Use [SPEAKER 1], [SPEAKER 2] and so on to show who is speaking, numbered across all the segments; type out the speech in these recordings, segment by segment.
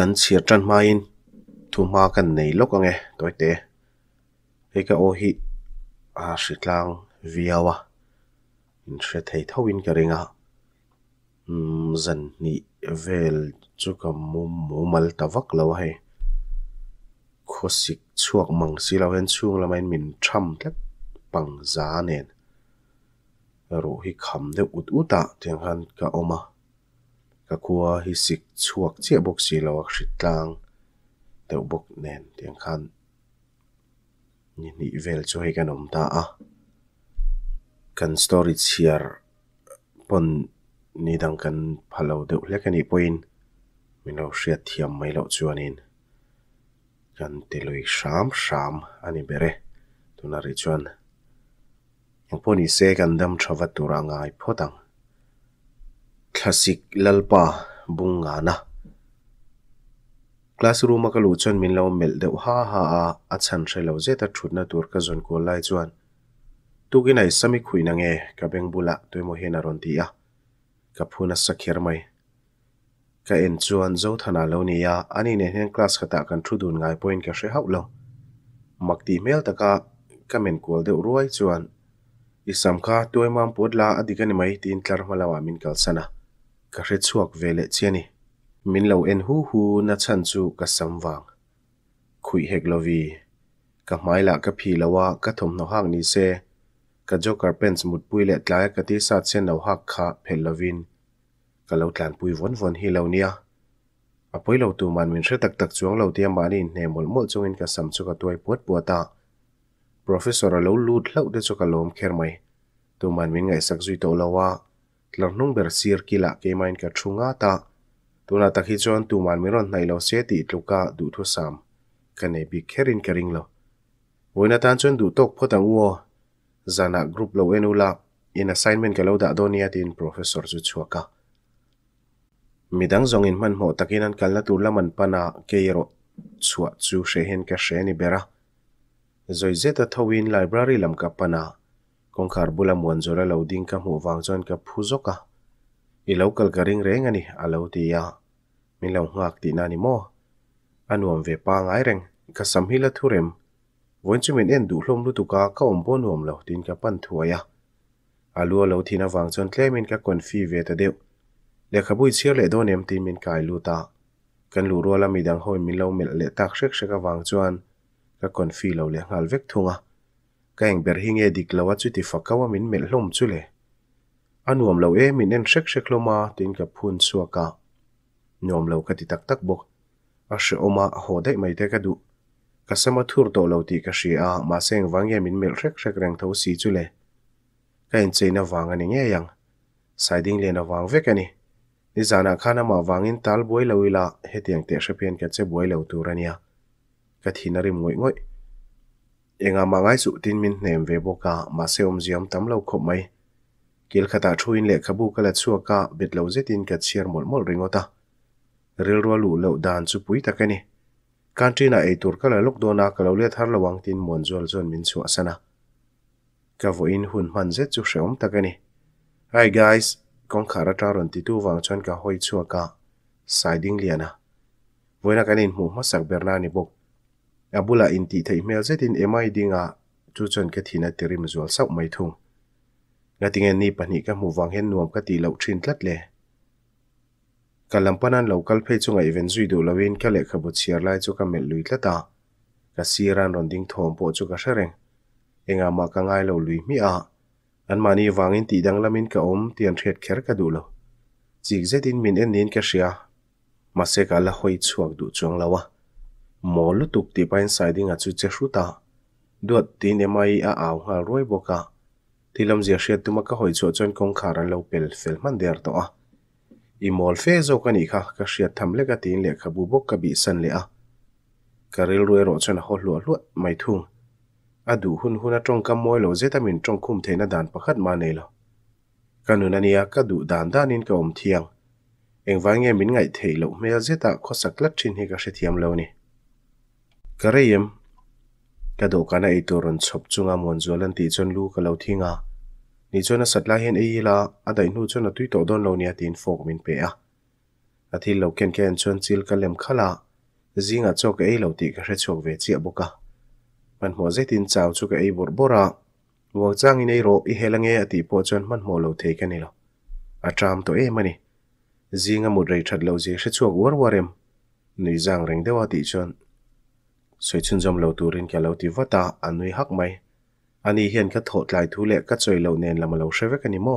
[SPEAKER 1] kan chia tran ma in thu ma kan này lúc nghe toy te cái cái ô hi à a shitlang viawa in she thei thawin ka ringa um zan ni vel chu ka mum mumal tawak lo he khosik chuak mang si lo hen chung lamain min tham tlek pang za nen ro hi kham út ut uta tiang han ka oma กคัวฮิสิกชวกเจียบกสีลาวชิตลางเต่บกแนนเตียงคันนี่นี่เวลช่วยกันอมตาคันสตอรี่เชียร์ปนนี่ดังกันพะเลาเดือดเละกันอีปอยน์มีเราเสียร์เทียมไม่เราชวนินกันเตลุยชามชามอันนี้เบรตุนาริชวนยังพอนีเซกันดัมชวัตุรังายพอดัง classic lalpa bunga na classroom ka lu chon min lo mel deuh ha ha a achan thre lo zeta thutna tur ka zon ko lai chuan tugin ai sami khuina nge ka beng bula tui mo hena ron ti a ka phuna sakher mai ka en chuan zo thana lo ni ya ani ne hen class khata kan thu ngai point ka hre hau lo makti mel taka kamen kol deuh ruai chuan isam kha tuimam podla adikani mai tin tlar hmalawa min kalsana ka chuộc về lệ le nè mình lâu en hu hu na chăn chu ka sam vàng khui hek lo vi ka mai la ka phi lawa ka thùng no hak ní xe ka jo carpents mut pui le tlai ka sát xe chen lo hak kha phel vin ka lâu tlan bui von von hi lâu nia à poi lâu tu man min hre tak tak chuang lâu tiêm ma ni ne mol mol chung in ka sam chu ka tuai puat puata professor lo lut hlau de chu ka lom kher mai tu man min ngai sak zui to lawa tlar hnung ber sir kila keimain ka thunga ta tu na tuna takhi chuan tuman miron hnai lo se ti tluka du thu sam cái này kane bi kherin kering lo voina tan chuan du tok photang uo zana group lo la, in assignment cái lo đã donia tin professor chu chuaka midang zongin man mo takin an kalna tu la laman pana keiro chua chu shehen ka sheni bera zoi zeta thawin library lam ka pana kawngkhar bulam wan zawra lo ding ka hmuh vang chuan ka phu zawk a kalgaring lo kal ka reng reng ani a lo ti a min lo ngak ti na ni maw a nuam ve pa ngai reng ka sam hi la thurem voin chu min en du hlom lu tuka ka om bo nuam lo tin ka pan thuaya a lua lo thina wang chon tle min ka kon fi ve ta deu le khabui do nem tin min kai lu ta kan lu ro la mi dang hoi min lo mel le tak shrek shrek awang chuan ka kon fi lo le ngal vek thunga cái đi ber hinge dik lawa chu mình fakawa min mel hlom anh le lâu ấy e mình nên sắc sắc shrek loma tin ka phun cả lâu cái suaka nuam lo ka ti tak tak bok a she oma ho dai mà te ka du ka sama thur to lo ti ka shi a ma seng wang em in mel shrek shrek reng tho si chu le ka in cheina wang ani nge nó siding le na wang vek ani ni zana khana ma wangin tal boi loila hetiang te shrepian ka che boi lo turania ka thinari ngoi ngoi enga mangai chu tin min hnem ve boka ma seom ziam tam lo kho mai kil khata thuin le khabu kala chuaka bit lo zetin ka chiar mol mol ringota ril ro lu lo dan chu pui takani country na e tur kala lok dona kalo le thar lawang tin mon zol zon min su asana ka vo in hun man ze chu sheom takani hi guys kong khara ta ron ti tu wang chon ka hoi chuaka siding liana voina kanin mu ma sak berna ni bok abula in ti thei mel zetin emai dinga chu chon ka thina tirim zual sau mai thung nga tingen ni pani ka mu wang hen nuam ka ti lo thin tlat le kalampanan local phe chunga event zui du lawin ka le khabu chiar lai chu ka mel lui tlata ka siran ron ding thom po chu ka shereng enga ma ka ngai lo lui mi a an mani wangin ti dang lamin ka om tian thret kher ka du lo chik zetin min en nin ka shia ma se ka la hoi chuak du chuang lawa mo lutuk ti pain sai dinga chu che hruta duat tin emai a aw ha roi boka tilam zia hriat tuma ka hoi chu chon kong khar an lo pel fel man der to a i mol fe zo ka ni kha ka hriat lê le ka tin le kha bu bok ka bi san le a karil roi ro chon ho lu lu mai thung adu hun huna tong kam moi lo zeta min tong khum theina dan pakhat ma nei lo kanuna nia ka du dan dan in ka om thiang engwang nge min ngai thei lo me zeta khosak lat trên hi ka hre thiam lâu ni Karayim. Kado ka na ito ron sop chunga monzualan ti chon lu ka lautinga. Ni chon na satla hen e ila ada inu chon na tuito don lo niya tin fok min pe a. At hi lo ken ken chon chil ka lem khala. Zinga chok e lau ti ka re chok ve chi abuka. Man mo zay tin chao chuk e bor bora. Wag chang in e ro i helang e ati po chon man mo lo te kan ilo. Atram to e mani. Zinga mudray chat lo zi re chok war warem. Nui zang reng dewa ti chon soi chun jom lo turin kya lo ti vata anui hak mai ani hian ka thot lai thu le ka choi lo nen lama lo sheve ka ni mo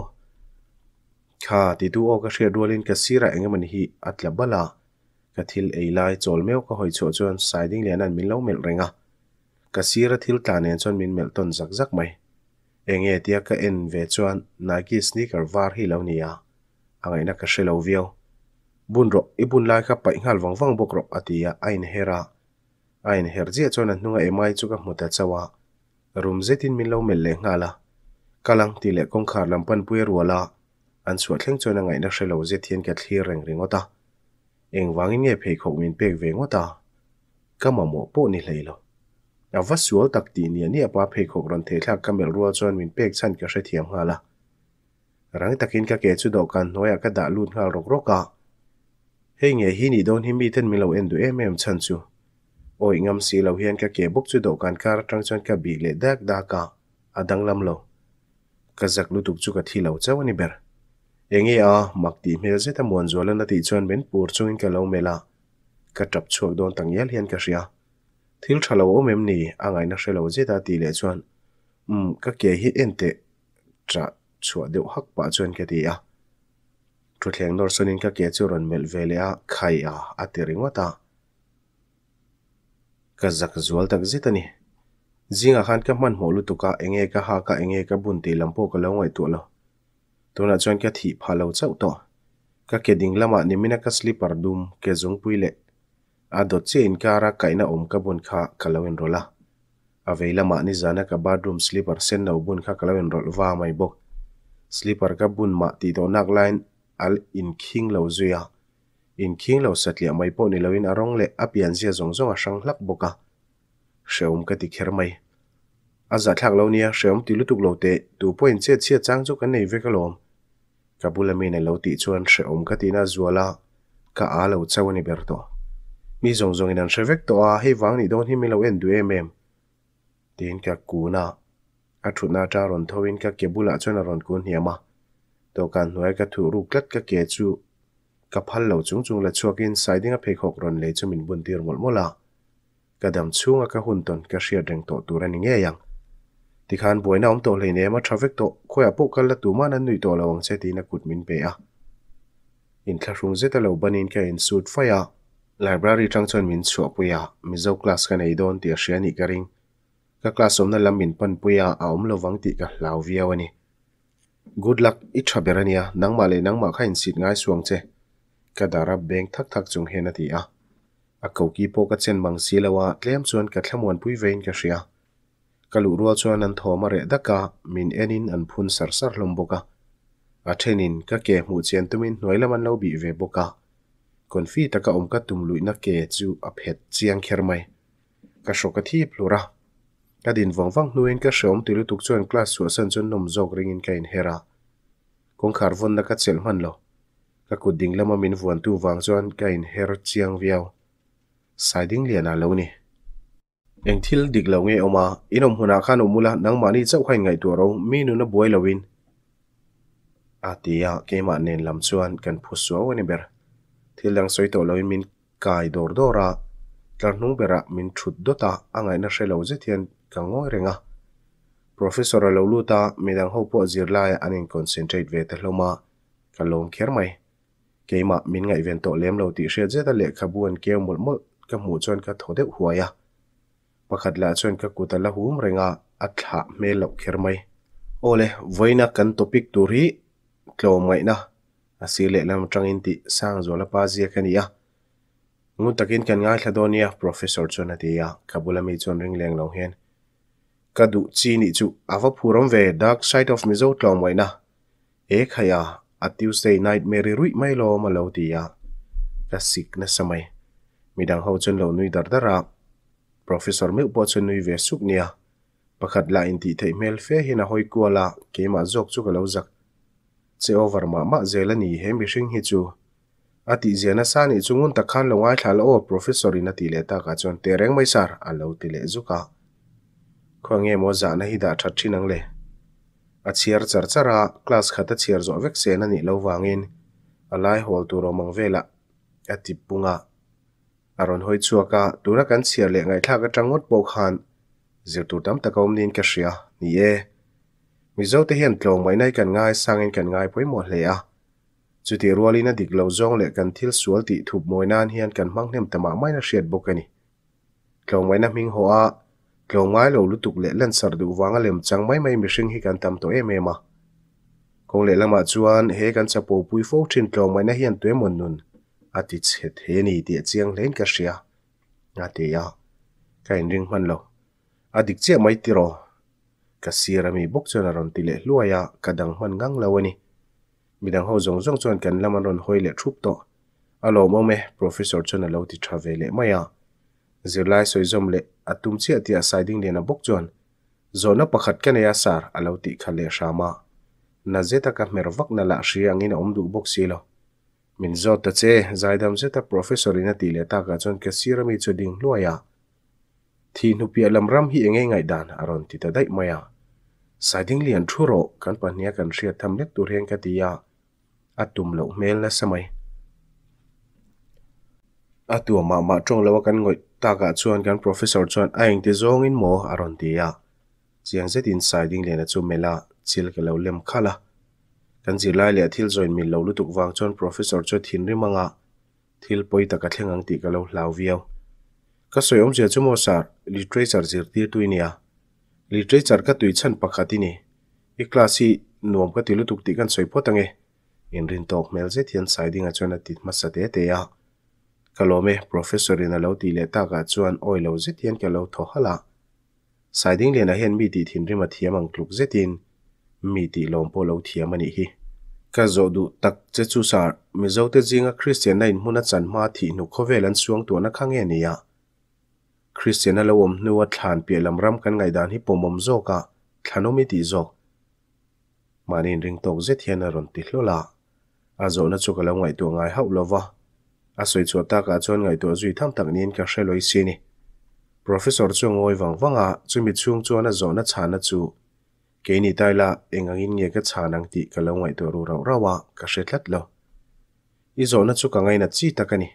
[SPEAKER 1] kha ti tu o ka shre rolin ka sira engamani hi atla bala ka thil eilai chol meu ka hoi chu chuan siding lian an min lo mel renga ka sira thil ta nen chon min mel ton zak zak mai enge tia ka en ve chuan nike sneaker var hi lo nia à. angaina ka shre lo viau bun ro ibun lai ka pai ngal wang wang bok ro à à, atia ain hera a in her zia chuan an hnunga emai chu ka hmuta chawa room zetin min lo mel le nga la kalang ti le kongkhar lampan pui ruala an chua thleng chuan a ngaina hrelo ze thian ka thlir reng ringota eng wangin nge phei khok min pek ve ngota kama mo po ni hleilo awa sual tak ti ni ani apa phei khok ron the thlak kamel rual chuan min pek chan ka hre thiam nga la rang takin ka ke chu do kan noya ka da lut ngal rok roka hei nge hi ni don hi mi ten milo en du em em chan chu ôi xì lâu o ingam si lo hian ka ke buk chu dawhkan kar atang chuan ka bi leh dak daka a danglam lo ka zak lutuk chu ka thi ấy à mặc ber enge sẽ mak ti hmel zeta muan zuala na bên chuan ben pur chungin ka lo mela ka tap chuak don tang yal hian ka à. thiếu thil lâu ôm em nỉ à, ni angai na hrelo zeta ti le chuyện um ka ke hi trả chuột chua deuh hak chuyện chuan gì à a thuthleng nor sonin ka ke kẻ ron mel vele a à, khai à a ati ringwa ta kazak zual tak zitani zinga khan ka man holu tuka enge ka ha ka enge ka bun te lampo ka longai tu lo tuna chon ka thi phalo chau to ka ke ding lama nimina ka slipper dum ke zung puile adot che in kara kaina om ka bun kha kalawin rola avei lama ni zana ka bedroom slipper sen no bun kha kalawin rol wa mai bok slipper ka bun ma ti to nak line al in king lo zuya in king lo satlia mai po ni loin arong le apian zia zong zong a sang hlak boka sheum ka ti kher mai a za thak lo nia sheum ti lutuk lo te tu point che che chang chu kan nei ve ka lom kabula mi ne lo ti chuan sheum ka ti na zuala ka a lo chawani ber to mi zong zong in an shevek to a hei wang ni don hi mi lo en du em em tin ka ku na a thu na cha ron thoin ka kebula chuan a ron kun hiama to kan noi ka thu ru klat ka ke chu ka phal lo chung chung la chuakin siding a pheikhok ron le chu min bun tir ngol mola ka dam chunga ka hun ton ka hria reng to tur ani nge yang ti khan boina om to le ne ma traffic to khoya po kal la tu ma nan nui to la wang che ti na kut min pe a in thla rung zeta lo banin ka in suit faya à. library tang chon min chu puya à, mizo class ka nei don ti a hria ni ka ring ka class om na lam min pan puya a om lo wang ti ka hlaw viawani good luck i thaberania nangma à, le nangma kha in sit ngai suang che ka dara beng thak thak chung hen a ti a a ko ki po ka chen mang si lawa tlem chuan ka thlamuan pui vein ka hria ka lu ruwa chuan an thoma re daka min enin an phun sar sar lom boka a à. à, thenin ka ke mu chen tumin noilam an lo bi ve boka kon à. fi taka om ka tum lui na ke chu a phet chiang kher mai ka sho ka thi plura ka din vong vang nuin ka shom tilu tuk chuan class chu san chun nom jok ringin kain hera kong khar von na ka chel lo ka kut ding lama min vuan tu wang chuan ka in her chiang viau sai ding lian a lo ni eng thil dik lo nge oma inom huna khan umula nang mani chau khai ngai tu ro mi nu na boi lowin atia kema nen lam chuan kan phusuaw ani ber thil lang soi to loin min kai dor dora tlar nu bera min ta, dota angai na hrelo je thian kangoi renga professor lo luta midang ho po zirlai anin concentrate ve te hloma kalom kher mai lém keima min ngai ven to lem lo ti hria zeta le khabuan ke mol mol ka mu chon ka thodeu huaya pakhat la chon ka kutala hum renga a à, à tha me lo kher mai ole voina kan topic turi tlo mai na asile à lam tangin ti sang zola pa zia kania ngun takin kan ngai thadonia professor chon atia kabulami chon ring leng lo hen kadu chi ni chu awa phuram về dark side of mizo tlo mai ê e khaya At Tuesday night Mary rui mai lo ma lo tia. Ka sik na samay. Midang ho chun lo nui dardara. Professor Milk po chun nui ve suk niya. Pakhat la in ti thei mel fe hina hoi kua la ke ma zok chu ka lo zak. Che over ma ma zela ni he mi At hi chu. Ati zena sa ni chungun takhan lo wai thal o professor ina ti le ta ka chon tereng mai sar alo ti le zuka. Khwa nge mo za na hi da that thinang le. a chiar char chara class khata chiar zo vek sen ani lo wangin alai hol tu romang vela atipunga aron hoi chuaka tura kan chiar le ngai thla ka tangot bo khan zirtu tam takom nin ka shia ni e mizo te hian tlong mai nai kan ngai sangin kan ngai poimo hle a chuti rualina diklo zong le kan thil sual ti thup moinan hian kan mangnem tama mai na hriat bokani tlong mai na ming ho a tlo ngai lo lutuk le lan sar du wanga lem chang mấy mai sinh hi kan tâm to em em a kong le lama chuan he kan chapo pui fo thin tlo mai na hian tuai mon nun ati hết he ni ti chiang lên len ka ria nga te ya kain ring man lo adik che mai ti ro mình bốc mi bok chon ron ti le hluaya ka à, dang man ngang lawani midang ho zong zong chon kan laman rồi hồi le chụp to alo mo me professor chon alo ti thavele à zirlai soizom le atum chi atia siding le na bok chuan zona pakhat ka ne asar alo ti khale shama na zeta ka merwak na la shri angin omdu bok silo min zo ta che zaidam zeta professor ina ti le ta ka chon ke sirami chu ding luaya thi nu pi lam ram hi enge ngai dan aron ti ta dai maya siding lian thuro kan pania kan ria tham lek tu reng ka tia lâu lo mel na samai atua ma ma tong lawa kan ngoi taka chuan kan professor chuan a eng te zong in mo aron ti ya chiang zet in siding lena chu mela chil ke lo lem khala kan zilai le thil join min lo lutuk wang chuan professor chu thin ri manga thil poi taka thlengang ti ka lo hlau viau ka soyom je chu mo sar literature zir tir tuinia literature ka tui chan pakhatini i class hi nuam ka ti lutuk ti kan soipo tange in rin tok mel je thian siding a chuan a tit ma sa te te ya กลมีโปรเฟสเซอร์ในเลาตีเลต้ากาบจวนโอเลวเซติเนกับเลาทหลาสายดิงเลนเห็นมีดีทิมริมเทียมังกลุกเซติน มีดีลมโปเลวเทียมันอีกีกะโจดูตักเจจูซาร์มิจดูเตจิงกับคริสเตียนในมุนัจันมาที่นุคเวลันสวงตัวนักขังเงียนี่คริสเตียนลาอมนัวทานเปียลำรำกันไงดานที่ปมมโจกะทานุมิดีโจมาในริงตกเซติทียนารุนติลลาอาจจะนัดชกกันไว้ตัวไงฮาวลวาอาสวยตัวตากานไงตัวจีทำต่านี้ก็เชลยสิ่นี้ professor จงไว้ฟังฟังอ่ะจึงมีช่วงจวนนั้นจอนนั้นชานั้นจูเกนี่ได้ละเองงินเงยก็ชานังติก็ล่าไว้ตัวรู้เราระวก็เชิดเล็ดลยอีจอนนั้นจูกังไงนัดนจีตากันนี่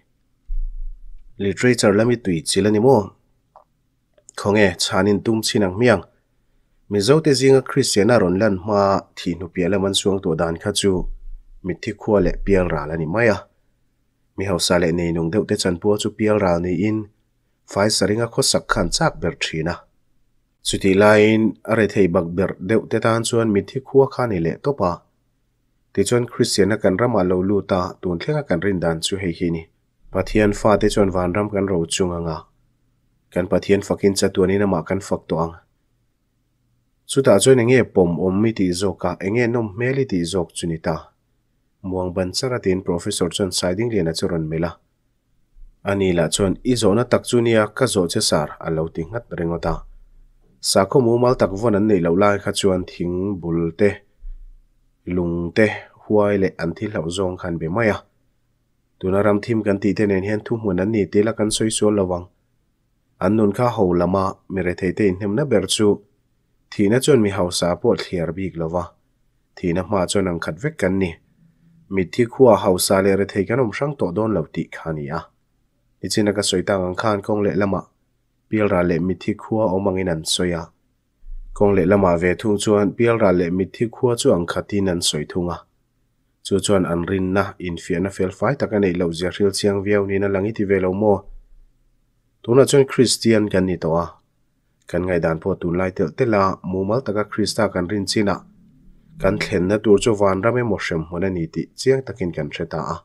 [SPEAKER 1] ลิ t e r a าเรามีตัวจีแล้นิมัคงเอชานินตุมชินังเมียงมิจ้าเตจิงก็คริสเตียนารอนเลันมาที่นุเปียเลมันช่วงตัวดานข้าจูมิที่ขัวเลเปียงร้าล้นิไม่อ่ะมีเฮาซาเลนีนุงเดวเตจันปัวจูเปียลรานีอินไฟสริงอคสักขันจากเบิร์ทีนะ สุดที่ไลน์อะไรที่บักเบิร์ดเดวเตตานชวนมิที่ขัวขานิเลตปะติจวนคริสเตียนกันรำมาโลลูตาตูนเทงกันรินดันชูเฮฮินีปะเทียนฟาติจวนวานรำกันโรจุงงากันปะเทียนฟักินจัตัวนี้นมากันฟักตัวสุดท้ายจวนเงี้ยปมอมมิติโจกะเงี้ยนมเมลิติโจกจุนิตา muang ban saratin professor chon siding lena churon mela anila chon i zona tak chunia ka zo che sar alo ti ngat rengota sako mu mal tak von an nei lo lai kha chuan thing bul te lung te huai le an thi lo zong khan be maya tuna ram thim kan ti te nen hian thu mun an ni te la kan soi sual lawang an nun kha ho lama mere thei te hnem na ber chu thina chon mi hausa po thliar bik lova thina ma chon ang khat vek kan ni มิดที่ขั้วเฮาซาเลเรเทกันอมช่างต่อดนเหล่าติคานียะอีจีนักสวยต่างอังคานกงเละละมาเปียลราเละมิดที่ขั้วอมังอินันสวยอ่ะกงเละละมาเวทุงชวนเปียลราเละมิดที่ขั้วชวนขัดินันสวยทุงอ่ะชวนอันรินนะอินเฟีันะเฟลไฟตะกันในเหล่าเจริลเซียงเวียวนี่นั่งหลังอิติเวลโมตัวนั้นชวนคริสเตียนกันนี่ตัวอ่ะกันไงดานพอตุนไล่เตลเตล่ามูมัลตะกับคริสตากันรินซีน่ะ kan thlenna tur chu vanrame mawhrem hmun ani tih chiang takin kan hreta a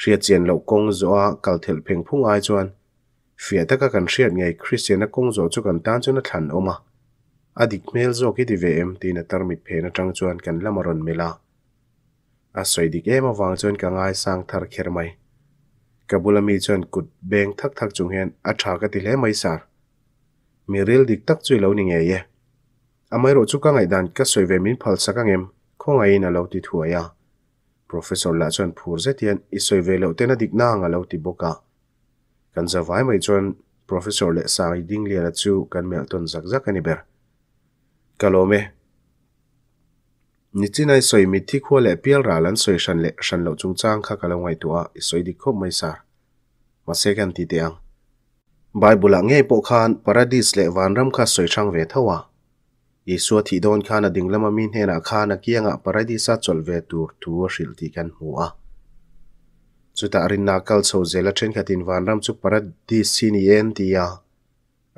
[SPEAKER 1] hria chen lo kong zo a kal thel pheng phung ai chuan fia taka kan hriat ngei christian a kong zo chu kan tan chu na thlan oma adik mel zo ki ti ve em ti na tar mi phe na tang chuan kan lamaron mela a soi dik em awang chuan ka ngai sang thar kher mai kabulami chuan kut beng thak thak chung hen a tha ka ti hle mai sar miril dik tak chui lo ni nge ye amai ro chu ka ngai dan ka soi ve min phal saka ngem kho ngai na lo ti thuaya professor la chon phur ze tian i soi ve lo te na dik na nga lo ti boka kan za vai mai chon professor le sai ding le la chu kan mel ton zak zak ani ber kalome nichi nai soi mi thi kho le pial ra lan soi shan le shan lo chung chang kha kala ngai tua i soi di khop mai sar ma se kan ti te ang bible ang nge po khan paradise le wanram kha soi chang ve thawa อีสัวที่โดนข้าหนาดิ่งเลมามินเฮนักข้าหนักเกี่งอ่ะปรายดิสัตว์เวตูร์ทัวร์สิลที่กันหัวสุดท้ายรินนักลสูเจลเชนขัทินวานรำสุปรายดิสินีเอ็นที่ยา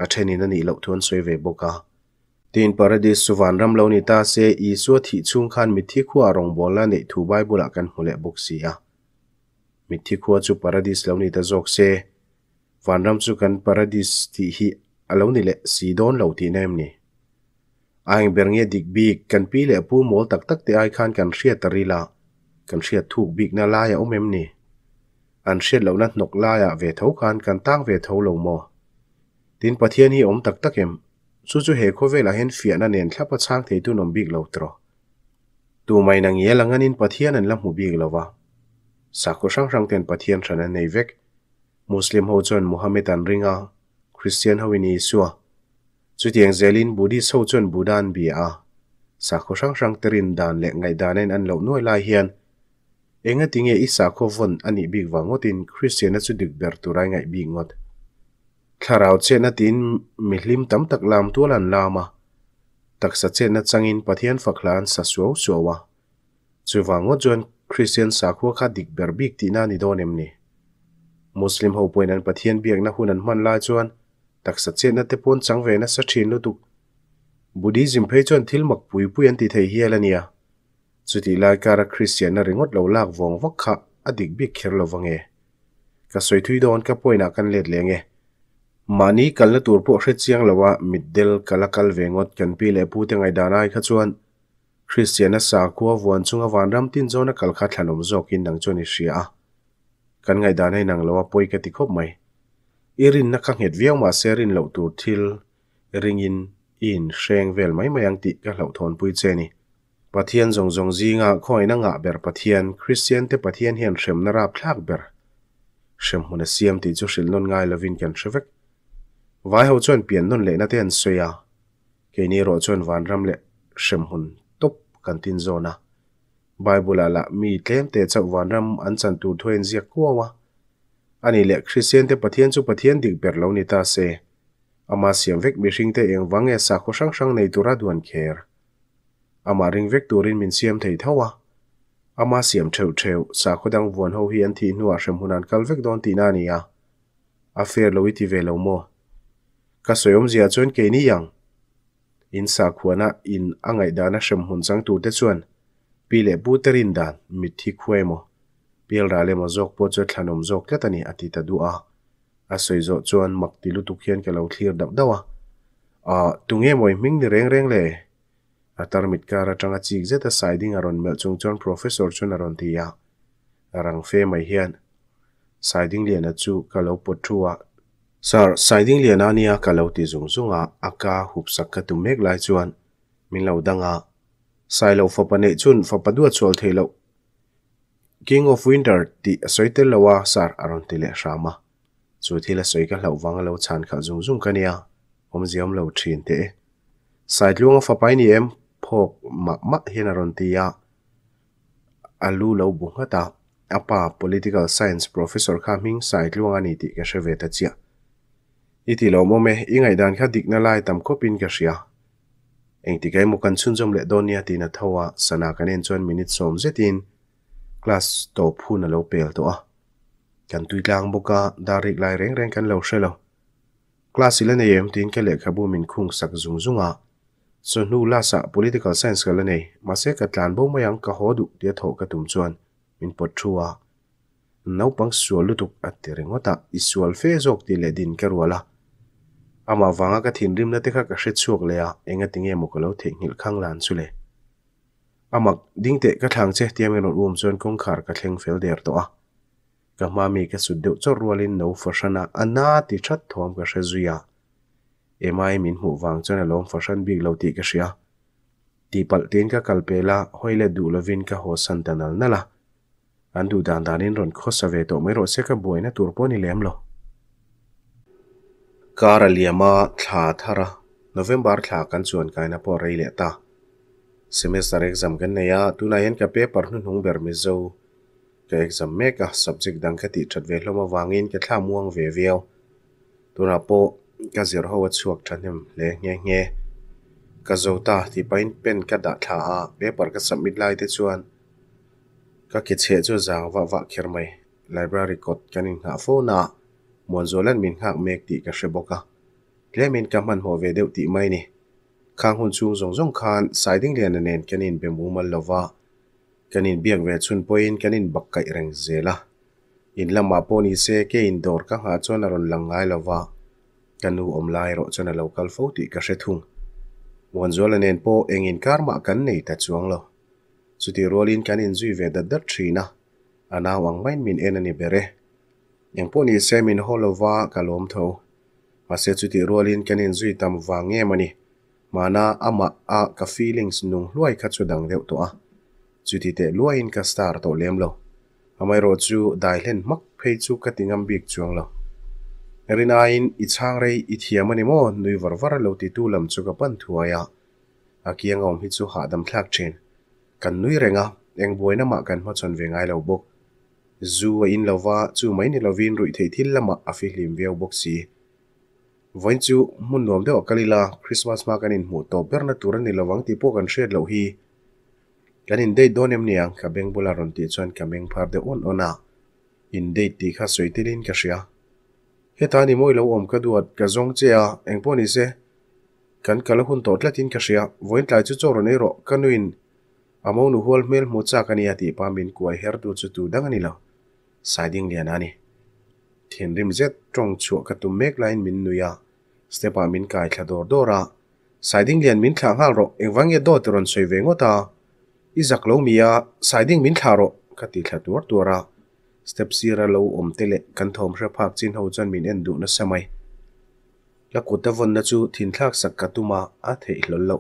[SPEAKER 1] อัชนีนันอีหลักทุนสวยเวบกาดินปรายดิสุวานรำเลวนิตาเซอีสัวที่ชุ่งขันมิถิคัารงบอลและในทูายบุลักันหุเลบุกเสีย มิถิคัวจุปรายดิสเลวนิตาจกเซวานรำสุกันปรายดิสที่ฮีเลวนิเลสีดอนเลวที่เน่มนี่อายเบรงเยดิกบีกกันพี่แหละผู้หมูตักตักต่อายคานกันเชียดตรีละกันเชียดถูกบีกน่าลายอุ้มเอ็มนี่อันเชียดเหล่านั้นนกลายอะเวทเขานกันตั้งเวทเขาลงมอตินปะเทียนที่อมตักตักเอ็มสู้จูเหคุเวลาเห็นเฟียนันเนียนแค่ประช่างเทตุนมบีกเราตรอตูไม่นางเยลังงันินปะเทียนันละหูบีกเหล่าวะสักคุช่างรังเตียนปะเทียนฉันในเวกมุสลิมโฮจอนมุฮัมมัดอันริงาคริสเตียนฮาวินีซัวจุดยังเจลินบุดีู้จนบูดานบีอาสักครั้งครั้งตรินดานเล็กไงดานนั้นอันเล่าน้อยลายเฮียนเองติงเออิสักวันอันอีบีกว่างดินคริสเตียนจุดดึกเบิร์ตุไรไงบีงวดข้าราวเช่นนัตินมิลิมตั้มตักลามตัวลันลามะตักสัจเช่นจังอินปะเทียนฝักลานสัสวสัววะจุดวังวดจวนคริสเตียนสาขวขัดดึกเบิร์บิกตีนานิโดเนมนี่มุสลิมเขาป่วยนั้นปะเทียนเบียงน่ะหุนันมันลายจวนตักสัตเจนัตเตปนจังเวนัสชินโนดุกบุดีจิมเพย์จนทิลหมักปุยปุยันติเทเฮลเนียสุดที่ลายการคริสเตียนนร่งงดเหล่าลากวงวักขะอดีกบียเคิร์ลวังเอกระสวยทุยโดนกระป่วยหนักกันเล็ดเลี้งเอมานี้กันละตัวพวกเชจียงเลวะมิดเดิลกะละกันเวงดกันปีเลปูเตงไอดานายขจวนคริสเตียนนัสาขัววันซุงอวานรำตินโจนักกัลขัดหลงมุจอกินดังโจนิเชียกันไอดานายนังเลวะป่วยกติคบไหม irin na khang het viau ma serin lo tur thil ringin in shreng vel mai mai ang ti ka hlau thon pui che ni pathian zong zong zinga khoina nga ber pathian christian te pathian hian shrem na rap thlak ber shrem huna siam ti chu shil non ngai lovin kan threvek vai ho chon pian non le na ten soya ke ni ro chon van ram le shrem hun top kan tin zona bible la mi tlem te chau van ram an chan tu thoin zia kwa wa ani le christian te pathian chu pathian dik ber lo ni ta se ama siam vek mi hring te eng wang e sa kho sang sang nei tura duan kher ama ring vek turin min siam thei thawa ama siam theu theu sa kho dang vuan ho hi an thi nuwa rem hunan kal vek don ti na ni a a fer lo ti ve lo mo ka soyom zia chon ke ni yang in sa khuana in angai dana rem hun chang tu te chuan pi le bu terin dan mi thi khuemo pil ra lema zawk po chu thlanawm zawk tlet ani ati ta du a a soi zo chuan makti lutuk hian ke lo thlir dap dawa a tunge moi ming ni reng reng le atar mit kar atanga chik zeta siding aron mel chung chon professor chun aron ti ya arang fe mai hian siding lian chu kalo pothuwa sar siding lian ania kalo ti zung zunga aka hup sakka tu mek lai chuan min lo danga sai lo fapane chun fapadua chol lâu. King of Winter ti soite lawa sar aron tile rama. Chu thila soika lau wanga lau chan kha zung zung kania. Om z i o m lau thin te. Side luang fa pai ni em phok mak mak hian aron ti ya. Alu lau bunga ta. Apa political science professor kha ming side luang ani ti ka shwe ta chia. Iti lau mo me ingai dan kha dik na lai tam ko pin ka shia. Eng ti kai mo kan chun jom le donia ti na thawa sana kanen chon minute som zetin. คลาสตัวพูนเราเปลตัวกันตุยกลางบุกะดาริกลายแรงแรงกันเราใช่แล้คลาสสิเลนเยมตินแค่เล็กขบูมินคุงสักจุงจุงอะส่วนนู่นล่าสัก political sense กันเลยมาเสกการบ่งมายังกะฮอดุเดียถกกระตุ้มชวนมินปัจจุบันนับปังส่วนลุทุกอัติเริงว่าตาอิส่วนเฟซอกตีเลดินเค่รัวละอามาฟังกันทินริมนาเตคักเชิดช่วงเลยอ่ะเองก็ติเงี่ยมกุลเอาเทงหิลข้างลานสุเลอามักดิ้งเตะกระถางเช็ดเตียมเงินอว้ส่วนคงขาดกระเทงเฟลเดียร์ตัวกะมามีกระสุดเดือดจรวลินโนฟอร์ชนะอันนาติชัดทอมกระเชซุยะเอไม่มินหูวางจนในลมฟอร์ชันบีกเลวตีกระเชียตีปัลตินกับกัลเปล่าห้อยเลดูลวินกับโฮสันตันลนั่นละอันดูดานดานินรอนข้อเสวโตไม่รู้เสกบวยนะตัวปนิเลมล่ะการเลียมาถาทาระโนเวมบาร์ถากันส่วนกันนะพอไรเลต้า semester exam kan neya tuna hian ka paper hnun hung ber mi zo ka exam mek a subject dang ka ti that ve hloma wangin ka thla muang ve veo tuna po ka zir ho chuak thanem le nge nge ka zo ta ti pain pen ka da tha a paper ka submit lai te chuan ka ki che chu zang wa wa khir mai library code kanin ha fo na monzolan min hak mek ti ka hreboka tlemin ka man ho ve deuh ti mai ni khang hun chung zong zong khan sai ding lian nen kanin be mu mal lova kanin biang ve chun poin kanin bak kai reng zela in lama poni se ke in dor ka ha chon aron langai lova kanu om lai ro chon a local fo ti ka she thung wan zola nen po engin karma kan nei ta chuang lo chuti rolin kanin zui ve da da trina ana wang main min enani bere yang poni se min holova kalom tho ma se chuti rolin kanin zui tam wa nge mani mana ama a ka feelings nung luai kha chu dang deuh to a chu ti te luai in ka star to lem lo amai ro chu dai hlen mak phei chu ka tingam bik chuang lo rina in ichang rei ithiam ani mo nui var var lo ti tu lam chu ka pan thuaya akiang om hi chu ha dam thlak thin kan nui renga eng boina ma kan ma chon ve ngai lo bok zu in lova chu mai ni lovin rui thei thil lama afi hlim veu bok si voin chu mun nuam deuh kalila christmas ma kanin hmuh to berna turan ni lowang ti pawh kan hriat lo hi kanin dei donem niang ka beng bula ron ti chuan kameng phar de on ona in dei ti kha soi tilin ka he heta ni moi lo om ka duat ka zong se kan kala hun to tlatin ka hria voin tlai chu choro nei ro kanuin amau nu hol mel mu cha kania ti pamin kuai her tu chu tu dang siding lian ani thin rim zet trong chu ka mek line min nuya step a min kai thla dor dor a siding lian min thlang hal ro engwange do turon soi ve ngota izak lo mia siding min thla ro ka ti thla tur tura step sira lo om tele kan thom hre phak chin ho chan min en du na samai la ko ta von na chu thin thak sak ka tuma a the hlol lo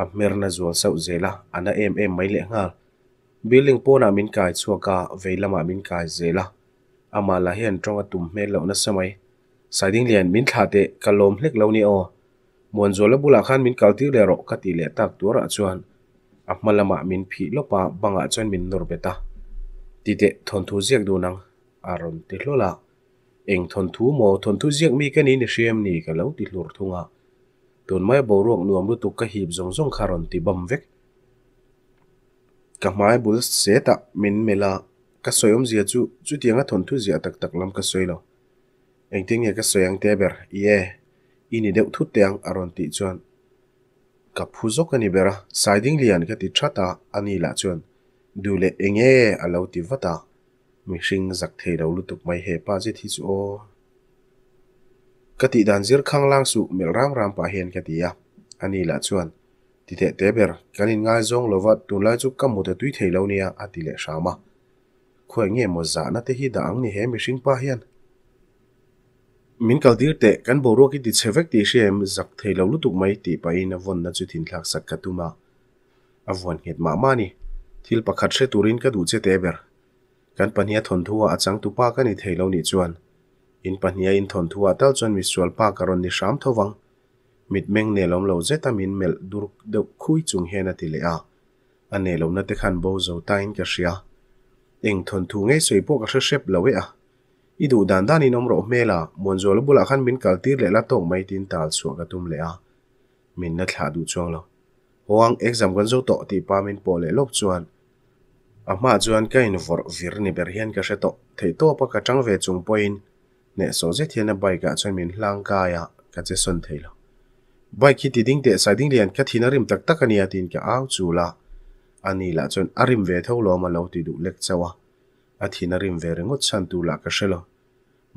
[SPEAKER 1] a mer na zual sau zela ana em em mai le ngal building po na min kai chuaka veilama min kai zela ama la hian trong tum me lo na samai siding lian min thla te kalom hlek lo ni o muan zola bula khan min kaltir le ro ka ti le tak tur a ah chuan a hmalama min phi lopa banga ah chuan min nur beta ti te thon thu ziak du nang aron ti hlola eng thon thu mo thon thu ziak mi ka ni ni hriam ni ka lo ti hlur thunga ah. tun mai bo ruak nuam lu tu ka hip zong zong kharon ti bam vek ka mai bul seta min mela ka soyom zia chu chu tianga thon thu zia tak tak lam ka soilo anh eng ting hi ka soyang te ber ye ini deuh thut te ang aron ti chuan ka phu zok ani bera siding lian ka ti anh ani lại chuan dule enge alo ti vata mi hring zak thei lo lutuk mai he pa je thi chu o cái ti đàn zir khang lang su mel ram ram pa hen ka ti anh ani lại chuan ti te te cái kanin ngay zong lo lova tu lai chu kamu te tui thei lâu nia anh đi lại shama mà, nge nghe một giả nát thì đã ang ni he mình sinh pa hiền. มินกัลดีร์เตะกันบรัวกิดิเซเวกติเชียมสักเทลลุตุกไม่ติไปนวันนั้นจุดินทักสักกตุมาอวันเหตุมามานี่ทิลปกขัดเชตุรินกัดูเจเตเบอร์กันปัญญาทนทัวอาจังตุปากันอิเทลลุนิจวนอินปัญญาอินทนทัวเตลจนมิสวลปาการันติสามทวังมิดเมงเนลอมเหลเจตามินเมลดูรุกดูคุยจุงเฮนติเลอาอันเนลอมนัดขันโบโซตายนกัษยาเองทนทูงไงสวยพวกกษัตริย์เลวอะ idu dan dan in omro mela monzol bula khan min kaltir lela tong mai tin tal suwa ka tum le a min na thla du chuang lo hoang exam gan zo to ti pa min po le lop chuan ama chuan ka in vor vir ni ber hian ka sheto thei to pa ka chang ve chung point ne so je thiana bai ka chuan min hlang ka ya ka che son thei lo bai khi ti ding te sa ding lian ka thina rim tak tak ania tin ka aw chu la ani la chuan arim ve tho lo ma lo ti du lek chawa a thina rim ve rengot san tu la ka shelo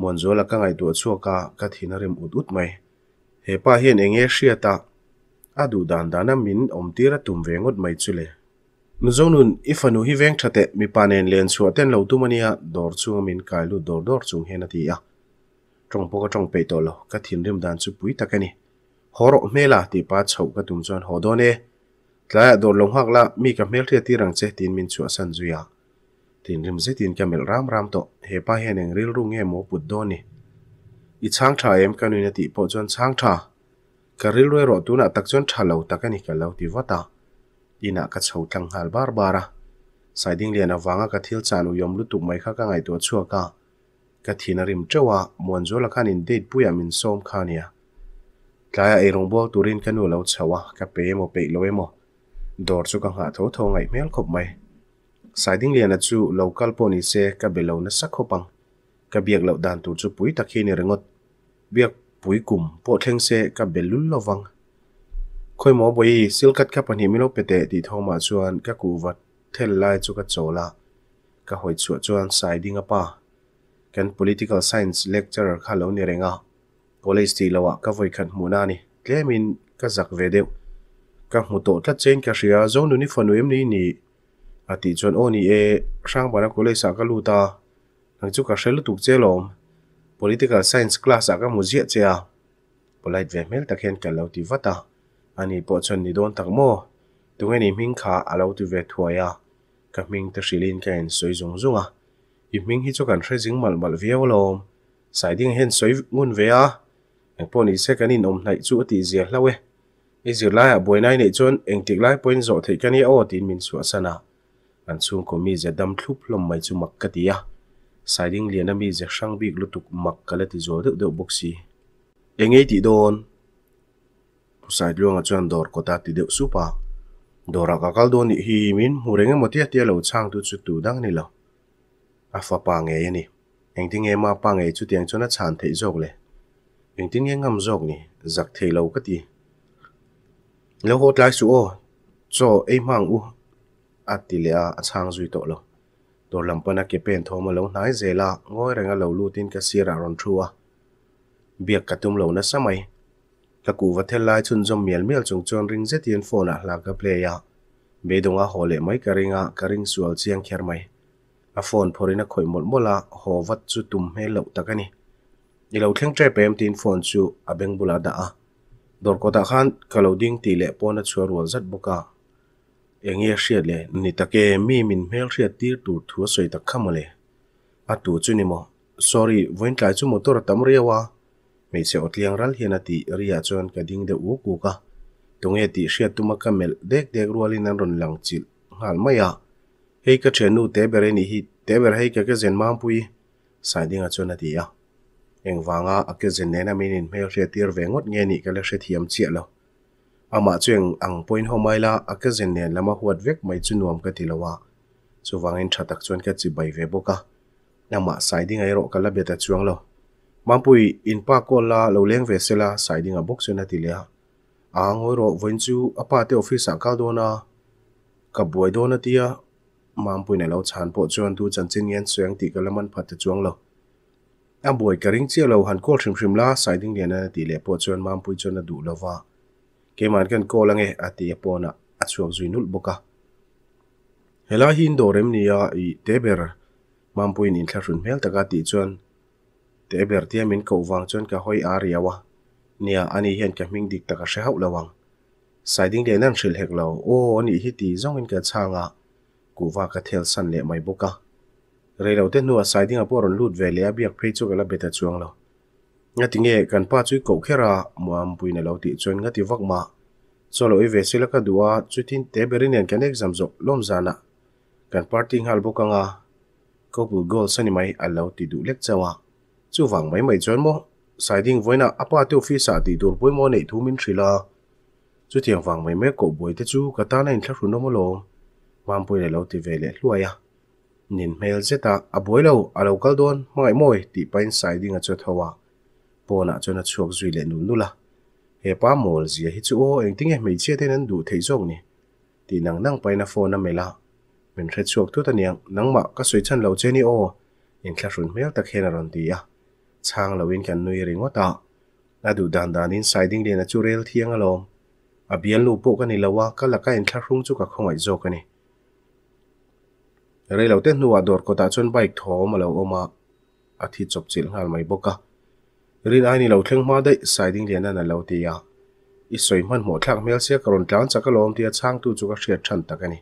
[SPEAKER 1] mon zo la ka ngai tu chu ka ka thina rim ut ut mai he pa hian enge hria ta a du dan dana min om tira tum ve ngot mai chu le nuzonun ifanu hi veng thate mi panen len chu ten lo tu mania dor chu min kai lu dor dor chung hena ti ya trong po ka trong pe to lo ka thin rim dan chu pui takani horo mela ti pa chho ka tum chon hodone tla dor long hak la mi ka mel thia ti rang che tin min chu san zuya ทิ่นริมเส้นถิ่นจะเหม็นร่ำรำโตเฮป้าแห่หนึ่งริ่งรุ่งแห่หมูปุดโดนี่อีช่างชาเอ็มกันวินาทีปอจนช่างชาการริ่งรวยรอดูน่ะตักจนชาเหล่าตักกันนี่กันเหล่าที่ว่าตาอีน่ะกัดเฉาจังฮัลบาร์บาระสายดิ้งเลียนวังกัดทิลจานุยมลุตุไม่ข้ากันไอตัวชั่วก้ากัดที่นริมเจ้าวะมวนโจลขันอินเดตปุยมินส้มขานี่กายไอรงบัวตุรินกันวัวเหล่าชาววะกับเป๋์โมเปยลอยโมดอร์จุกังหาทั่วทั้งไอเมลขบไหม siding lian chu local poni se e ka belo na sakhopang ka biak lo dan tu chu pui takhi ni rengot biak pui kum po theng se ka belul lowang khoi mo boi silkat ka pani milo pete ti thoma chuan ka ku wat thel lai chu ka chola ka hoi chu chuan siding apa kan political science lecturer kha lo ni renga college ti lawa ka voi khan mu na ni tlemin ka zak về deu các mu tổ tla trên ka shia zone ni fonuim ni ni ati chuan o ni e sang hrang bana college sa ka thằng chú cả sẽ hrel tuk chế lom political science class a ah ka muzia che a polite ve mel takhen kal lo ti vata ani po chon ni don tak mo tu nge ni ming kha a lo tu ve thuaya ka ming te shilin ka en soi zung à, i ming hi chu kan hre dính mal mal via lom sai đi hẹn ding hen soi ngun ve a ang po ni se kanin om nai chu ti zia lawe e zir lai a boinai nei chon engtik lai point zo thei kani o sửa min suasana kan chung ko mi je dam thlup lom mai chu mak ka ti a siding lian ami je sang bik lutuk mak kala ti zo deuh deuh boxi engei ti don pusai luang a chuan dor kota ti deuh su pa dora ka kal don hi min mureng e mo tia tia lo chang tu chu tu dang ni lo a fa pa nge e ni engting ema pa nge chu tiang chona chan thei jok le engting nge ngam jok ni zak thei lo ka ti lo hot lai su o cho ei mang u atilia achang zui to lo tor lampana ke pen thoma lo nai zela ngoi renga lo lutin ka sira ron thua biak katum lo na samai laku vathel lai chun zom miel miel chung chon ring zetian phone a la ka play ya bedonga hole mai karinga karing sual chiang kher mai a phone phorina khoi mol mola ho wat chu tum he lo takani ni lo thleng tre pem tin phone chu abeng bula da a dor kota khan kaloding ti le pona chuarwal zat buka engia hriat le ni take mi min mhel hriat tir tur thua soi tak khama le a tu chu ni mo sorry voin tlai chu motor tam rewa me se otliang ral hian ati ria chon ka ding de u ku ka tunge ti hriat tuma ka mel dek dek rualin an ron lang chil hal maya hei ka thenu te bere ni hi te ber hei ka ke zen mam pui sai dinga chon ati ya engwanga ake zen nena minin mhel hriat tir er ve ngot nge ni ka le hriat thiam chia lo ama chueng ang point ho mai la aka zen ne lama huat vek mai chu nuam ka tilawa chuwangin thatak chuan ka chi bai ve boka lama siding ai ro kala beta chuang lo mampui in pa ko la lo leng ve sela siding a box na tilia angoi ro voin chu apa te office a ka dona ka boi dona tia mampui na lo chan po chuan tu chan chin yen chuang ti ka laman phat chuang lo a boi ka ring chia lo han ko thrim thrim la siding le na ti le po chuan mampui chuan a du lo wa keman kan kolange eh, ati apona achuak zuinul boka hela hin dorem nia i teber mampuin in thlashun mel taka ti chuan teber tiamin kowang chuan ka hoi ariawa nia ani hian ka hming dik taka hre hau lawang siding le nan hril hek lo o ani hi ti zongin ka changa kuwa ka thel san le mai boka reilo te nu a siding a poron lut ve le a biak phei chu kala beta chuang lo nga ti nge kan pa cậu khé ra, muam pui này lâu ti chon nga ti wak ma cholo i ve sila ka duwa chu tin te berin en kan exam zok lom zana kan parting hal boka nga ko bu gol sani mai lâu ti du lek chawa chu vàng mấy mấy chon mo sai ding voina à apa tiêu fi sa ti du poi mo nei thu min thrila chu tiang wang mai mấy ko boi te chu cả ta na in thlu no mo lo mam pui na lo ti ve le à. nhìn mail zeta à lâu à lâu kal don mai mồi ti pain sai ding a chu thowa พอน่ะจนัดชวบสุ่ยเล่นนู่นนู่นละเฮป้ามอลสิฮิจูโอเองทิ้งเหรอไม่เชื่อเท่นั้นดูเที่ยงนี่ที่นั่งนั่งไปน่ะโฟน่ะไม่าเมันเคยชอบทุกตอนยังนั่งมาก็สวยชั้นเราเจนี่โอยังคลาสุนไม่เอาตะเคียนรันตีอ่ะช่างเราเอนกันนุยเริงว่าตาน่าดูดันดานินสายดิ้งเดียนจูเรลเทียงอารมณ์อบเบียนลูปุกันนี่ละว่าก็ละก็ยังคลาสุนจุกกับขงไหจโกันนี่เรื่องเราเต้นหัวดอร์ก็ตัดชนไปอีกทอมาแล้วออกมาอาทิตย์จบจิ๋งงานไม่บกอ่ะ rin ai ni lo thleng ma dai siding lian an lo ti ya i soi man mo thlak mel se karon tlan chaka lom tia chang tu chu ka hria than takani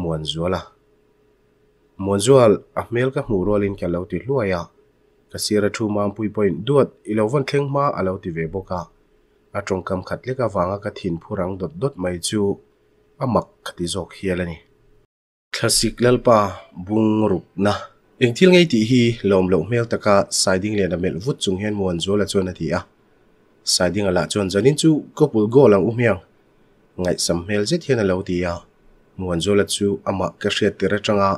[SPEAKER 1] muan zuala muan zual a mel ka hmu rol in ka lo ti hluaya ka sira thu mam pui point duat i lo van thleng ma a lo ti ve boka a tong kam khat le ka wanga ka thin phurang dot dot mai chu amak khati jok hialani Classic lalpa bung bungruk na อิงทิลไงตีฮีลมลงเมลตะกาไซดิงเลนเมลวุดจุงเฮนมวนจัวละจวนนาทีอะไซดิงละจวนจันินจูก็ปุลโกลังอุเมียงไงสัมเมลเจเทนเลวตีอะมวนจัวละจูอามะกะเชียติระจังอะ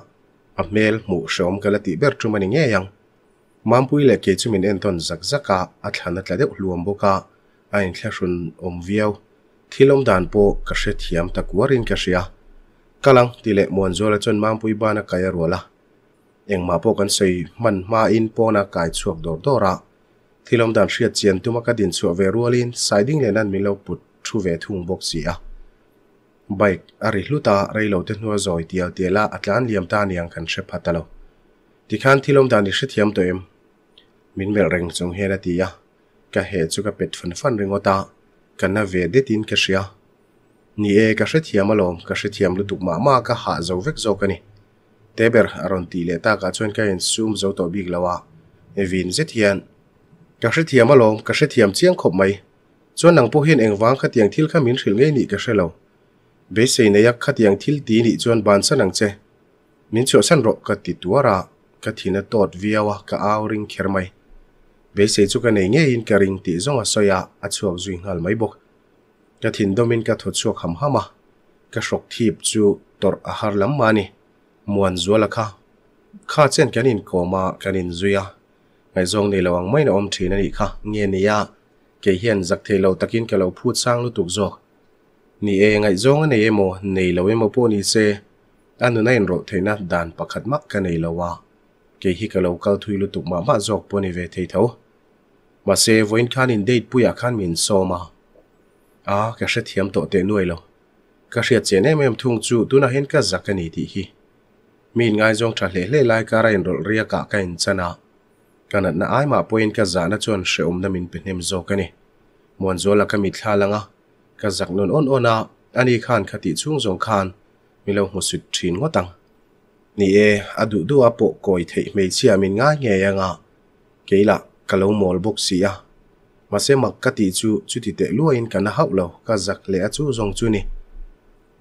[SPEAKER 1] อเมลหมู่ชอมกะละติเบรจุมันิเงยังมัมปุยเลเกจุมินเอนตอนซักซักะอัฐานัตละเดลวมบกะอันแคชุนอมเวียวทิลมดานโปกะเชียเทียมตะกัวรินกะเชียกะลังติเลมวนจัวละจวนมัมปุยบานะกายรัวละเองมาพวกันใส่มันมาอินปอนกายชวกดอดอระที่ลมดันเชียดเจียนตุมกระดินชวกเวรัวลินสายดิ้งเลนันมีเลาปุดชูเวทุงบกเสียไบคอริลุตาไรเลาเินัวจอยเตียวเตียละอัตลันเลียมตาเนียงคันเชพัตโลที่ขันที่ลมดันดิชิตยมตัวเอ็มมินเวลเร่งจงเฮนตียะกะเหตุจุกเป็ดฟันฟันเริงอตากันนาเวดดตินกเชียนี่เอกะเชียมมาลมกะเชียมลุตุกมามาก็หาเจ้าเวกเจ้ากันนี่ teber a rawn tih leh taka chuan ka in zoom zo tawh bik lo a e vin zet hian ka hre thiam a lawm ka hre thiam chiang khawp mai chuan nang pawh hian engvang khatiang thil kham in hril ngei nih ka hre lo be sei nei yak khatiang thil ti nih chuan ban san ang che min chaw san rawh ka ti tuara ka thina tawt viawa ka au ring kher mai be sei chu ka nei nge in ka ring ti zonga soya a chuak zui ngal mai bok ka thin domin ka thot chuak ham hama ka hrok thip chu tor a har lam mani muan zua la kha kha chen kan in ko ma kan in zuya ngai zong ni lawang mai na om thin ani kha này à, cái hiện hian zak lâu ta takin cái lâu phut sang lu tuk zok ni e ngai zong ne emo nei lo emo po này se anu na in ro theina dan pakhat mak ka nei lowa ke hi cái lâu cao thui lu tục mà ma zok po ni về thei tho mà xe với voin khan in date puya khan min so ma a ka she thiam to te nuai lo ka she chen em em thung hiện cái hen cái này thì hi min ngai jong tha hle hle lai ka rain rol ria ka ka in chana kana na ai ma point ka zana chon sheum na min penem zo ka ni mon zo la ka mi thlalanga ka zak non on ona ani khan khati chung jong khan milo hu sut thin ngotang ni e adu du a po koi thei me chia min nga nge yanga keila kalo mol box sia ma se mak ka ti chu chu ti te luain kana haulo lâu zak le a chu jong chu ni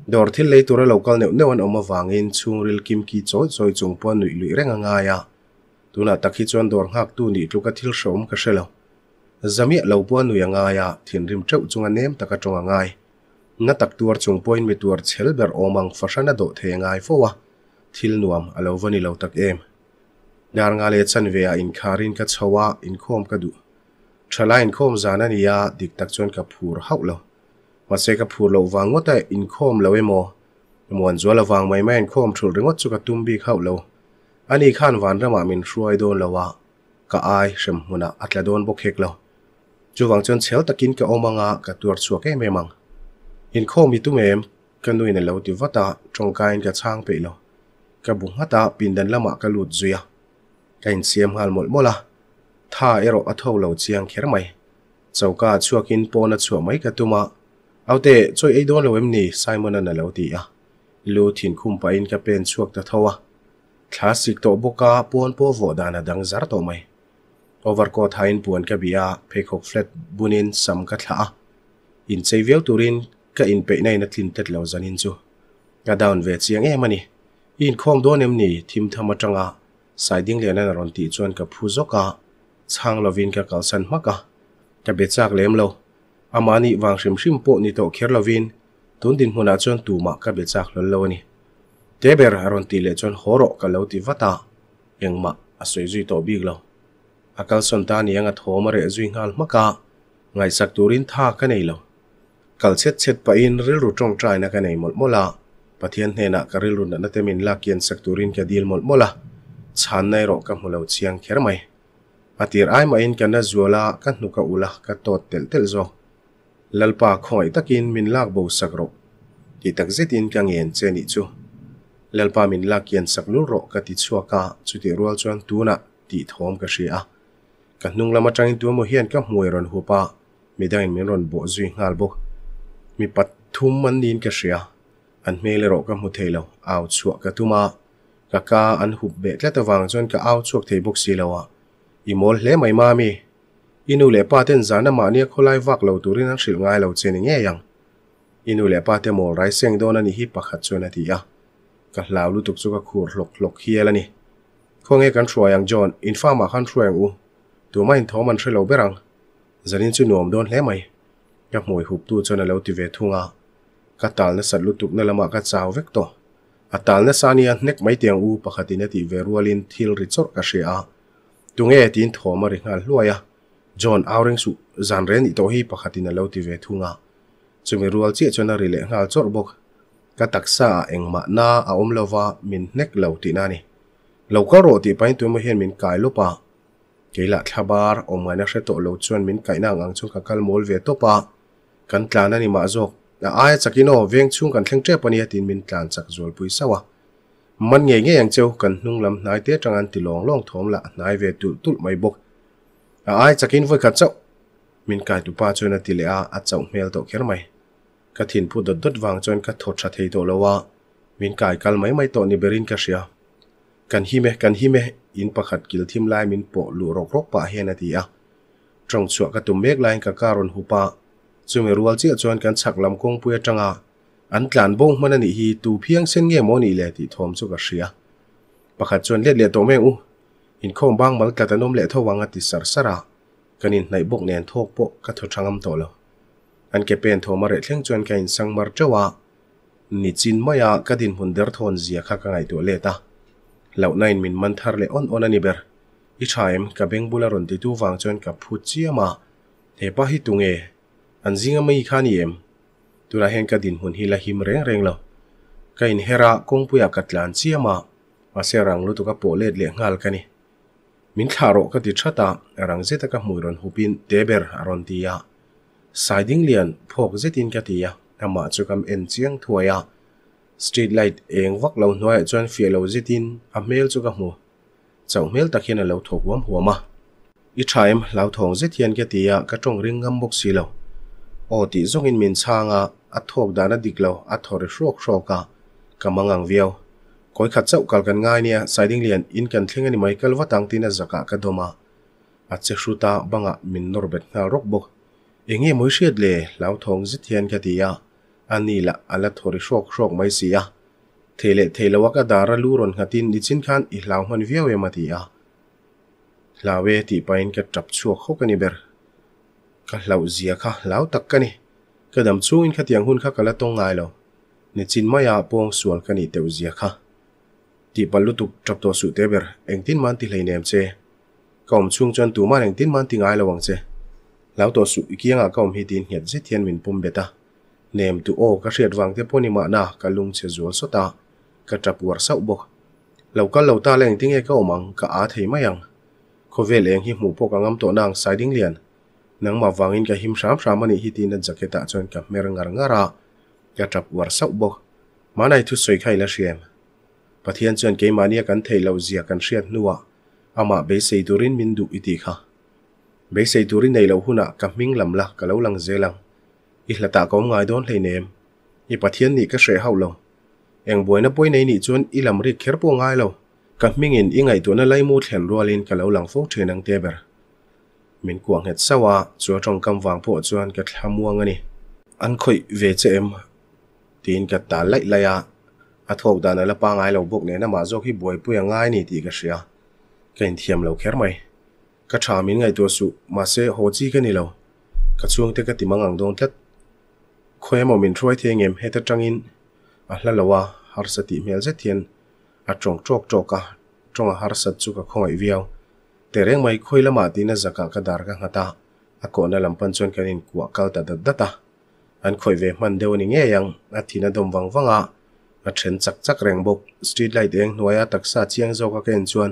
[SPEAKER 1] dor thil lei tura local neu neu an awm awangin chungril kim ki chawi chawi chung puan nui lui renga ngaia tuna takhi chuan dor nghak tu nih tluka thil hrom ka hrelo zamia lo puan nui angaia thinrim teuh chunga nem taka ṭawng angai na tak tuar chung poin mi tuar chhel ber omang fashana do the ngai fowa thil nuam alo vani lâu tak em dar nga le chan về a in kharin ka chawa in khom ka du thala in khom zana ni ya dik tak chon ka phur haulo มาเซกับผู้เลววางงดแต่อินคอมเลวไอ้โมมวนจัวเลววางไม่แม่นคอมถูกเรื่องงดจุกตุ้มบีเข้าเลวอันนี้ข้านวันระมามินช่วยโดนเลววะก็อายชมมุนะอัตละโดนบกเฮกเลวจูวังจนเชลตะกินกับอมังอากระตัวชัวแก่ไม่มังอินคอมมีตุ้มเอ็มกันด้วยในเลวติวัตาจงกายกับช่างไปเลวกับบุงหัตาปินดินละมากระลุดจุยกันเสียมหัลหมดโมละท่าเอรออัตเอาเลวเจียงเขียรไม่เจ้าก้าชัวกินโปนชัวไม่กับตัวมาเอาแต่ช่วยไอ้ดอนเราเอ็มนี่ไซมอนนั่นแล้วตีอะ ลูทินคุมไปอินกับเป็นช่วงตะทว่าคลาสสิกตัวบุกาปวนปัวโวดานะดังจัดตัวไหมโอเวอร์กอทายน์ปวนกับบีอาเพคอกเฟลตบุนินสัมกัตละอินเซเวียตูรินกับอินเปในนัดลินเต็ดเหล่าจันินจูกระดานเวทเสียงเอ็มันนี่อินคงโดนเอ็มนี่ทีมธรรมจังอาสายดิ้งเลียนนรอนตีจวนกับผู้จกาช่างลวินกับเกาสันมากะกับเบ็ดจากเล่มเรา amani wang sim sim po ni to kher lovin tun din huna chon tuma ka be chak lo lo ni teber aron ti le chon horo ka lo ti vata engma asoi zui to big lo akal son ta ni anga thoma re zui ngal maka ngai sak turin tha ka nei lo kal set set pa in ril ru tong trai na ka nei mol mola pathian hne na ka ril ru na te min la kien sak turin ka dil mol mola chan nai ro ka mulo chiang kher mai atir ai ma in kana zuala ka nuka ula ka tot tel tel zo ลลปาคอยตักินมินลากโบสักรกที่ตักเจตินกังเงินเจนิจูเลลปามินลากเยนสักลุรกติชัวกาสุดที่รัวจวนตัวนกตีทอมกษีอากันนุ่งละมาจังตัวโมเฮียนกับมวยรอนหัวปาไม่ได้เงินรอนโบจีงาลบุกมีปัดทุมมันดินกษีอาอันเมลโรกับมุเทลเอาชัวกระตุมากะกาอันหุบเบ็ดและตะวังจนกับเอาชัวเทบุกซีลาวอีโมลเล่ไม่มามีอินูเลปาเต้นจานา้มานเนียเขาไล่วักเราตัวเรื่องนั้นเฉีงง่ายเราเจนิ่งยังอินูเลปาเต้มอลไรเซงโดนันี่ฮิปขัดชวนนทีอะกะล่าลูตุกจุกขูดหลกหลกเฮียลันี่เขาเงี้กันช่วยยังจอนอินฟ้ามาขันช่วยอูตัวไม่ท้อมันเชื่อเราไปรังจะนิ่งชื่อนุมโดนแล้วไหมยักมวยหุบตัวจนแลาวตีเวทุงอ่ะก็ตาลนี่สัตว์ลุกตุกนั่ยละมากัดจาวเวกโตอัตอลนี้สานี่นักไม่เตียงอู่ปกติเนี่ีเวรัวลินทิลริชอร์กเชียตัวเอตินทอมาริงานลัวยะ John Auring su zanren ito hi pakhatin alo ti ve thunga. Chumi rual chi chona rile ngal chor bok ka taksa engma na a om lova min nek lo ti na ni. Lo ka ro ti pain tu mo hian min kai lo pa. Keila thabar om nga na hreto lo chuan min kai na ngang chu ka kal mol ve to pa. Kan tlana ni ma zok na ai chakino veng chung kan thleng tre pani atin min tlan chak zual pui sawa. Man nge nge yang cheu kan nung lam nai te changan ti long long thom la nai ve tu tul mai bok อาไอจักินไว้กัดเจ้กมินกายตุปาจนนาตีเลอาอัดเจ้าเมลตกเขไหมกะถิ่นพูดดดดวางจนกระทดชะเทยตัวละวะมินกายกลไม่ไม่ตนิเบรินกะเชียกันฮิเมะกันฮิเมะอินประคัดกิลทิมไลมินโปลูรกรกป่าเฮนาทีอาตรงชั่วกะตุมเมกไลน์กะการุนหุปะจึงไม่รูว่าเจียจนกันฉักลำกงปุยจังอาอันกลานบงมันนี่ฮีตูเพียงเส้นเงี้ยมนี่เละที่ทอมสุกเชียประคัดจวนเลียดเลียดตัวแม่อู้ินข้องบางมัลกัตโนมเละทวังอติสารสระกันินในบกเนียนทกปกกัทชังอัมโตโลอันเกเป็นโทมาเรตเลียงจวนแกนสังมารเจาวานิจินมายากัดินหุนเดิร์ทอนเสียข้ากังไอตัวเลตาเหล่านั้นมินมันทารเลอ่อนอันนิเบอร์อิชายมกับเบงบุลารุนติดตัววางจวนกับพุชิจียมาเทปะฮิตุงเอ อันซิงไม่ขานิเอมตัวเฮนกัดินหุนฮิลาฮิมเร่งเร่งเลยแกนเฮระกงปุยกัดลานเจียมาอาเสยรังลุตุกับโปเลดเลงงานกันี min tharo ka ti thata rang zeta ka muiron hupin teber aron tia siding lian phok zetin ka tia ama chukam en chiang thuaya street light eng vak lo noi chuan fia lo zetin a mel chu ka mu chau mel takin a lo thok wam huama i thaim lau thong zetian ka tia ka tong ring ngam bok si lo o ti zongin min changa a thok dana diklo a thore hrok hroka kamangang viau คอยขัดเจ้ากัลกันง่ายเนี่ยสาดิ้งเลียนอินกันเที่ยงนี่ไม่กลัวตั้งตีนจะกะกันดมาอาจจะสุดตาบังอ่ะมินนอร์เบตนารกบุกเองเงี้ยมวยเชียดเลยแล้วทงจิตเทียนกะตียะอันนี้แหละอันละทริชโชคไม่เสียเทเลเทลวะก็ดารลูรอนกะตินดิฉินขันอีหลาวมันเวียวเวมาตียาลาวเวทีไปอินกัะจับชัวเข้ากันนี่เบอร์ก็เหล่าเสียค่ะเหล่าตักกันนี่กระดมช่วงอินกะเตียงหุ่นค่ะกันละตรงไงเหรในจินไม่อากปวงส่วนกันนี่เตวเสียค่ะ ti pallutuk trapto su teber engtin man ti hleinem che kaum chung chuan tu man engtin man ti ngai lawang che lauto su ikianga kaum hi tin hiat je thian min pum beta nem tu o ka hriat wang te poni ma na ka lung che zual sota ka trapur sau bok lokal lo ta leng ting e ka omang ka a thei mayang khovel eng hi mu po ka ngam to nang siding ding lian nang ma wangin ka him sham sham ani hi tin jaketa chon ka mer ngar ngara ka trap war sau bok manai thu soi khai la shem thiên pathian chuan keimania kan theilo zia kan hriat nuwa ama be seidurin min du iti kha be seidurin neilo huna ka ming lamla ka lo lang zelang i hlata ko ngai don hlei nem i pathian ni ka hre haulo eng boina poi nei ni chuan i lam ri kher po ngai lo ka ming in i ngai tuna lai mu thlen rualin ka lo lang fo thenang te ber min kuang het sawa chu trong kam wang po chuan ka thlamuang ani an khoi về che em tin ka ta lấy à a thok dan ala pa ngai lo buk ne na ma khi bồi boi pui ngai ni ti ka sia ken thiam lo kher mai ka tha min ngai tu su ma se ho chi cái ni lo cái chuang te cái ti mangang đồng tlat khoe mo min throi theng em hết he ta tangin a hla lawa har sa ti mel ze thien a trong chok chok ka trong har sa chu ka khongai viau te reng mai khoi lama ti na zaka ka dar ka ngata a ko na lampan chon kanin kuwa kal ta dat data an khoi ve man deuning à thì nó thina dom wang à a then chak chak reng bok street light eng hnuaia taksa chiang zawk a ken chuan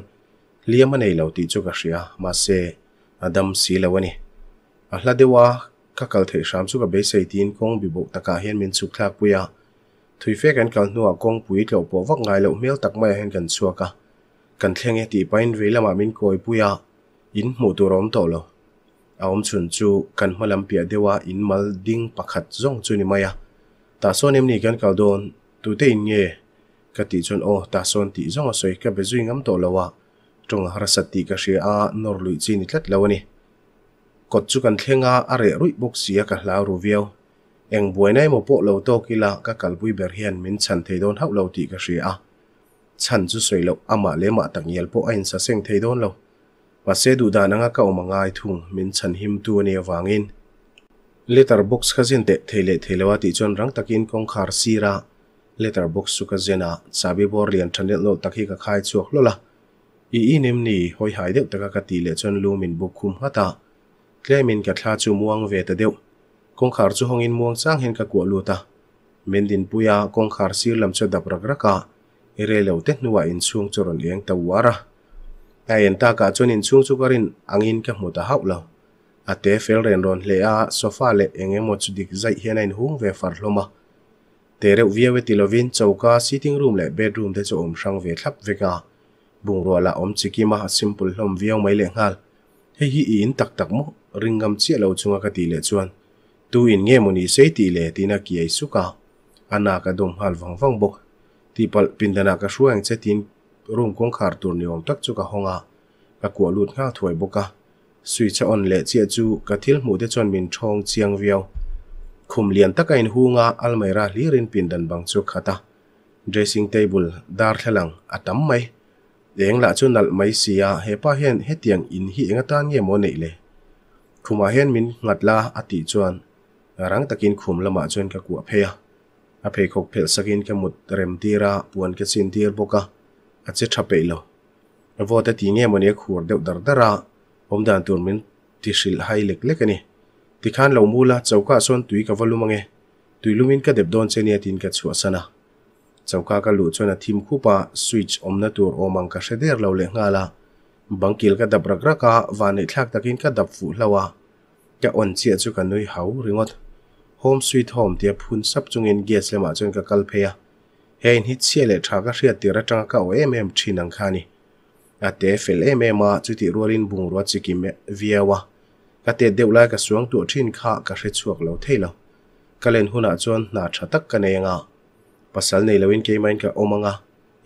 [SPEAKER 1] liam a nei lo ti chu ka hria ma se adam si lo ani a hla dewa ka kal thei sham chu ka be sei tin kong bi bok taka hian min chu thlak puya thui fe kan kal hnuah kong pui tlo po wak ngai lo mel tak mai hen kan chuaka kan thleng e ti pain ve lama min koi puya in hmu tu rom to lo a om chun chu kan hmalam pia dewa in mal ding pakhat zong chu ni maya ta so nem ni kan kal don tu te in nge ka ti chon o ta son ti zonga soi ka bezui ngam to lawa tong harasat ti ka she a nor lui chi ni tlat lawani kot chu kan thlenga are rui bok sia ka hla ru viau eng buai nai mo po lo to kila ka kalbui ber hian min chan thei don hau lo ti ka she a chan chu soi lo ama le ma tak yel po ain sa seng thei don lo và sẽ đủ đàn nga cậu mà ngai thùng mình chẳng him tu nè vàng in. Letter box khá diện tệ thầy lệ thầy lệ tỷ chôn răng takin công khár si ra letterbox suka chu ka zena chabi bor lian thanel no takhi ka khai chuak lola i i nem ni hoi hai deuh taka ka ti le chon lumin bu khum hata tlemin ka thla chu muang ve ta deuh kongkhar chu in muang chang hen ka ku lu ta mendin puya kongkhar sir lam chu dap rak raka ere lo te nuwa in chung choron eng tawara ayen ta ka chon in chung chu karin angin ka hmuta hau lo ate fel ren ron le a sofa le enge mo chu dik zai hian in hung ve far hloma te reuh viau ti lovin choka sitting room leh bedroom te chu awm hrang ve thlap veka bungraw la awm chikima a simple hlawm viau mai leh ngal hei hi i in tak tak maw ringgam chia lo chunga ka ti le chuan tu in nge muni sei ti le tina ki ai suka ana ka dum hal wang wang bok ti pal pindana ka hruang che tin room kong khar tur ni awm tak chu ka honga ka kwa lut nga thoi boka switch on le chia chu ka thil mu te chon min thong chiang viau khum lian taka in hunga almaira hlirin pindan bang chu khata dressing table dar thlalang atam mai engla chu nal mai sia hepa hen hetiang in hi enga tan nge mo nei le khuma hen min ngatla ati chuan rang takin khum lama chuan ka ku pheya a phei khok phel sakin ka mut rem tira puan ke chin tir boka a che tha pe lo vo ta ti nge mo ne khur deu dar dara om dan tur min ti shil hai lek lek ani Ti khaan lau muu la caw kaa son tui kawalu ma nge tui lumi nka debdo nche niyati nka tsuwasana caw kaa ka luu tsuana tim ku paa switch om na tuur oma nka shader lau leh nga la bangkil ka dabrag raka vani tlac daki nka dabfu la waa kia on tsiacu ka nui hau ringot home sweet home tia pun sapchungin gheas le ma tsuanka kalpea hei nhi tsiac le thaka shiati ratangaka o ee meem chi nang khaani ate fel ee meem maa tsuuti ruwarin buung chiki me via กาเตเดียวไล่กับสวงตัวชินข้ากับเชชวกเหลาเทลกาเล่นหุ่นอาจวนนาชาตักกันเองอ่ะภาษาในเลวินเกมันกับอมังอ่ะ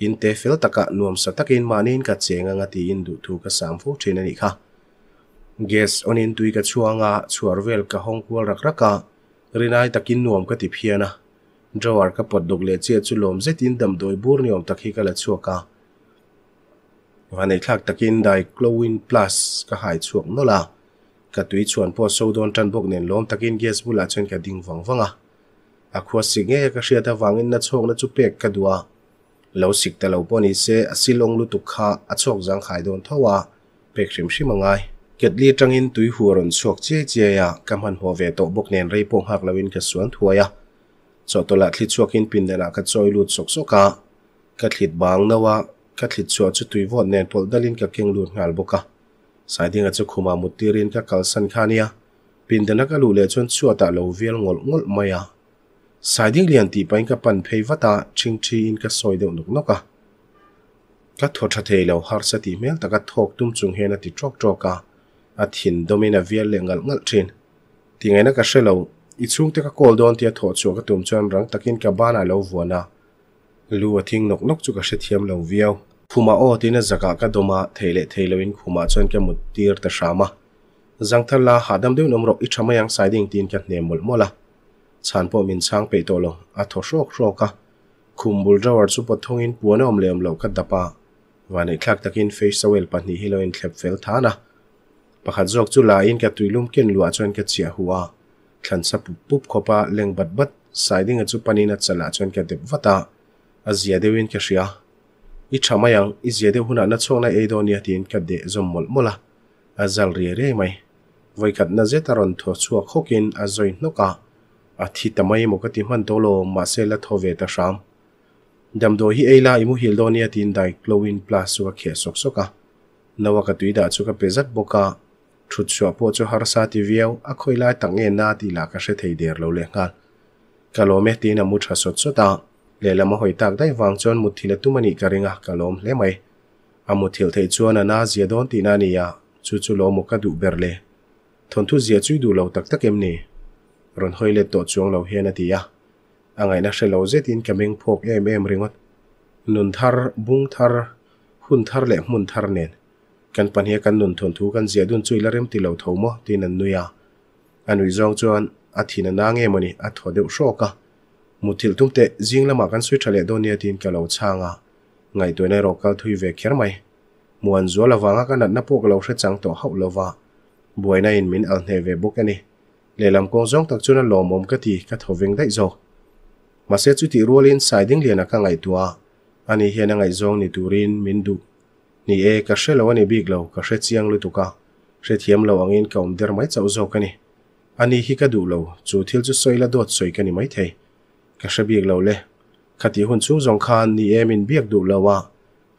[SPEAKER 1] อินเตฟิลตะกันนวมสตักอินมานินกับเจงอ่ะตีอินดูทุกสามฟูเช่นนี้ค่ะเกสอันอินตุยกับชวงอ่ะชัวเวลกับฮองกัวรักรักอ่ะรินายตะกินนวมกับติเพียนะจาวาร์กับปดดกเลจชียชุลมเจตินดำโดยบุรีิอมตะขีกับเลชัว่าวันในคลักตะกินได้กลวินพลัสก็หายช่วงนั่นแหละกตุยชวนพ่อสู้โดนจันบกเนินล้มตะกินเกีสบุลาชนกัดดิ้งฟังฟังอ่ะอควาสิงเงี้ยกระเชียตะวังอินนัชโงนัชุเปกกระดัวเหลาสิกตะเหลาปนิเสอสิลงลุตุขาอัชโงจังขายโดนทว่าเปกริมชิมังไงเกตลีจังอินตุยหัวรนชกเจเจียกำพันหัวเวตบกเนินไรปงหักลาวินกระสวนทัวยะสอตลาดทิดชวกินปินเดลากระจอยลุดสกสกะกระทิดบางนวะกระทิดชวจุตุยวอดเนินพวดลินกระเกงลุดงาลบกะ sai dinga chu khuma mutirin ka kalsan khania pindana ka lu le chon chuata lo vel ngol ngol maya à. sai ding lian ti pain ka pan vắt wata à, ching chi in ka soi deuh nok noka ka tho tha thei lo har sa ti mel taka thok tum chung hena ti trok troka a thin domina vel le ngal ngal thin ti ngaina lầu, ít ichung te ka kol don tia tho chu ka tum chan rang takin ka bana lầu vua na, a thiên nok nóc chu ka she thiam lầu viau ฟูมาโอที่นั่นสกักัดูมาเทเลเทเลวินฟูมาชนแกมุดตีร์ตชามะจังทัลลาหาดัมเดินอมรกอิชามายังสายดิงตีนแ่เนมบุลโมละชานพอมินชางไปตัวลงอัทโชกโชกะคุมบุลจาวร์สุปทงอินปัวเนอมเลียมเล่กัดดับปะวันนี้คลักตะกินเฟซเซเวลปันนี่ฮิโลอินเคลปเฟลท่านะประคัดจอกจุลาอินแกตุยลุ่มกินลัวชนแกเชียหัวขันสับปุบปุบขบะเล็งบัดบัดสายดิงอัจุปันนี่นัดสลัดชนแกเด็บวัตตาอาเซีเดวินแกเชีย i thamayang i zede huna na chongna eidonia tin ka de zommol mola azal ri re mai voikat na zeta ron tho chuak khokin a zoi noka a thi tamai mokati man dolo ma se la tho ve ta sham dam do hi eila imu hil donia tin dai chlowin plus chu ka khe sok soka nawa ka tuida chu ka pezat boka thut chua po chu har sa ti viau a khoilai tangen na ti la ka she thei der lo le ngal kalome tin amu thasot sota le lama hoi tak dai wang chuan muthila tumani ka ringa ka lom hle mai a muthil thei chuan ana zia don ti na nia chu chu lo mo ka du ber le thon thu zia chui du lo tak tak em ni ron hoi le to chuang lo hian atia angai na hrelo zetin kameng phok em em ringot nun thar bung thar hun thar le mun thar nen kan pan he kan nun thon thu kan zia dun chui la rem ti lo thomo tin an nuya anui zong chuan athina na nge mani atho deuh shoka tung riêng muthil tumte zinglama kan sui thale do nia tin kalo changa ngai toina ro kal thui ve kher mai muan zo lawanga kan na pok lo hre chang to hau lova buaina in min al hne ve bok ani lelam kong jong cái chuna lo mom ka ti ka thoveng dai zo ma se chu ti rolin siding liana ka ngai tua ani hian ngai zong ni rin min du ni e ka shelo ani big lo ka she chiang lu tuka she thiam lo angin kaum der mai chau zo kani ani hi ka du lo chu thil chu soila dot soi kani mai thei กษตรบีกเราเลยขัดที่หุ่นชุ่งจงคานนี่เอมินเบียกดูแล้วว่า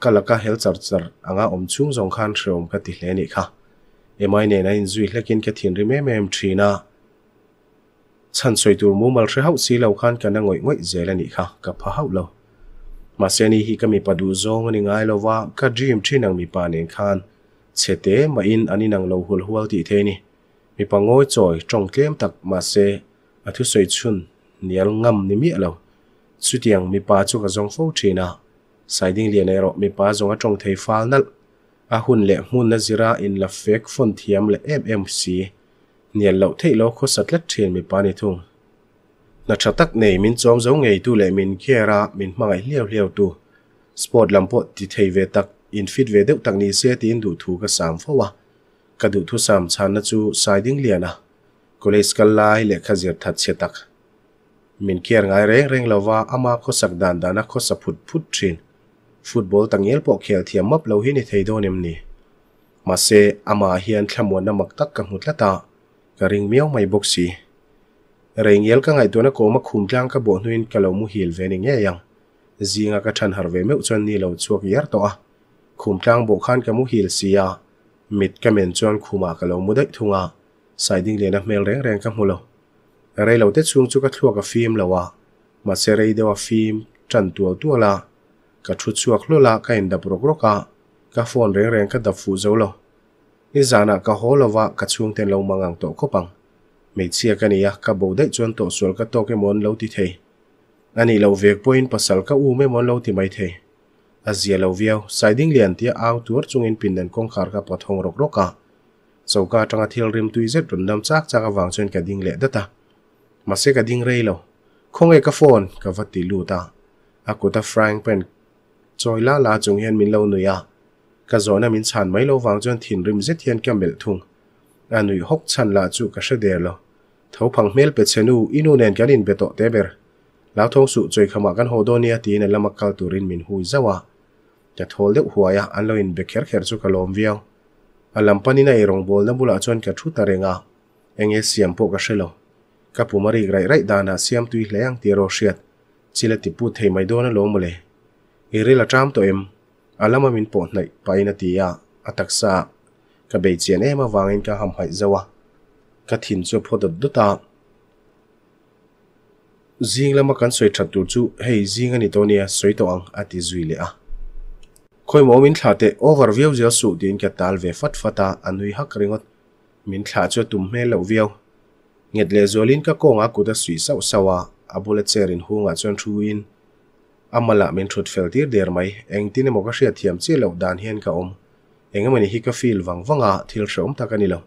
[SPEAKER 1] กะละก็เฮลจัดจัดอ่างอมชุ่งจงคานเชื่อมขัดที่เลนี่ค่ะเอไม่เนี่ยนะอินซุ่ยเล็กินขัดที่ริมแม่แม่ทีนะฉันสวยตัวมูมาเชื่อเขาสีเหลาคานกันนั่งอ่อยง่อยเจริญนี่ค่ะกับพะเขาเรามาเซนี่ฮีก็มีปัดดูจงนี่ไงเล้วว่ากัะจีมทีนังมีปานเองคานเชเตะมาอินอันนี้นั่งเราหัวหัวทีเทนี่มีปังง่ยจ่อยจงเกี้ยมตักมาเซอาทุสวยชุน nial ngam ni mi alo chutiang mi pa chu ka zong fo thina siding lian ero mi pa zonga tong thei fal nal a hun le hmun na zira in la fek fon thiam le mmc nial lo thei lo kho satlat thien mi pa ni thung na thatak nei min chom zo ngei tu le min khera min mangai leo leo tu sport lampo ti thei ve tak in fit ve deuh tak ni se tin du thu ka sam fo wa ka du thu sam chan na chu siding lian a college kal lai le khazir that che tak min kiar ngai reng reng lova ama kho sak dan dana kho sa phut phut thin football tangel po khel thiam map lo hi ni theido nem ni mase ama hian thlamon namak tak ka hmutla ta ka ring miau mai boxi rengel ka ngai tona koma khum tlang ka bo hnuin ka lo mu hil ve ni nge yang zinga ka than har ve me chon ni lo chuak yar to a khum tlang bo khan ka mu hil sia mit ka men chon khuma ka lo mu dai thunga siding lena mel reng reng ka hmulo rai lo te chung chu ka thlua ka film lawa ma se rei dewa film tran tual tuala ka thu chuak lo la ka in dap rok roka ka phone reng reng ka dap fu zo lo ni zana ka holowa ka chung ten lo mangang to kopang mei chia ka nia ka bo dai chuan to sual ka to ke mon lo ti thei ani lo vek poin pasal ka u me mon lo ti mai thei azia lo viau siding lian tia aw tur chungin pindan kong khar ka pathong rok roka chauka tanga thil rim tui zet rundam chak chaka wang chen ka ding le data มาเสกดิ้งเรยลคงเอกฟอนกับวัดติลูตาอากูตาแฟรงค์เป็นจอยลาลาจงเฮียนมินเลวหนุยากะจอนามินชันไม่เลววางจนถิ่นริมเจเฮียนกัมเบลทุงอันนุยฮกชันลาจูกบเสเดลเท้าพังเมลเป็ดเชนูอินูเนนกันอินเปโตเตเบร์แล้วทงสุจอยขมากันโฮโดเนียตีในละมักกลตูรินมินฮุยซะวะจะทอลเดหัวยะอันเลวินเบเคร์เคร์จุกบลอมเวียวอัลลัมปานินไอรองบอลนับุลาจวนกบชุตะเรงาเองเอเซียมโปกะเชล kapumari grai rai dana siam tui hleang tiro hriat chile tipu thei mai dona lo mule irila tram to em alama min po nai paina tia ataksa ka be chen ema wangin ka ham hai zawa ka thin chu phodot duta zing lama kan soi that tu chu hei zing ani to nia soi to ang ati zui le a khoi mo min thla te overview ja su din ka tal ve fat fata anui hak ringot min thla chu tum me lo nget linh zolin ka konga kuda sui sau sawa abula cherin hunga chon thuin amala men thut fel tir der mai engtin emaw ka hria thiam che lo dan hian ka om engemani hi ka fil wang wanga thil hrom takani lo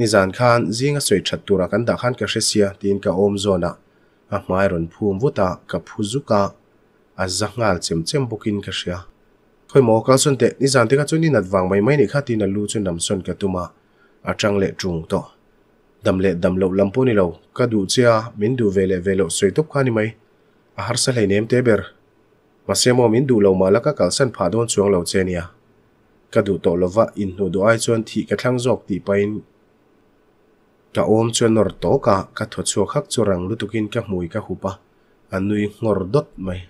[SPEAKER 1] nizan khan riêng zinga soi that tura kan da khan ka hresia tin ka om zona a mai ron phum vuta ka phuzuka a zangal chem chem bukin ka hria khoi mo ka sun te nizan te ka chuni nat wang mai mai ni khát tin a lu chu nam son ka tuma à, trăng lệ trung to dam le dam lo lampo ni lo ka du chia min du vele velo soi top khani mai a har sa lei nem te ber ma se mo min du lo ma la ka kal san pha don chuang lo che cả ka du to lova in nu do ai chuan thi ka thlang jok ti pain ka om chuan nor to ka ka tho chu khak chu rang lu tukin ka mui ka hupa anui à. à, ngor dot mai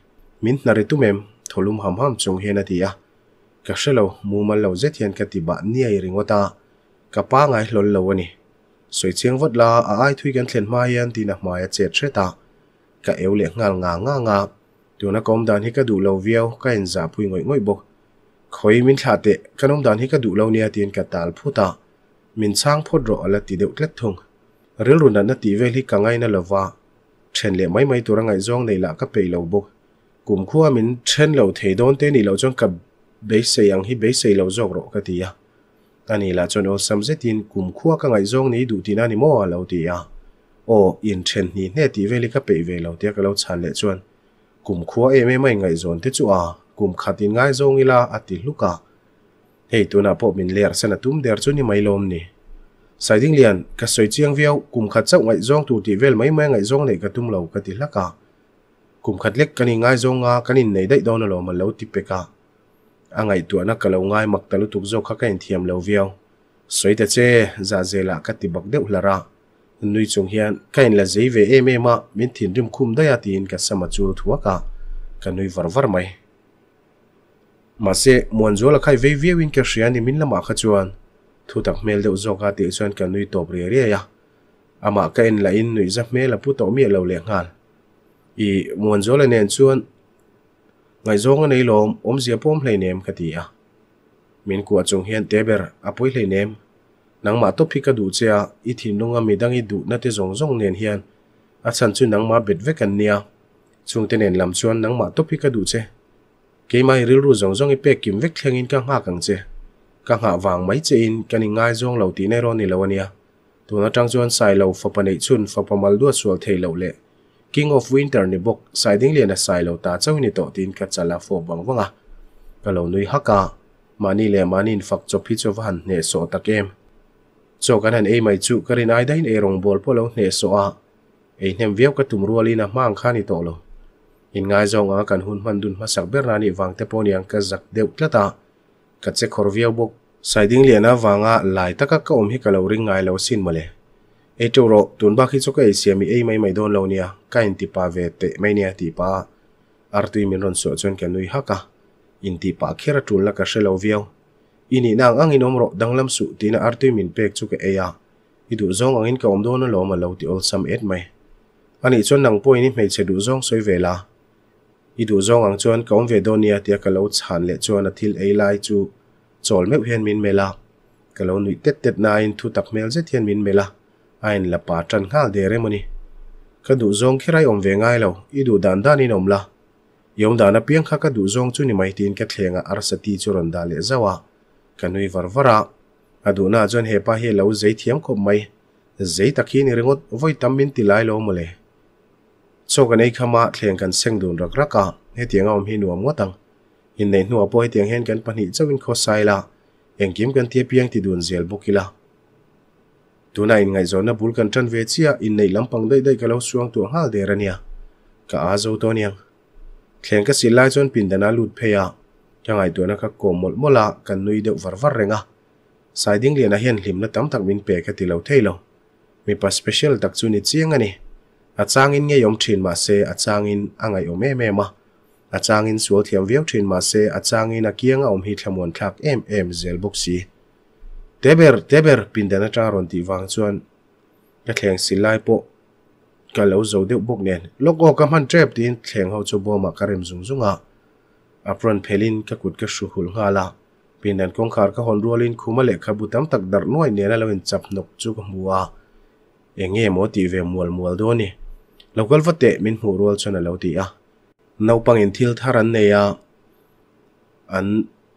[SPEAKER 1] min nari tu mem tholum ham ham chung à cả xe a ka shelo mu mal lo cả ka ti nia ni ai ringota cả pa ngai lol lo ani สวยเชียงวัดลาอาไอทุยกันเขียนมายันที่นักมายเจ็ดเชตากะเอวเลียงงานงางางาตัวนักอมดานฮิกระดูเลาเวียวกะเห็นจ่าพุยงอยง่อยบก คอยมินขาเตะกะนอมดานฮิกระดูเลาเนียเตียนกะตาลพูตามินสร้างพดรอละตีเดือดเล็ดทงเรื่องรุนนั้นตีเวลี่กังไงนั่นละว่าเช่นเล่ไม่ไม่ตัวรังไงจ้องในละก็ไปเลาบก กลุ่มขั้วมินเช่นเลาเทดอนเตนี่เลาจ้องกับเบสเซียงฮิเบสเซียเลาจ้องรอกะตีอะ ani la chon o samzetin kum khuwa ka ngai zong nei du tin ani mo lo ti a o in then ni ne ti veli ka pe ve lo te ka lo chan le chuan kum khuwa em em mai ngai zon te chu a kum khatin ngai zong ila ati luka hei tuna po min ler sana tum der chu ni mai lom ni sai ding lian ka soi chiang viau kum khat chau ngai zong tu ti vel mai mai ngai zong nei ka tum lo ka ti laka kum khat lek kani ngai zong nga kanin nei dai don lo ma lo ti pe ka a ngai tu na kalau ngai mak talu tuk zo kha ka in thiam lo viau soite che za zela ka ti bak deuh lara nui chung hian kain la zei ve em em a min thin rim khum da ya tin ka sama chul thuwa ka ka nui var var mai ma se muan zo la khai ve ve win ka shia ni min lama kha chuan thu tak mel deuh zo ka ti chuan ka nui top re re ya ama ka in la in nui za mel a pu to mi lo le ngal i muan zo la nen chuan ngai zong nei lom om zia pom hlei nem khatia min ku achung hian teber apoi hlei nem nang ma to phika du chea i thin lunga midangi du na te zong zong nen hian a chan chu nang ma bet vekan nia chung te nen lam chuan nang ma to phika du che ke mai ril ru zong zong i pe kim vek thleng in ka nga kang che ka nga wang mai che in kan i ngai zong lo ti ne ro ni lo ania tuna tang chuan sai lo fa pa nei chun fa pa mal du chual thei lo le King of Winter ni bok siding lian a sai lo ta c h a w ni to tin ka chala fo bang wanga kalo nui haka mani le mani in fak chop hi chop han ne so takem s o k a n han ei mai chu karin ai dain e rong bol polo ne so a ei nem viau ka tum rualina mang khani to lo in ngai zong a kan hun man dun ma sak ber nani wang te poni ang ka zak deu k l a t a ka che khor viau bok siding lian a wanga lai taka ka om hi kalo ring ngai lo sin male ai chỗ rồi tuần ba khi số cái xem ai mai mai đón lâu nia cái anh tipa về tệ mai nia tipa artui min ron so chon kan nui haka à. in tipa khera tul la ka shelo viau ini nang ang inom ro danglam su tina artui min pek chu ke aya idu zong ang in ka om don lo ma lo ti ol sam et mai ani chon nang poi ni mei che du zong soi vela idu zong ang chon ka om ve don nia tia ka lo chan le chon a thil ei lai chu chol me hian min mela ka lo nui tet tet na in thu tak mel je thian min mela ain la pa tran ngal de re mani ka du zong khirai om ve ngai lo i du dan dan in om la yom dana piang kha ka du zong chu ni mai tin ka thlenga arsati chu ron da le zawa kanui varvara aduna jon hepa he lo zei thiam khop mai zei takhin ringot voi tamin tilai lo mole chokan ei khama thleng kan sengdun rak raka he tianga om hi nuam watang in nei nuwa poi tiang hen kan pani chawin kho saila engkim kan tia piang ti dun zel bukila tuna in ngai zona bul kan than ve chia in nei lampang dai dai kalau suang tu hal de rania ka a zo to niang thleng ka silai chon pin dana lut pheya kyangai tuna ka komol mola kan nui de var var renga sai ding lian a hian hlim na tam tak min pe ka ti lo thei lo mi pa special tak chu ni chiang ani a chang in nge yom thin ma se a chang in angai o me me ma a chang in sual thiam viau thin ma se a chang in a kianga om hi thlamon thak em em zel boxi teber teber pindana ta ron ti wang chuan la thleng silai po ka lo zo deuh bawk nen loko ka hman trep tin thleng ho chu bawma ka rem zung zunga apron phelin ka kut ka shu hul nga la pindan kong khar ka hon rolin khuma le kha butam tak dar noi nen a loin chap nok chu ka muwa enge mo ti ve mual mual do ni local vate min hu rol chana lo ti a naupang in thil tharan neya an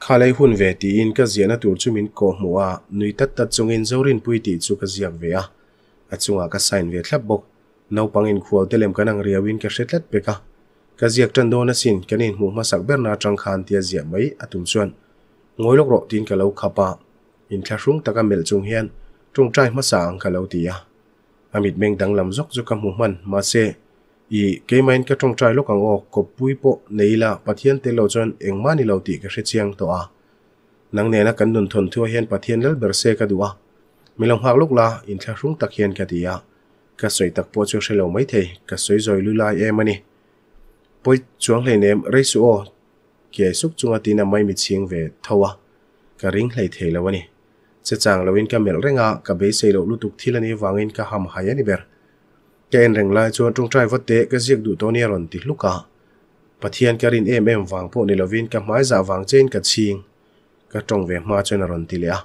[SPEAKER 1] khá khalai hun về thì in ka ziana tur chu min ko mu a nui tat tat chungin zorin pui ti chu về à ve a à ka sign về thấp thlap nấu bằng in khuôn cái năng riêng khual telem kanang riawin ka hretlat peka ka ziak tan dona sin kanin mu ma sak berna tang khan tia à mai xuân ngồi ngoilok ro tin ka lo khapa in thla rung taka mel chung hian tung trai ma sang ka lo tia amit meng dang làm zok zu ka mu man ma se i keimain ka tong trai lokang o ko pui po neila pathian te lo chon engma ni lo ti ka hre chiang to a nang ne na kan nun thon thu hian pathian lal ber se ka duwa milang hak lok la in thla rung tak hian ka ti a ka soi tak po chu shelo mai the ka soi zoi lu lai em ani poi chuang le nem rei su o kiai suk chunga tina mai mi chiang ve thowa ka ring hlei thei lo ani che chang lo in ka mel renga ka be se lo lutuk thilani wangin ka ham hayani ber ken reng lai chuan trung trai vất vote ka ziak du to ni ron ti hluka pathian karin em em wang po ni lovin ka mai za wang chen ka ching ka tong ve ma chen ron ti le a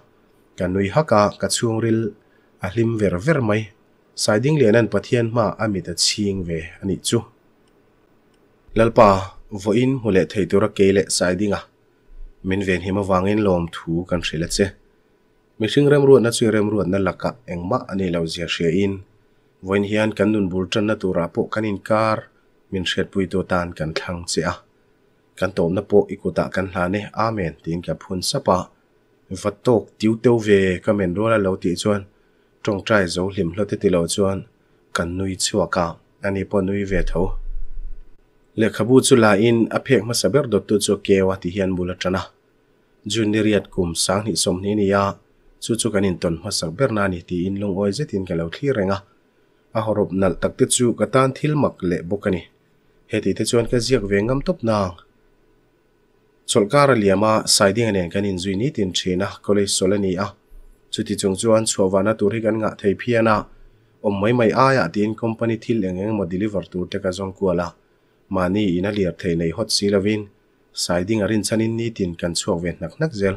[SPEAKER 1] ka nui haka ka chung ril a hlim ver ver mai siding lian an pathian ma ami à ta ching ve ani chu lalpa voin hule theitura kele siding a min ven hima wangin lom thu kan thrile che mihring rem ruat na chui rem ruat na laka engma ani lo zia in voin hian kan nun bul tan na tura ah po kan in kar min hret pui tu tan kan thlang che a ah. kan tawm na pawh ikuta kan hlane amen tin ka phun sapa ah. vat tok tiu teu ve ka men rola lo ti chuan tong trai zo hlim hlote ti lo chuan kan nui chuaka ani po nui ve tho le khabu chu la in a phek ma saber dot tu chu kewa ti hian bula tana junioriat kum sang ni som ni ni ya chu chu kan in ton ma sak ber na ni ti in lung oi zetin ka lo thli renga a horop nal tak te chu ka tan thil mak le bawk ani heti te chuan ka ziak ve ngam top nang solkar aliama saiding anen kan in zui ni tin thina college solani a chuti chung chuan chhuawana tur hi kan nga thei phiana om mai mai aya tin company thil engeng ma deliver tur te ka zong kuala mani ina liar thei nei hot silavin saiding arin chanin ni tin kan chuak ve nak nak zel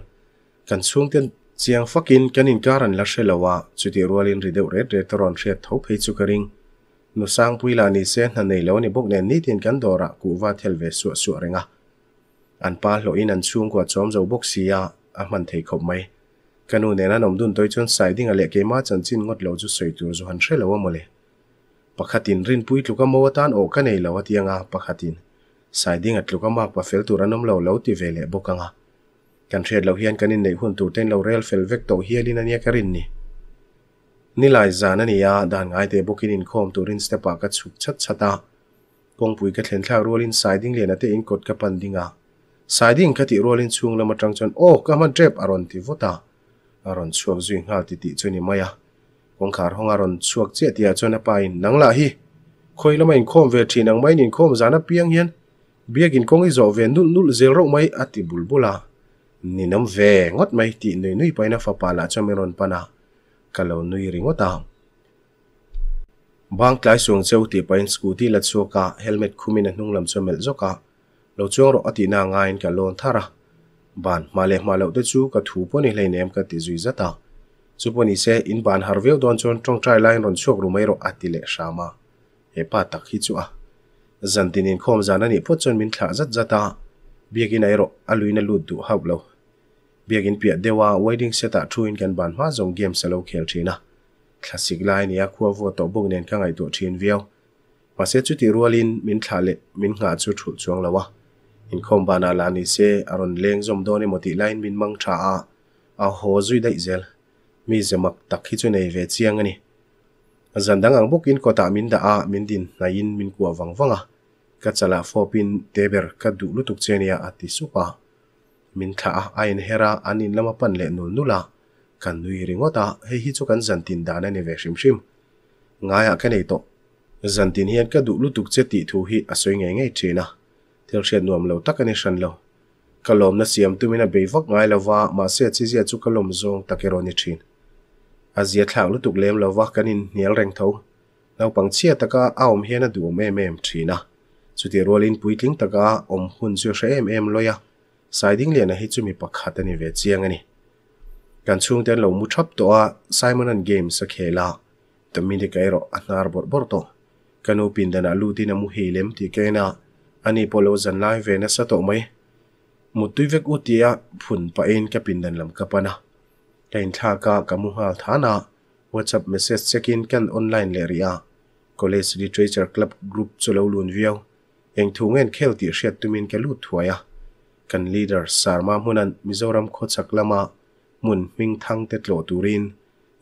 [SPEAKER 1] kan chung ten chiang fakin kanin karan la shelawa chuti rualin rideu ret re toron hriat tho phei chu karing nu sang puila ni se hna nei lo ni bok nen ni tin kan dora ku va thel ve su su renga an pa lo in an chung kwa chom zo bok sia a man thei khop mai kanu ne na nom dun toi chon sai ding ale ke ma chan chin ngot lo chu soi tur zo han shelawa mole pakhatin rin pui tluka mawatan o ka nei lo atianga pakhatin sai ding atluka mak pa fel tur anom lo lo ti vele bokanga kan thred lo hian kan in nei hun tur ten lo rel fel vek to hialin ania karin ni ni lai zan ania dan ngai te bukin in khom turin stepa ka chuk chat chata kongpui ka thlen thla rolin siding lena te in kot ka pandinga siding ka ti rolin chung lama tang chon o oh, ka man trap aron ti vota aron chuak zui nga ti ti chuni maya kongkhar hong aron chuak che tia chona pa in nangla hi khoi lama in khom ve thi nang mai in khom zana piang hian biak in kongi zo ve nul nul zel ro mai ati bulbula ni nam ve ngot mai ti nui nui paina fa pala chameron pana kalo nui ringota bang tlai sung cheu ti pain scooty la chuka helmet khumin hnung lam chomel zoka lo chuang ro ati na ngain ka lon thara ban male malo te chu ka thu poni lei nem ka ti zui zata chu poni se in ban harveu don chon tong trai line ron chok ru mai ro ati le shama he pa tak hi chu a zantinin khom zana ni phot chon min thla zat zata biakin ai ro aluina lut du haulo việc in biakin piat dewa wedding tạo thuin gần ban hóa zong game salo khel thina classic line ya khuwa vo to bung nen ka ngai to thin viau ma se chu ti rualin min thale min nga chu thu chuang lawa in không khom bana la ni se aron leng zom do một moti line min mang à, à tha đại a ho zui mặc zel mi zemak tak hi chu nei ve đang ani bốc in có kota min đã à min tin, na in vắng vắng min kuwa wang wanga ka chala fopin teber ka du lutuk chenia ati supa min thla a in hera an in lama pan le nul nula kan nui ringota hei hi chu kan zantin dana ni ve hrim hrim ngaya ka nei to zantin hian ka du lutuk che ti thu hi a soi ngei ngei thina thil hriat nuam lo tak ani hran lo kalom na siam tumina beivak ngai lova ma se chi zia chu kalom zong takeroni thin azia thlang lutuk lem lova kanin nial reng tho nau pangchia taka aom hian a du mem mem thina chuti rolin puitling taka om hun chu hre em em loya siding lian a mình chu mi pakhat ani ve chiang ani kan chung ten lo mu thap to a simon and games cái rồi tamini kairo anar bor bor to kanu pin dana lu tin mu hilem ti kena ani polo về nó sẽ na sa to mai mu tuivek utia phun pa en ka pin dan lam ka pana kain tha ka kamu hal thana whatsapp message check in kan online le ria college literature club group luôn view. Anh lun viau khéo thungen khel tụi mình cái ka lu à kan leader Sarma Munan Mizoram Khochaklama mun ming thang te tlo turin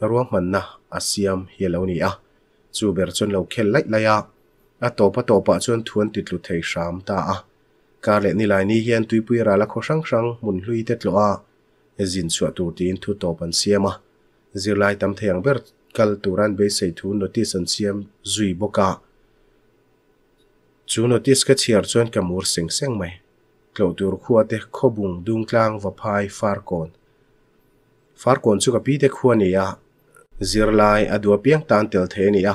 [SPEAKER 1] ruang man na asiam hialo ni a chu ber chon lo khel lai laya a topa topa chon thuan titlu thei sham ta a ka le ni lai ni hian tuipui ra la kho sang sang mun hlui te tlo a ezin chu tur tin thu topan siama zirlai tam theng ber kal turan be sei thu notice an siam zui boka chu notice ka chiar chon kamur seng seng mai klautur khuate khobung dungklang vaphai farkon farkon chuka pi te khuani ya zirlai adua piang tan tel the ni ya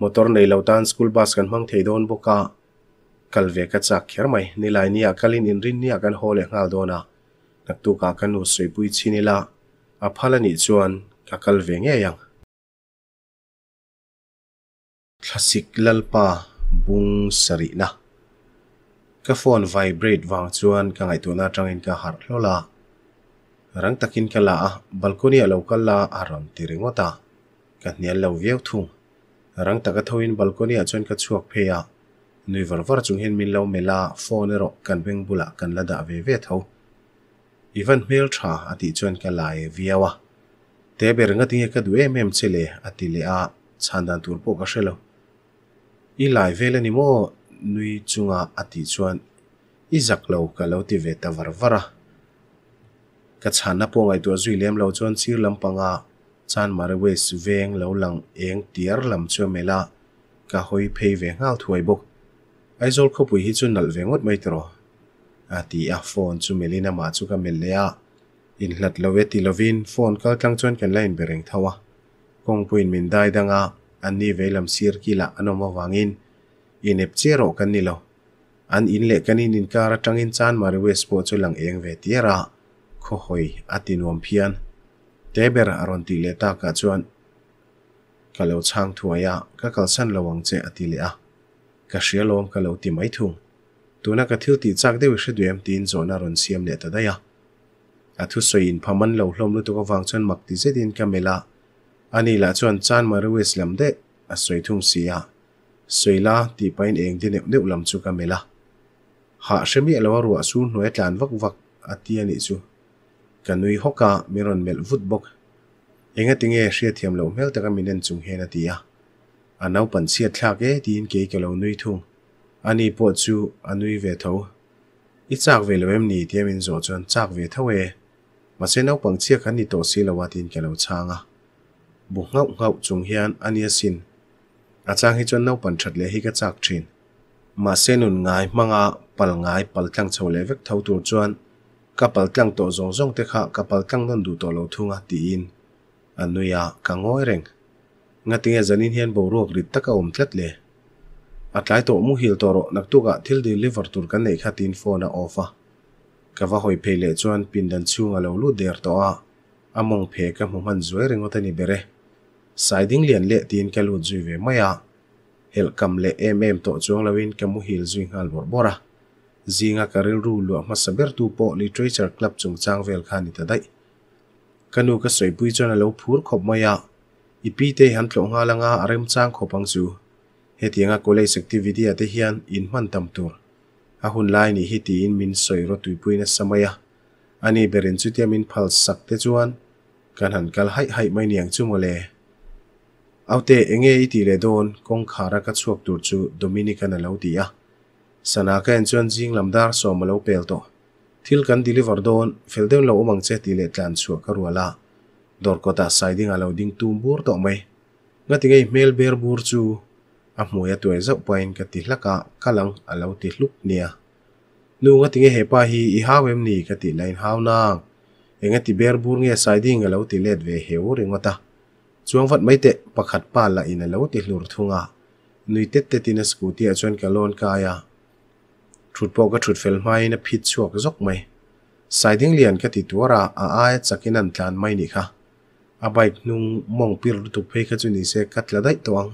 [SPEAKER 1] motor nei lautan school bus kan mang thei don boka kalve ka chak khir mai nilai ni ya kalin in rin ni ya hole ngal dona nak tu sui pui chinila a chuan ka kalve nge lalpa bung sarina ka phone vibrate vang chuan ka ngai tuna tangin ka har hlola rang takin ka la balcony a lo ka la a ram ti ringota ka hnial lo viau thung rang taka thoin balcony a chuan ka chuak phe a nui var var chung hin min lo mela phone e ro kan beng bula kan la da ve ve tho ivan mail tha ati chuan ka lai e viawa te ber nga tinge ka du em em chele ati le a chandan tur po ka shelo i lai vele ni mo nui chunga ati chuan i zak lo ka lo ti ve ta var vara ka chhana pawng ai tur zui lem lo chuan chir lampanga chan mare wes veng lo lang eng tiar lam chu mela ka hoi phei ve ngau thuai bok ai zol kho pui hi chu nal ve ngot mai tro ati a phone chu melina ma chu ka mel lea in hlat lo ve ti lovin phone kal tlang chuan kan lain bereng thawa kong puin min dai danga ani ve lam sir kila anoma wangin อินเอฟเชโรกันนี่ล่ะอันอินเล็กกันนี่นินการจังอินซานมาเรื่อยสปอร์ตจลังเองเวทีระข้อหอยอัตินวมพิอันเทเบร์อารอนติเลต้ากัจจวนกะเลวช่างทัวยะกะกัลสันระวังเจอัติเลอะกะเชียร์ลมกะเลวติไม่ทุ่งตัวนักที่ยวติจักได้วิเศษด้วยมีนโซนารอนเซียมเลตได้ยาอาทุสวยินพมันเลวลมลุตุกฟังจวนมักติเจดินกัมเมลาอันนี้ละจวนซานมาเรื่อยสลัมเดอสวยทุ่งเสีย suy thì đi làm la, soila ti pain eng di neu neu lam chu ka mela ha shremi alwa ruwa su noi tlan vak vak atia ni chu kanui hoka meron mel vut bok enga tinge hria thiam lo mel taka minen chung hena tia anau pan sia thla ke tin ke ke lo nui thu ani po chu anui ve tho i chak ve lo em ni tiam in zo chon chak ve tho e ma se nau pang chia khan ni to si lawa tin ke lo changa bu ngau ngau chung anh à ania sin achang hi chon no pan that le hi ka chak thin ma senun ngai manga pal ngai pal tlang chho le vek thau tur chuan ka pal tlang to zong zong te kha ka pal tlang non du to lo thunga ti in anuya ka ngoi reng nga tinge zanin hian bo ruak rit taka um tlat le atlai to mu hil toro nak tuka thil deliver tur kan nei kha tin phone a offa kawa hoi phele chuan pindan chunga lo lu der to a among phe ka mu man zuai rengo tani bere sai ding lian le tin ka lu zui ve à? hel kam le em em tổ to chuang lawin kamu hil zui ngal bor bora zinga karil ru mà ma saber tu po literature club chung chang vel khani ta dai kanu ka soi pui chona lo phur khop à ipi te han tlo nga langa arem chang cô lấy he tianga đi activity ate hian in man tâm tour. a hun lai tiền hi ti rồi min soi nó tui pui à? Anh ấy berin chu tiền in phal sak te chuan kan han kal hai hai mai chung chu mole Aute enge iti redon kong khara ka chuak tur chu Dominican alo tia. Sanaka en chuan jing lamdar som alo pel to. Thil kan deliver don feldeu lo omang che ti le tlan chuak ka ruala. Dor kota siding alo ding tum bur to mai. Ngati ngei mail ber bur chu ammoya tuai zau pain ka ti hlaka kalang alo ti hluk nia. Nu ngati nge hepa hi i hawem ni ka ti lain hawnang. Engati ber bur nge siding alo ti let ve heu ringota. E ช่วงฟัดไม่เตะประคัดป่าละอินแล้วติดหลุดทุ่งอ่ะนุ่ยเตะเตะตินสกุตีอาจารย์กะโลนกายอ่ะถุดโปก็ถุดเฟลไม้นะผิดชั่วก็ซกไม่สายทิ้งเหรียญกับติดตัวราอาไอจักกินันทานไม่นีค่ะอาใบนุ่งมองปีรุตุเพคจุนีเซกัดละได้ตัวง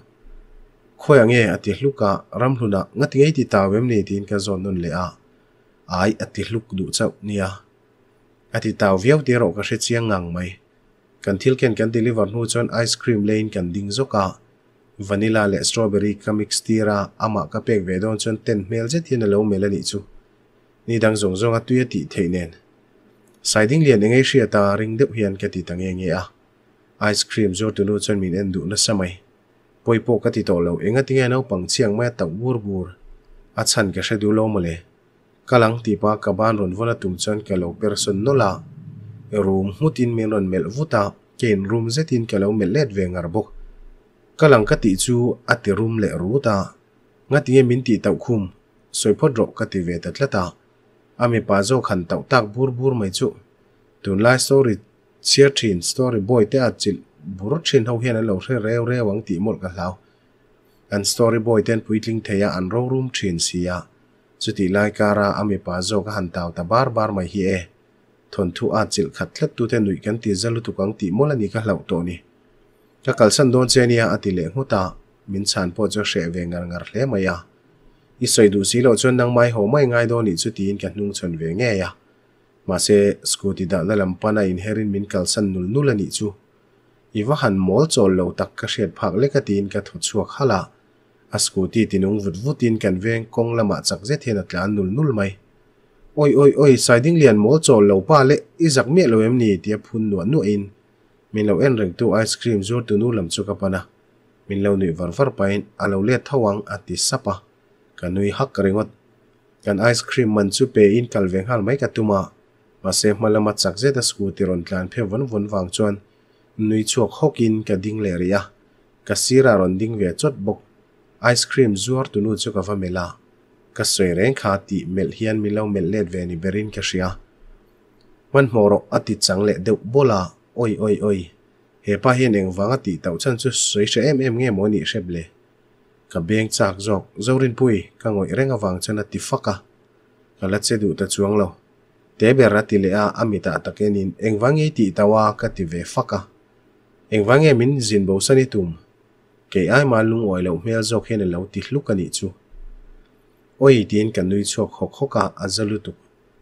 [SPEAKER 1] ข่อยังเงี้ยอติลูกะรำหุนะงัดเงี้ยติดตาเวมเนตินกับจอนนุ่นเลยอ่ะไออติลุกดูเจ้าเนียอติดตาวเวียวเดียวก็เชียงงังไหม kan thil ken kan deliver nu chon ice cream lane kan ding zoka vanilla le strawberry ka mix tira ama ka pek ve don chon ten mel je thina lo mel ani chu ni dang zong zong a tuya ti theinen siding lian engei ria ta ring deuh hian ka ti tang enge a ice cream zo tu lu chon min en du na samai poipo ka ti to lo enga tinga no pang chiang ma ta bur bur a chan ka she du lo male kalang ti pa ka ban ron vona tum chon ka lo person no la room mutin menon mel vuta kein room zetin kalau mel let ve ngar bok kalang ka ti chu ati room le ruta ngati ye min ti tau khum soipho drop ka ti ve ta tlata ami pa zo khan tau tak bur bur mai chu tun lai story share thin story boy te achil buru thin ho hian lo re rew re wang ti mol ka hlaw an story boy ten puitling theya an ro room thin sia chuti lai kara ami pa zo ka han tau ta bar bar mai hi e thon thu a chil khát thlat tu te nui kan ti zalu tu kang ti mola ni nè các to ni ka kalsan don tỷ lệ le ta min chan po cho về ve ngar lẽ mày à ít soi du si lo chon nang mai ho mai ngay do ni chu tin kan nung về nghe à chon ve nge ya ma se scooty da la lampana in herin min kalsan nul nul ani chu tắc han mol chol lo tak ka shet thuật suộc hả tin ka thu chuak hala a scooty tinung vut vutin kan veng kong lama chak je thena tlan nụ nụ mày oi oi oi sai ding lian mol chawl lo pa le i zak me lo em ni tia phun nuan nu in min lo en reng tu ice cream zur tu nu lam chu ka pana min lo ni var var pain a lo le thawang ati sapa kanui hak ringot kan ice cream man chu pe in kal veng hal mai ka tuma ma se malama chak je ta sku ti ron tlan phe von von wang chuan nui chuak hokin ka ding le ria ka sira ron ding ve chot bok ice cream zuar tu nu chu ka va mela ka soi reng kha ti mel hian milo mel let ve ni berin ka ria wan moro ati chang le deuh bola oi oi oi he pa hian eng wanga ti tau chan chu soi se em em nge mo ni shep le ka beng chak jok zorin pui ka ngoi renga wang chana ti faka ka la che du ta chuang lo te bera ti le a amita takenin engwange ti tawa ka ti ve faka engwange min zin bo sani tum ke ai ma lung oi lo mel jok hen lo ti hlukani chu โอ้ยดินกันนุยชกหกหกอาจจะลุตุก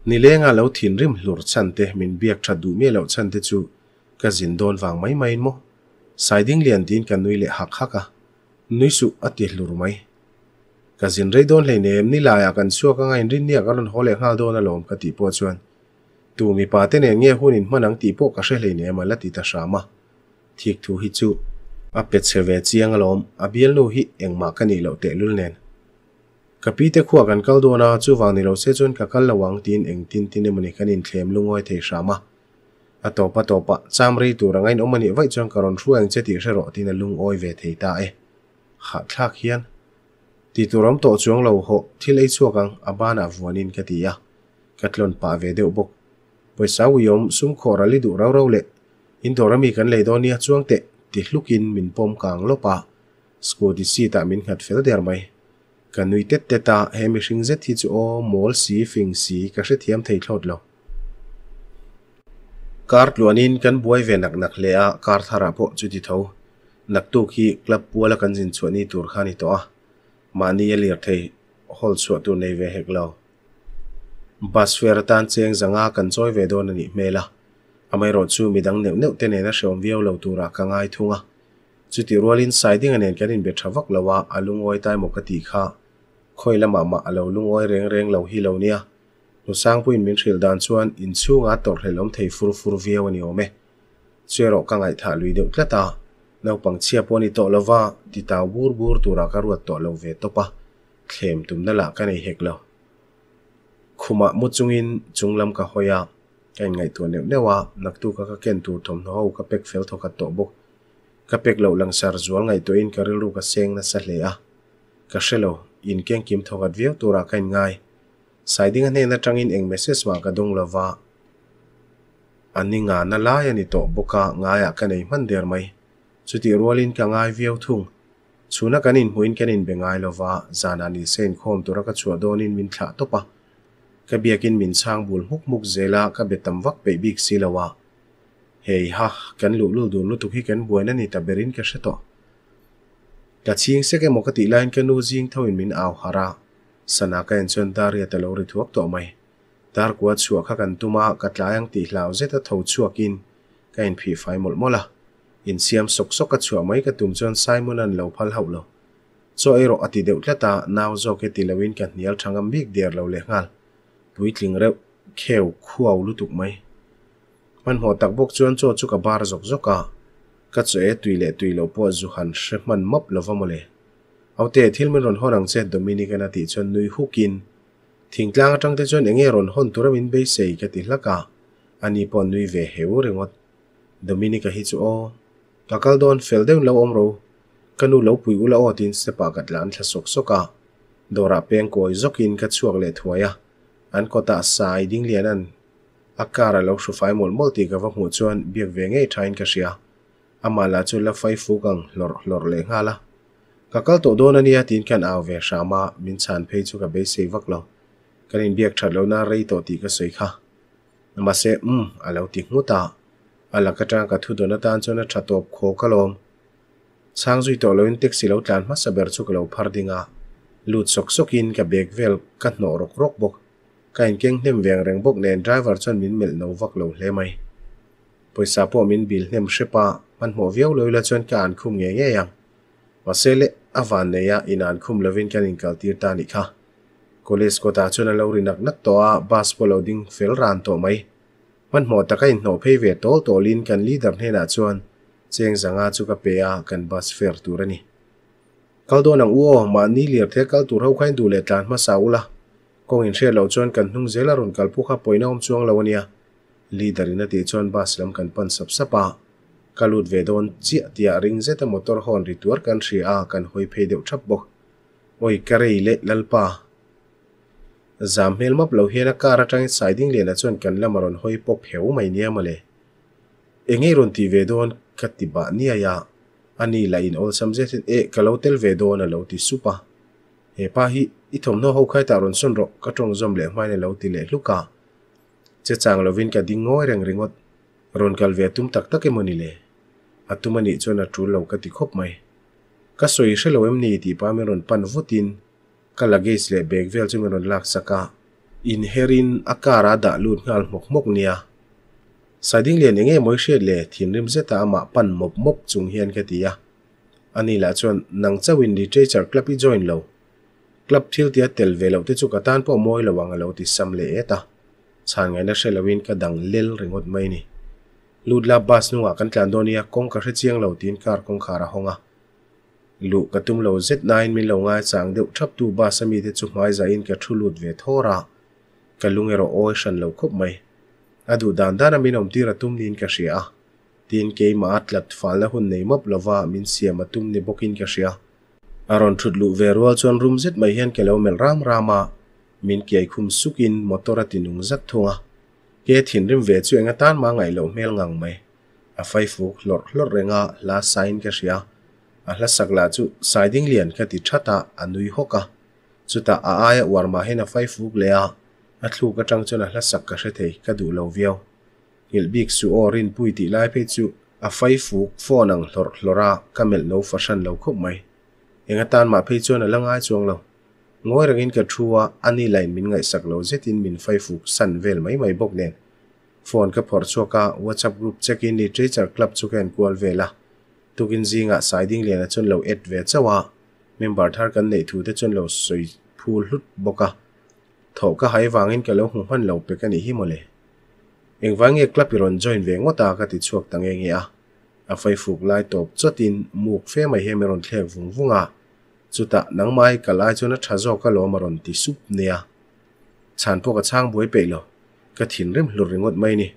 [SPEAKER 1] นี่เลงาเลวถิ่นริมหลุดชันเตมินเบียกชัดดูมีเลวชันเตจูก็จินโดนวางไม่ไม่มั้งสายดิ้งเลียนดินกันนุยเละหักหักอะนุยสุอัติหลุดไหมก็จินไรโดนเลยเนี่ยนี่ลายกันชั่วก็ไงรินเนี่ยกันนหัวเละห้าโดนอารมณ์กติปวดชวนตูมีปาเตเนเงี้ยหุ่นมันนังตีวดกะเชเลยเนมมาละติตาสามะทิ่ทูฮิจูอเป็ดเสวจียงอารมณ์อเบียนโลหิเอ็งมากันนี่เลวเตลุลเนี่ยกับพี่เตะขวากันกัลดัวนาจู่วางในเราเสจนกับกัลระวังตีนเองตีนตีนในมันเอกันอินเคลมลุงไว้เทสามะอาต่อไปต่อไปสามรีตูรังไงนุองมันเอกไว้จังการรุ่งช่วยเจติเสรอตีนลุงอ้ยเวททตายอขาดคลาเคียนตีตูร้อมโตจวงเราหกที่ไล่ชั่วกังอับานอาวัวนินกติยากัดลนป่าเวเดือบกไปสาวยมสุ่มขอรลิดูเราเราเล็ะอินโตรมีกันเลยโดนนี้ช่วงเตะติดลูกินมินปมกลางโลปะสกูดิซีตามินขัดเฟลเดอร์ไหม ka nui tet te ta he mi hring zet hi chu o mol si fing si ka hre thiam thei thlot lo kar tluanin kan buai ve nak nak le a kar thara po chu ti tho nak tu khi club puala kan jin chuani tur khani to a mani elir thấy hol chu tour này về hết lo bas fer tan cheng zanga kan choi ve don ani mela amai ro chu midang neu neu te ne na shom viau lo ra ka ngai thunga จุดที่รัวลินไซยดิ่งเงินกันินเบ็ดชาวักละว่าอลุงอ้อยตายหมกติค่ะค่อยละหมามาอลาลุงอ้อยแรงเรงเหล่าฮีเลวาเนี้ยโนสร้าง้อินมินทรีดดานชวนอินชูงัดตอกเหล่มเทฟูฟูเวียวันิโอเมช่วยรอกังไอถาลุยเดือดละตาเราปังเชียปวนิโตเลว่าติตาบูร์บูร์ตัวรักรวดตัวเลวเวตปะเข้มตุ้มนั่นแหละกันไอเฮกเราคุมะมุจุงอินจุงลำกะหอยะกันไงตัวเนี่ยเนี่ยว่านักตู้ก็เก่งตัวทมน้องก็เป็กเฟลทอกัดโตบุก kapek lo lang sar zual ngai to in karil ru ka seng na sa hle a ka in keng kim thogat viau tura kain ngay sai ding hne na tangin eng message ma ka dong lova ani nga na lai ani to boka ngaya ka nei man der mai chuti rualin ka ngai viau thung chuna kanin huin kanin ngay lova zana ni sen khom tura ka chua donin min thla topa ka biakin min sang bul muk muk zela ka betam wak pe bik silawa hei ha kan lu lu dun lu tu hi kan buai na ni ta berin ka sheto ta chiang se ke mo ka ti lain ka nu jing thoin min aw hara sana ka en chon dar ya ta lo ri thuak to mai tar kwa chua kha kan tuma ka tlayang ti hlau zeta tho chuakin ka in phi fai mol mola in siam sok sok ka chua mai ka tum chon simon an lo phal hau lo cho ai ro ati deuh tlata naw zo ke ti lawin kan nial thangam bik der lo le ngal tuitling reu kheu khuaw lutuk mai มันหัวตักบกชวนโจชุกบาร์จกจกะกัจเจตุยเลตุยเลปวจุหันเชมันมับลวมเลยเอาเตทิลมันรอนหอนังเซดโดมินิกันติชนนุยฮุกินทิ้งกลางจังเตชนเองรอนหอนตัวมินเบย์เซกติลักะอันนี้ปอนนุยเวเฮวเรงอดโดมินิกาฮิจู๋อกะกัลดอนเฟลเดนเลวอมโรกันูเลวปุยอุลาอตินเสปากัดลานทศกสกะดอราเปียงกอยจกินกัดชวกเลัวยอันก็ตาสายดิ้งเลียนัน a car a lo hru fai mol mol ti ka va hmu chuan biak ve ngei thain ka hria amala chu la fai fu kang lor lor le nga la kakal to don ania tin kan aw ve shama min chan phei chu ka be se vak lo kanin biak that lo na rei to ti ka soi kha ma se um mm, alo ti hmuta ala ka tang ka thu dona tan chona thatop kho kalom sang zui to loin taxi lo tlan ma saber chu ka lo phar dinga lut sok sokin ka bek vel ka no rok rok bok การเก่งเทมเวียงแรงพวกเนนไดรเวอร์ชนมินเิลโนวักโลเล่ไม่ไปสาพวมินบิลเลทมเชปะมันหัวเวียวเลยละชนการคุมเงี้ยยังมาเซเล่อาวันเนียอินานคุมเลวินกันอิงกาลตีร์ตานิกะโคเลสก็ตาชนเลอรินักนักตัวบาสบอลดิ้งเฟลรันโตไม่มันหัวตะกินโนเพย์เวตโตโตลินกันลีดับเนนาชนเซียงสังอาจุกเปียกันบาสเฟร์ตูรนีกาลโดนังอ้วมันนี่เหลียบเทกาลตัวเขาแข่งดูเลตันมาซาอุละ kong in thriat lao chuan kan hnung zela rawn kal pukha poina om chuang lo ania leader in a ti chuan bus lam kan pan sap sapa kalut ve don chi tia ring zeta motor horn ri tuar kan thri a kan hoi phei deuh thap bok oi karei le lalpa zam hel map lo hian a kar atang siding lena chuan kan lamaron hoi pop heu mai nia male engei ron ti ve don katiba ni aya ani lain ol samjet e kalotel ve don a lo ti supa hepa hi i thom no ho khai ta ron son ro ka tong zom le mai le lo ti le luka che chang lo vin ka ding ngoi reng ringot ron kal ve tum tak tak e moni le cho chona tru lo ka ti khop mai ka soi she lo em ni ti pa me ron pan vutin ka luggage le bag vel chu me ron lak saka in herin akara da lut ngal mok mok nia sading le ne nge moi she le thin rim zeta ma pan mop mok chung hian ka ti ya ani la chon nang chawin literature club i join lo club thil tia tel ve lo te chu ka tan po moi lo wanga lo ti sam le eta chan ngai na she lawin ka dang lel ringot mai ni lut la bas nu nga kan tlan donia kong ka hre chiang lo tin kar kong khara honga lu ka tum lo z9 min lo nga chang deuh thap tu ba sami te chu hmai za in ka thu lut ve thora ka lungero oi lo khop mai adu dan dan amin om ra tum nin ka shia tin ke ma atlat fal la hun nei mop lova min siam atum ni bokin ka shia aron thut lu ve rual chuan room zet mai hian kelo mel ram rama min kiai khum sukin motora tinung zat thunga ke thin rim ve chu enga tan ma ngai lo mel ngang mai a fai fu lor lor renga la sign ka ria a hla sakla chu siding lian ka ti thata anui hoka chuta a aya warma hena fai fu lea a thlu ka tang chana hla sak ka hre thei ka du lo viau hil bik su orin pui ti lai pe chu a fai fu phone ang lor lora kamel lo fashion lo khop mai enga tan ma ai chuan a ngồi chuang lo ngoi rangin anh đi lại mình min ngai sak lo tin mình phai phục san về mai mai bốc nen phone ka cho chuka whatsapp group check in literature club về chuken kual vela tukin zinga siding lena chun lo et ve chawa member thar kan này thu te chun lo soi phul hlut boka tho ka hai wangin ka lo hung han lo pe kan hi mole engwange club iron join về ve ngota ka ti chuak tange nghe a a phai phục lại top tin chotin muk fe mai hemeron thlek vung à. สุดะนังไม้กลายจนทะจอกลโลมารอนติสุปเนียฉันพวกกระช่างบวยเปลกระถินเริ่มหลุดเรงดไม่นี่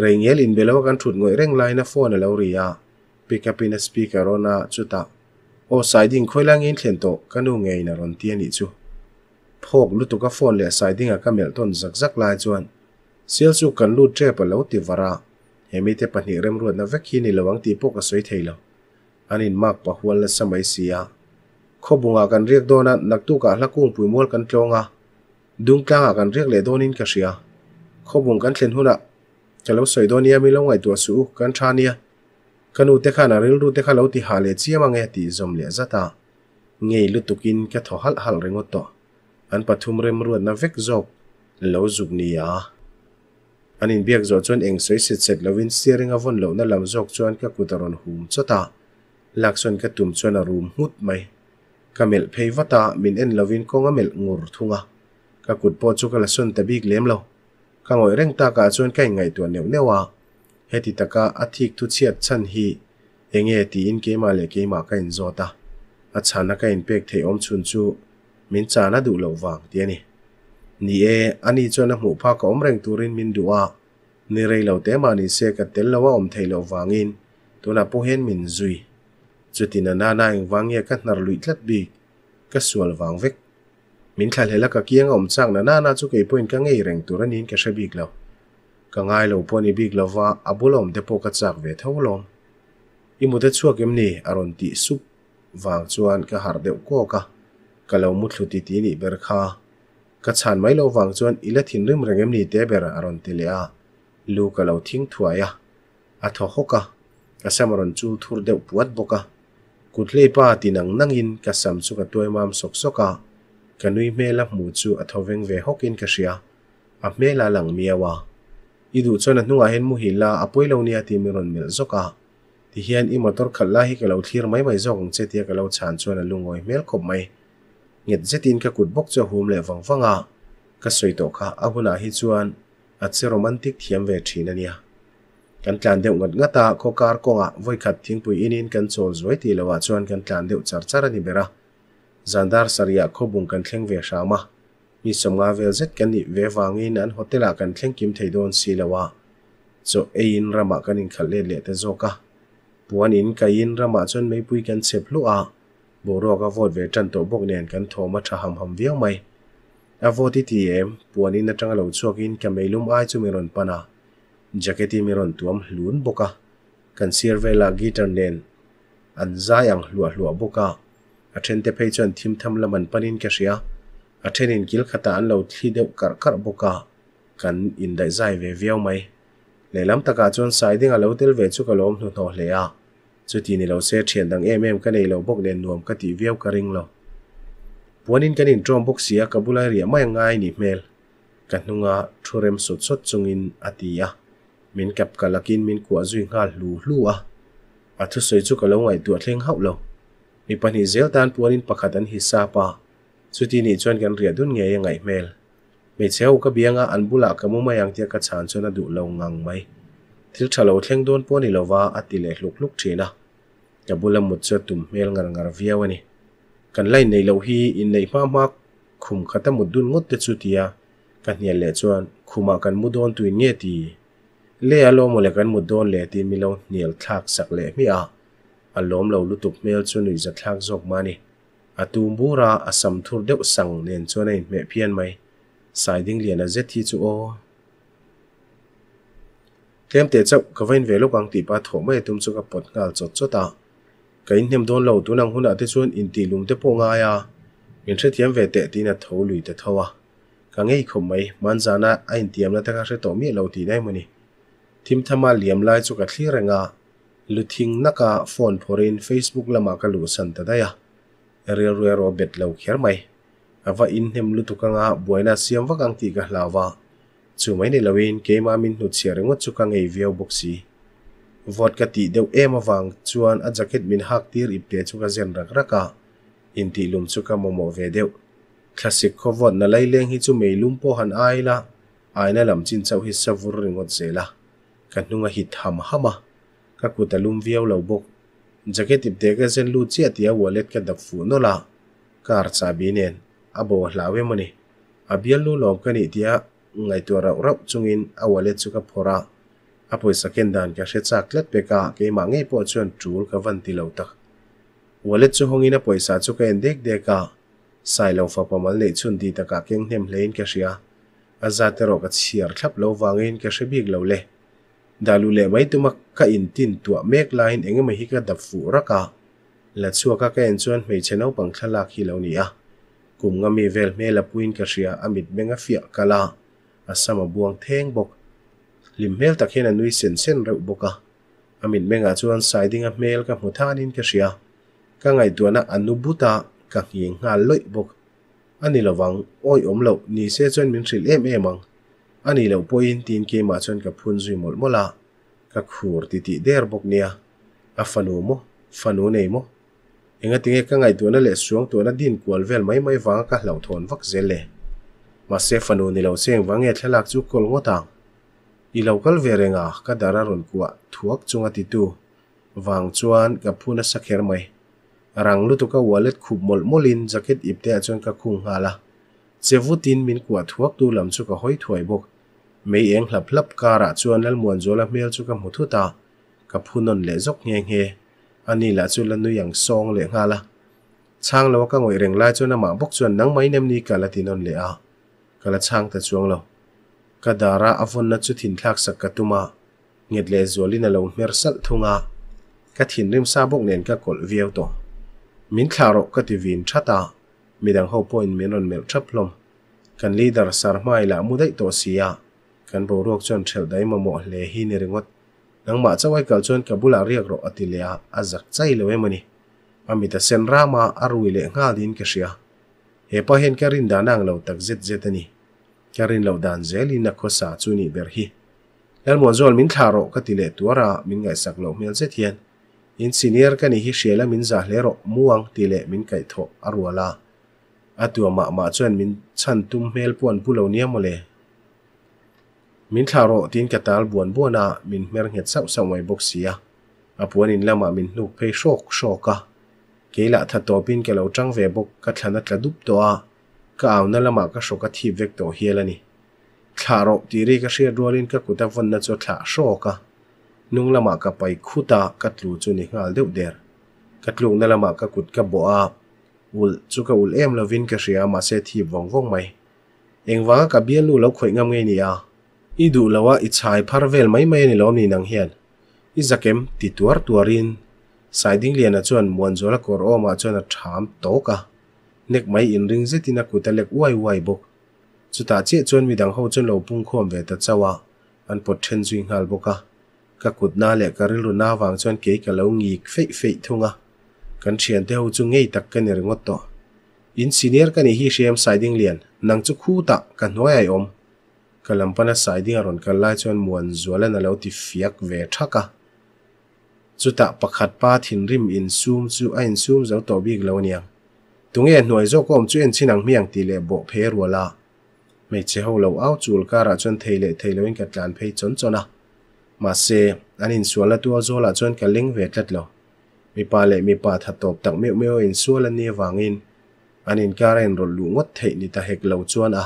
[SPEAKER 1] เรงเยลินเบลว่ากันถุดงวยเร่งไลนนะฟอนแล้วรียาปิกบปีนสปีกโรนาจุดะโอสายดิ่งค่อยล่างเงินเขียนโตกันูไงนารอนเตียนิจูพวกลุตุกฟอนเลยสายดิ่งก็เมลต้นสักสักลายจวนเซียลสุกันลูดเจ็บแล้วติวราเฮมิเตปันหิเริ่มรวดนะเวกินีระวังตีพวกกระสวยเทลอันนี้มากปะฮวนและสมัยเสีย khobunga kan riak dona naktu ka hlakung puimol kan tlonga dungtlanga kan riak le donin ka hria khobung kan thlen huna chalo soidonia mi longai tu su kan thania kanu te khana ril ru te kha lo ti hale chiama nge ti zom le zata ngei lu tukin ka thohal hal rengo to an pathum rem ruat na vek zok lo zuk nia anin biak zo chon eng soi sit set lovin steering avon lo na lam zok chuan ka kutaron hum chota lakson ka tum chuan a room hut mai kamel phei vata min en lovin konga mel ngur thunga ka kut po chu kala sun ta bik lem lo ka ngoi reng ta ka chuan kai ngai tu neu newa heti taka athik tu chiat chan hi enge ti in ke ma le ke ma ka in zota achana ka in pek thei om chun chu min chana du lo wang ti ani ni e ani chuan a mu pha ka om reng turin min duwa ni rei lo te ma ni se ka tel lo wa om thei lo wangin tuna po hen min zui chutin na na ingwang ye ka hnar lui tlat bi ka sual wang vek min thla hela ka kiang om chang na na na à à à chu ke point ka ngei reng tur anin ka shabik lo ka ngai lo poni big lova abulom de po ka chak ve tholom i mu te chuak em ni aron ti sup wang chuan ka har deuh ko ka ka lo mut hluti ti ni ber kha ka chan mai lo wang chuan ila thin rim reng em ni te ber aron ti le a lu ka lo thing thuaya a tho hoka ka samaron chu thur deuh puat boka kutlei pa tinang nangin ka sam chu ka toy mam sok soka kanui mela mu chu athoveng ve hokin ka ria a mela lang miawa idu cho chona hnunga hen mu hi la apoi lo nia ti miron mel zoka ti hian i motor khalla hi ka lo thlir mai mai zokang che tia ka lo chan chuan lungoi mel khop mai nget zetin ka kut bok cha hum le wang wanga ka soito kha abuna hi chuan a che romantic thiam ve thina nia kan tlan deuh ngat ngata khawkar kawnga voikhat thingpui inin kan chawl zuai ti lowa chuan kan tlan deuh charchar ani bera zandar saria khawbung kan thleng ve hrama mi somnga vel zet kan nih ve wangin an hotela kan thleng kim theidawn si lowa chaw ein rama kan in khalh le le te zawka puan in kaiin rama chuan meipui kan chep lu'a boro ka vot ve tan to bok nen kan thoma tha ham ham viau mai avoti ti em puanin atanga lo chuakin kameilum ai chu meron pana jaketi miron tuam hlun boka kan sir vela guitar nen an zai ang hlua hlua boka a then te phei chon thim tham laman panin ke ria a then in kil khata an lo thi deuh kar kar boka kan in dai zai ve viau mai leilam taka chon sai ding a lo tel ve chu ka lom hnu hno hle a chu ti ni lo se thian dang em em ka nei lo bok nen nuam ka ti viau ka ring lo puanin kan in trom bok sia kabulai ria mai ngai ni mel kanunga thurem sut sot chungin atia มินกับกะลกินมินกัวจุยงาลูลัวอาทุสวยจุกะลงไหวตัวเทงเฮาโลมีปัญหาเซลตันปวนินปะขัดอันฮิซาปะสุดที่นี่ชวนกันเรียดุนเงยยังไงเมลไม่เชื่อว่าเบียงออันบุลักกับมุมยังเทียกชานชนะดูเลางังไหมทิลชาโลเทงโดนปวนิลาวาอัติเลลุกลุกเชนะจะบุลามุดเจตุมเมลงาร์งร์วิเอวันิกันไล่ในลาฮีอินในพามักคุมขัดมุดดุนงดเตจุติยากันเนี่ยเลชวนคุมากันมุดโดนตุ่ยเนี้ยตีเลี้ยลมเลยกันหมดโดนเลยที่มีเราเหนียวคลากสักเลยไม่อาอารมณ์เราลุตุกเมลชวนอยู่จะคลากจบมานี่อตูมบูราอาสมทุรเดวสังเนียนชวนในเม่เพียนไหมสายดิ้งเลรียนอาเจตีจู่โอเตรียมเตะจับกวินเวลุกังตีปาถมไม่ตุ้มสุกปดงาจดจดตาก็อินเทมโดนเราตุนังหุ่นอาเตชวนอินตีลุงเตปงายาเมินเชตียมเวเตตีนัดทหลุยเตทว่ากางเงยขมไหมมันจานะอินเตียมและทางเชตโตมีเราตีได้มั้นี่ thim thema liam lai chu ka thlir renga luthing naka phone phorin facebook làm ka lu san ta đây à re ro robert lo kher mai và in hem lu tukanga boina siam wakang ti ka hlawa chu mai ne lawin kema min nu chiarengo chu ka ngei view boxi vot cái ti deu em awang chuan a jacket mình min hak tir ipe chu ka zen rắc raka in ti lum chu mồm mồm về deu classic ko vot na lai leng hi chu meilum po han aila aina lam chin chau hi savur ringot zela kan nunga hit ham hama ka kutalum viau lo bok jacket ip te ka zen lu chi atia wallet ka dap fu no la kar cha bi nen abo hlawe mani abial lu lo ka ni tia ngai tu ra rap chungin a wallet chu ka phora apoi saken dan ka she chak let pe ka ke ma nge po chuan tul ka van ti lo tak wallet chu hongin a poisa chu ka en dek de ka sai lo fa pamal le chun ti taka keng hnem hlein ka ria azatero ka chiar thlap lo wangin ka she bik lo le dalule mai tuma ka in tin tua mek lain engemaw hi ka dap fu raka la chuaka ka en chuan hmeichhe naupang thlalak hi lo ni a kum nga mi vel hmel a puin ka hria amit benga fia kala asama buang theng bok lim hmel takhen a nui sen sen reuh boka amit menga chuan siding a hmel ka hmu thanin ka hria ka ngai tuana anu buta ka hnging nga loi bok ani lovang oi om lo ni se chuan min hril em em ang ani lo poin tin ke ma chon ka phun zui mol mola ka khur ti ti der bok nia a fanu mo fanu nei mo enga tinge ka ngai tu na le suang tu na din kwal vel mai mai wang ka hlau thon vak zel le ma se fanu ni lo seng wange thlak chu kol ngota i lo kal verenga ka dara ron kuwa thuak chunga ti tu wang chuan ka phuna sakher mai rang lu tu ka wallet khup mol molin jacket ipte a chon ka khung hala chevutin min kwa thuak tu lam chu ka hoi thuai bok mấy eng lập lập cả ra chuan lal muan zo la mel chu ka gặp thu ta lệ phunon le zok anh nge ani la chu lanu yang song le nga la chang lo ka ngoi reng lai chuan ama bốc chuan nắng mai nem ni ka la tinon lệ à, cả la chang ta chuang lo ka dara avon na chu thin thlak sak ka tuma nget le zolin alo mer sal thunga ka thin rim sa bok nen ka kol viau to min thlaro ka ti đang hô midang ho nôn menon mel thaplom kan leader sar mai là la mudai to sia กันบรวกจนเทลได้มาหมดเลฮีนเริงวัดนังมาจะไว้กับจนกับบุลาเรียกรออติเลียอาจักใจเลยมันนี่อามิตาเซนรามาอารุยเลงาดินกเชียเฮปะเห็นการินดานังเราตักเจ็ดเจ็ดนี่การินเราดานเจลินักขสาจุนีเบอร์ฮีแล้วมัวจอลมินทารกติเลตัวรามินไงสักเราเมียนเซเทียนอินซิเนียร์กันนี่เชลมินซาเลรกม่วงติเลมินไก่ทออารัวลาอาตัวมามาจนมินชันตุมเมลปวนผู้เล่านี้มเลมินทารอตินกตาลบวนบัวนามินเมรเหตสศร้าสมัยบกเสียอาภวนินละมามินลูกเพยโชคโชกะเกละทัตโตปินกะเลาจังเวบกกัทันตะดุบตัวก้าวนละมาก็โชกะทีเวกตัวเฮลนี่ทารอตีรีก็เชียดวลินกะกุตาฟันนัจวะทาโชกะนุ่งละมาก็ไปคุตากัตลูจุนิฮาลเดวเดรกัตลูนั่งละมาก็คุดกับบัวอุลจุกะอุลเอมละวินก็เชียมาเซทีวงวงไม่เองวากับเบียนลูแล้วข่อยงามไงนี่อ่อีดูแล้วว่าอิชายพาร์เวลไม่ไม่ในล้มนี่นางเฮียนอิจักเอ็มติดตัวตัวรินสายดิ้งเลียนจวนมวนจวนกอร์โอมาจวนถามโตกะเน็กไม่อินริงเซตินักกุตเล็กวไยวไยวบกสุดตาเจ้าจวนมีดังเขาจนเราปุ่งข้อมเวทจ้าวาอันปวดเชิญจึงหาบกะกักกุตนาเล็กกระริลุนาวังจวนเก๋กะเล้วงีเฟ่เฟ่ทุ่งะกันเชียนเท้าจึงเงยตักกันเริงอตโตอินซีเนียร์กันอีฮีเชียมสายดิ้งเลียนนางจุคู่ตักกันไหวไอ้อม kalampana sai ding a rawn kal lai chuan muan zual an a lo ti fiak ve thaka chuta pakhat pa thin rim in sum chu a in sum zo to bik lo niang tung e hnuai zo kom chu en chinang miang ti le bo phe ruala mei che ho lo au chul kara chuan theile theilo in katlan phei chon chona mà xe anh in xua là tua zola chọn cả linh về thật lo mi pa lệ mi pa thật top tặng miêu miêu in xua là nia vàng in anh ren rồi lũ ngót thệ ni ta hệt lâu chọn à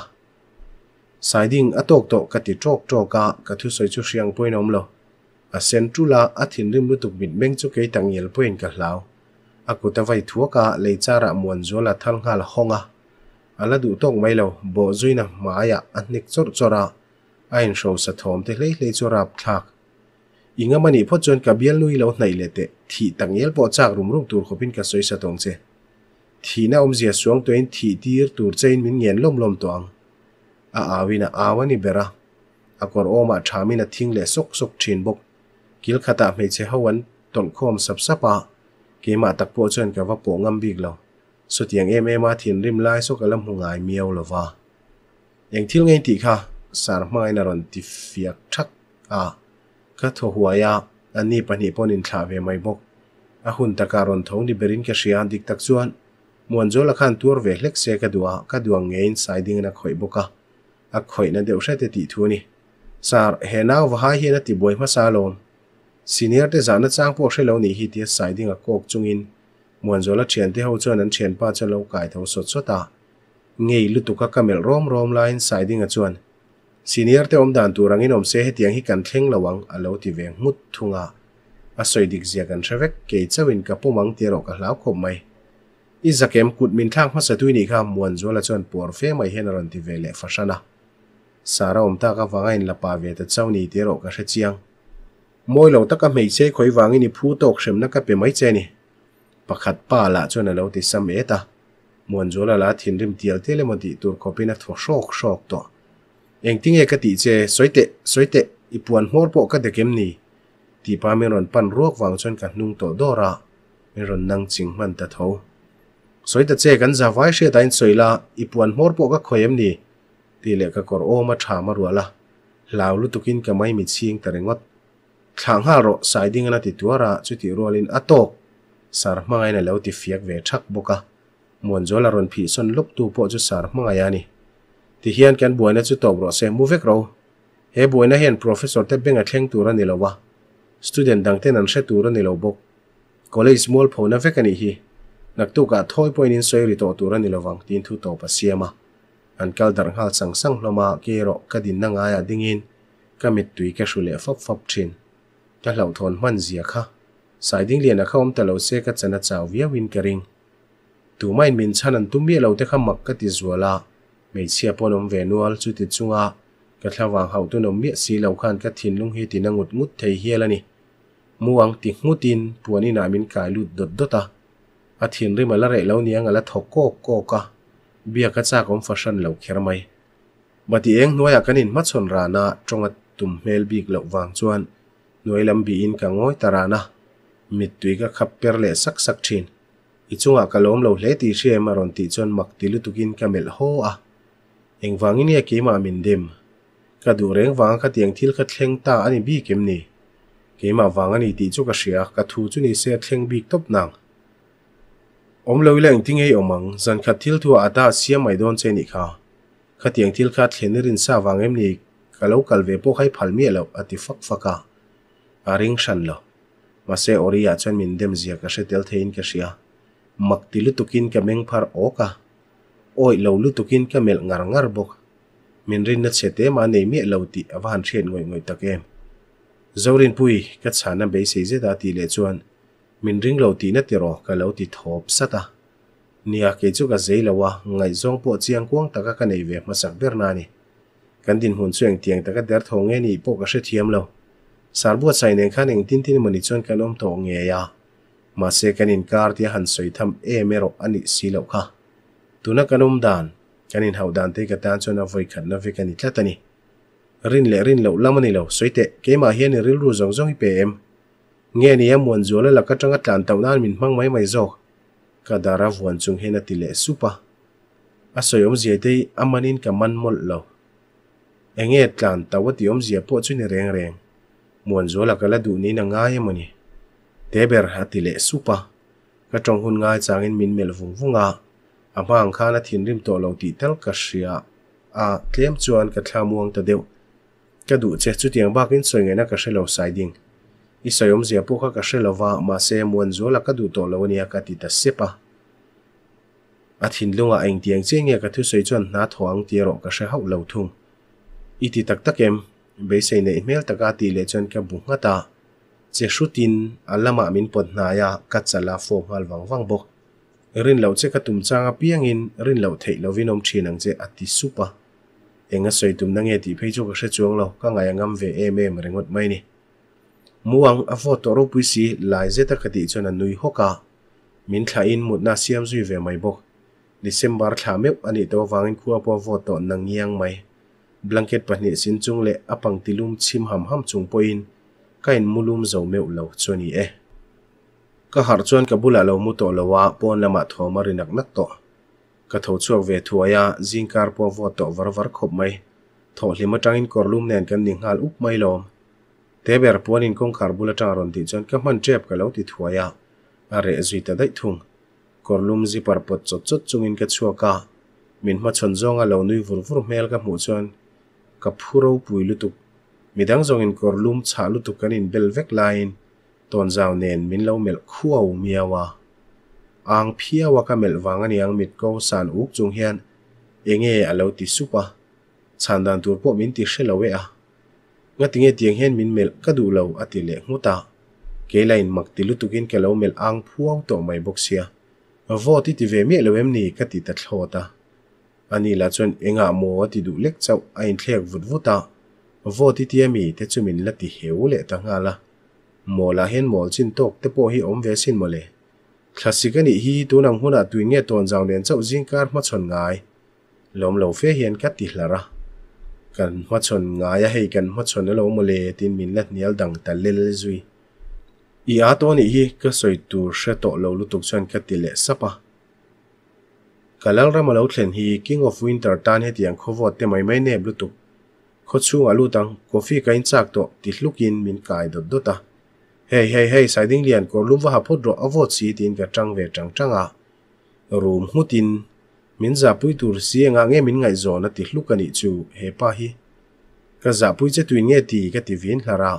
[SPEAKER 1] siding atok to kati tok toka kathu soi chu hriang point om lo a centrula a thin rim lutuk bit meng chu ke tang yel point ka hlaw aku ta vai thuaka leichara muan zola thal ngal honga ala du tok mai lo bo zuina maya anik chor chora ain show sa thom te lei lei chora thak inga mani pho chon ka bial lui lo nai lete thi tang yel po chak rum rum tur khopin ka soi sa tong che thi na om zia suang toin thi tir tur chein min ngen lom lom toang a awina awani bera akor oma thamina thingle sok sok thin bok kil khata me che hawan tol khom sap sapa ke ma tak po chen ka wa po ngam bik lo so tiang em em a thin rim lai so kalam hungai miau lova yang thil ngei ti kha sar mai na ron ti fiak thak a ka tho huaya ani pani pon in thlawe mai bok a hun taka ron thong ni berin ka shia dik tak chuan muanjo la khan tur ve hlek se ka dua ka duang ngein saiding na khoi boka อักขยนั่นเดี๋ยวเสียติดทุนีสารเห็นเอาว่าให้เห็นติบวยมาซาลอนสิเนียร์เี่จานัสร้างพวกเชลล์นี้ฮิตที่สายดิงกอกจุงอินมวนจอลเชียนที่เขาเจอนนเชียนป้าเจ้าเล่าไก่เท่าสดสดตาเงยลุตุกักกะเมลร่มร่มไลน์สายดิ่งจวนสิเนียร์เี่อมดันตัวรังอินอมเสียเหตียงใหกันเค่งระวังอาเล่าทีเวงมุดทุงอาอาศัยดิกเซียกันเชฟเกย์เจวินกับปวกมังเตียรอกับลาวขมไมมอีสักเกมกุดมินทังพัสดุ้ยนี่ครับมวนจวอลเชีนปวดเฟ่ไม่เห็นอะไรทีเวงเล่ฟัชนา Sara om ta ka vangain lapa ve ta chau ni te ro ka hre chiang. Moi lo ta ka mei che khoi wangi ni phu tok shem na ka pe mai che ni. Pakhat pa la cho na lo ti sam e ta. Muan jo la la thin rim tial te le mo ti tur ko pe na tho shok shok to. Eng ting e ka ti che soite soite i puan hmor po ka de kem ni. Ti pa me ron pan ruak wang chon ka nung to do ra. Me ron nang ching man ta tho. Soite che kan za vai she ta in soila i puan hmor po ka khoyem ni. ตีเล็กก็กรอมาถามารัวละลาวลุตุกินก็ไม่มีเชียงแต่เรงวัดทางห้ารสายดิ่งนาติตัวระชุติรัวลินอตกสารมังไงนะแล้วติเฟียกเวชักบกะมวนจอลารอนผีสนลบตูปอจุสารมังไงยานี่ที่เฮียนกันบวยนะจุตอบรอเซมูเวกเราเฮบวยนะเฮียนรเฟสเซอร์เตเบงอัทเลงตัวรนี่ละวะ student ดังเตนันเชตัวรนี่ละบกคอลเล g มอล a l l พอนะเวกันนี่ฮีนักตุกะทอยปอยนินสวยริโตตัวรนี่ละวังตินทุตอปัสเซียมาอันกลดังหาสังสังลมาเกี่โรกดินนังอายดิ่งินก็มิตุยกสุเลฟฟับชินจะเหล่าทนมันเสียค่ะสายดิ่งเลียนเขาอมแต่เหล่าเซก็จะนัดาวเวียวินเกริงตูไม่เหม็นชันันตุ้มเบี้ยเหล่าเตขมักกัติดจัวลาไม่เชียปนอมเวนัวสุดติดจุงอาก็เทวังเขาตัวนอมเบี้ยสีเหล่าขันกัดทิ้นลุงเฮตินังหุดงุดไทยเลันี่มัวอังติงุดินปัวนี่นามินกายลุดดดดตาอาทิ้นเรื่มละเรเหล่านี้งละทอกโกโกกะ bia ka chak om fashion lo kher mai bati eng noya kanin ma chon rana tonga tum hmel bik lo wang chuan noi lambi in ka ngoi tarana mit tui ka khap per le sak sak thin ichunga kalom lo hle ti she ma ron ti chon mak ti lutukin kamel ho a eng wangin ya ke ma min dem ka du reng wang ka tiang thil ka thleng ta ani bi kem ni ke ma wang ani ti chu ka shia ka thu chu ni se thleng bik top nang om lo ileng ting ei omang zan khathil thua ata sia mai don che ni kha khatiang thil kha thlenerin sa wangem ni kalau kalve po khai phalmi alo ati fak faka aring shan lo mase ori ya chan min dem zia ka she tel thein ka sia mak tilu tukin ka meng phar o ka oi lo lu tukin ka mel ngar ngar bok min rin na chete ma nei mi lo ti awan thian ngoi ngoi takem zorin pui ka chana be sei je da ti le chuan mình lâu tí ti na ti ro lâu tí ti sát ta. nia ke chu ka zei lawa ngai zong po chiang kuang taka ka nei ve ma sak ber na ni kan din hun chuang ta taka der tho nghe ni bộ cái she thiam lâu. sar bu sai nen khan anh tin tin mình đi chọn kan om tho nghe ya à. Mà se cái in kar ti han soi thâm e mero đi xí lâu kha tuna kanom dan kanin hau dan te ka tan vui voi nó vui cái kan chắc tlatani rin le rin lo lamani lo soite ke ma hian ril ru zong zong i pm nghe này em muốn muan là các trang tanga tlan tau nan mình mang máy mai zo ka dara vuan chung hena tile supa a soyom zia te amanin ka man mol lo enge tlan tau ti om zia po chu ni reng reng muan zo là ka la du ni na nga em ni teber ha tile supa anh tong hun ngai e changin min mel vung vunga amang khana thin rim to lo ti tel ka shia a tlem chuan ka thlamuang ta deu ka du che soi tiang là cái xe ka shelo siding isayom zia pokha ka shelawa ma se muan zo la ka du to lo ania ka ti ta sepa a thin lunga eng tiang che nge ka thu sei chon na thoang ti ro ka she hau lo thung i ti tak takem be sei ne email taka ti le chon ka bu nga ta che shutin alama min pot na ya ka chala fo hal wang wang bok rin lo che ka tum changa piang in rin lo thei lo vinom thinang che ati supa enga soitum nange ti phei chu ka she chuang lo ka ngai ngam ve em em rengot mai ni muang avo toro puisi lai zeta khati chona nui hoka min thla in mutna siam zui ve mai bok december thla mep ani to wangin khuwa po vo to nangiang mai blanket pahni sin chung le apang tilum chim ham ham chung poin kain mulum zo meu lo choni e ka har chuan ka bula lo mu to lowa pon lama thoma rinak nak to ka tho chuak ve thuaya zingkar po vo to var var khop mai tho hlima tangin korlum nen kan ninghal up mai lom. เบอร์ปวนินกงคาร์บูลจารันติจนกับมันเจ็บกัล่าวติดหัวยาอะไรจีตได้ทุ่งกอลุมจีปาร์ปัดจดจดจุงอินกับชัวกามินมาชนจงกัาเลวนุ่ยฟุรฟุรเมลกับหมู่จนกับผู้รู้ปุยลุตุกมิดังจงอินกอลุมชาลุตุกันอินเบลเวกไลน์ตอนเจ้าเนนมินเลาเมลขั้วมียวาอ่างเพียวกับเมลวางอันยังมิดกอสันอุกจงเฮียนเองเออาเลาติสุปะฉันดันตัวพวกมินติเชลเวอ nga tinge tiang hen min mel ka du lo ati le nguta ke lain mak ti lu tukin ke lo mel ang phuang to mai boxia vo ti ti ve mi lo em ni ka ti ta thlota ani la chon enga mo ti du lek chau ain thlek vut vuta vo ti ti mi te chu min la ti heu le ta nga la mo la hen mol chin tok te po hi om ve sin mo le klasikani hi tu nang huna tuin nge ton jang len chau jing kar ma chon ngai lom lo fe hian ka ti hlara กันมาชนงายให้กันมาชนแล้วมเลตินมินละเนียลดังแต่เลลซุยอีอาตัวนี้ฮีก็สวยตัวเชโตราลุตุกชันกติเลสปะกาลังรามาเลวเนฮีิงออฟวินเตอร์ตานเฮตียงขวดแต่ไม่ไม่เนบลุตุกขดชูอาลูตังกาแฟกันจากตัวติดลูกยินมินกายดดดตาเฮ้ยเฮ้ยเฮ้ยสายดิ้งเลียนกอลุมว่าพดรออวดสีตินกับจังเวจังจังอ่ะรูมหุติน min zapui tur si nga nge min ngai zona ti hlukani chu hepa hi ka zapui che tuin nge ti ka ti vin hlara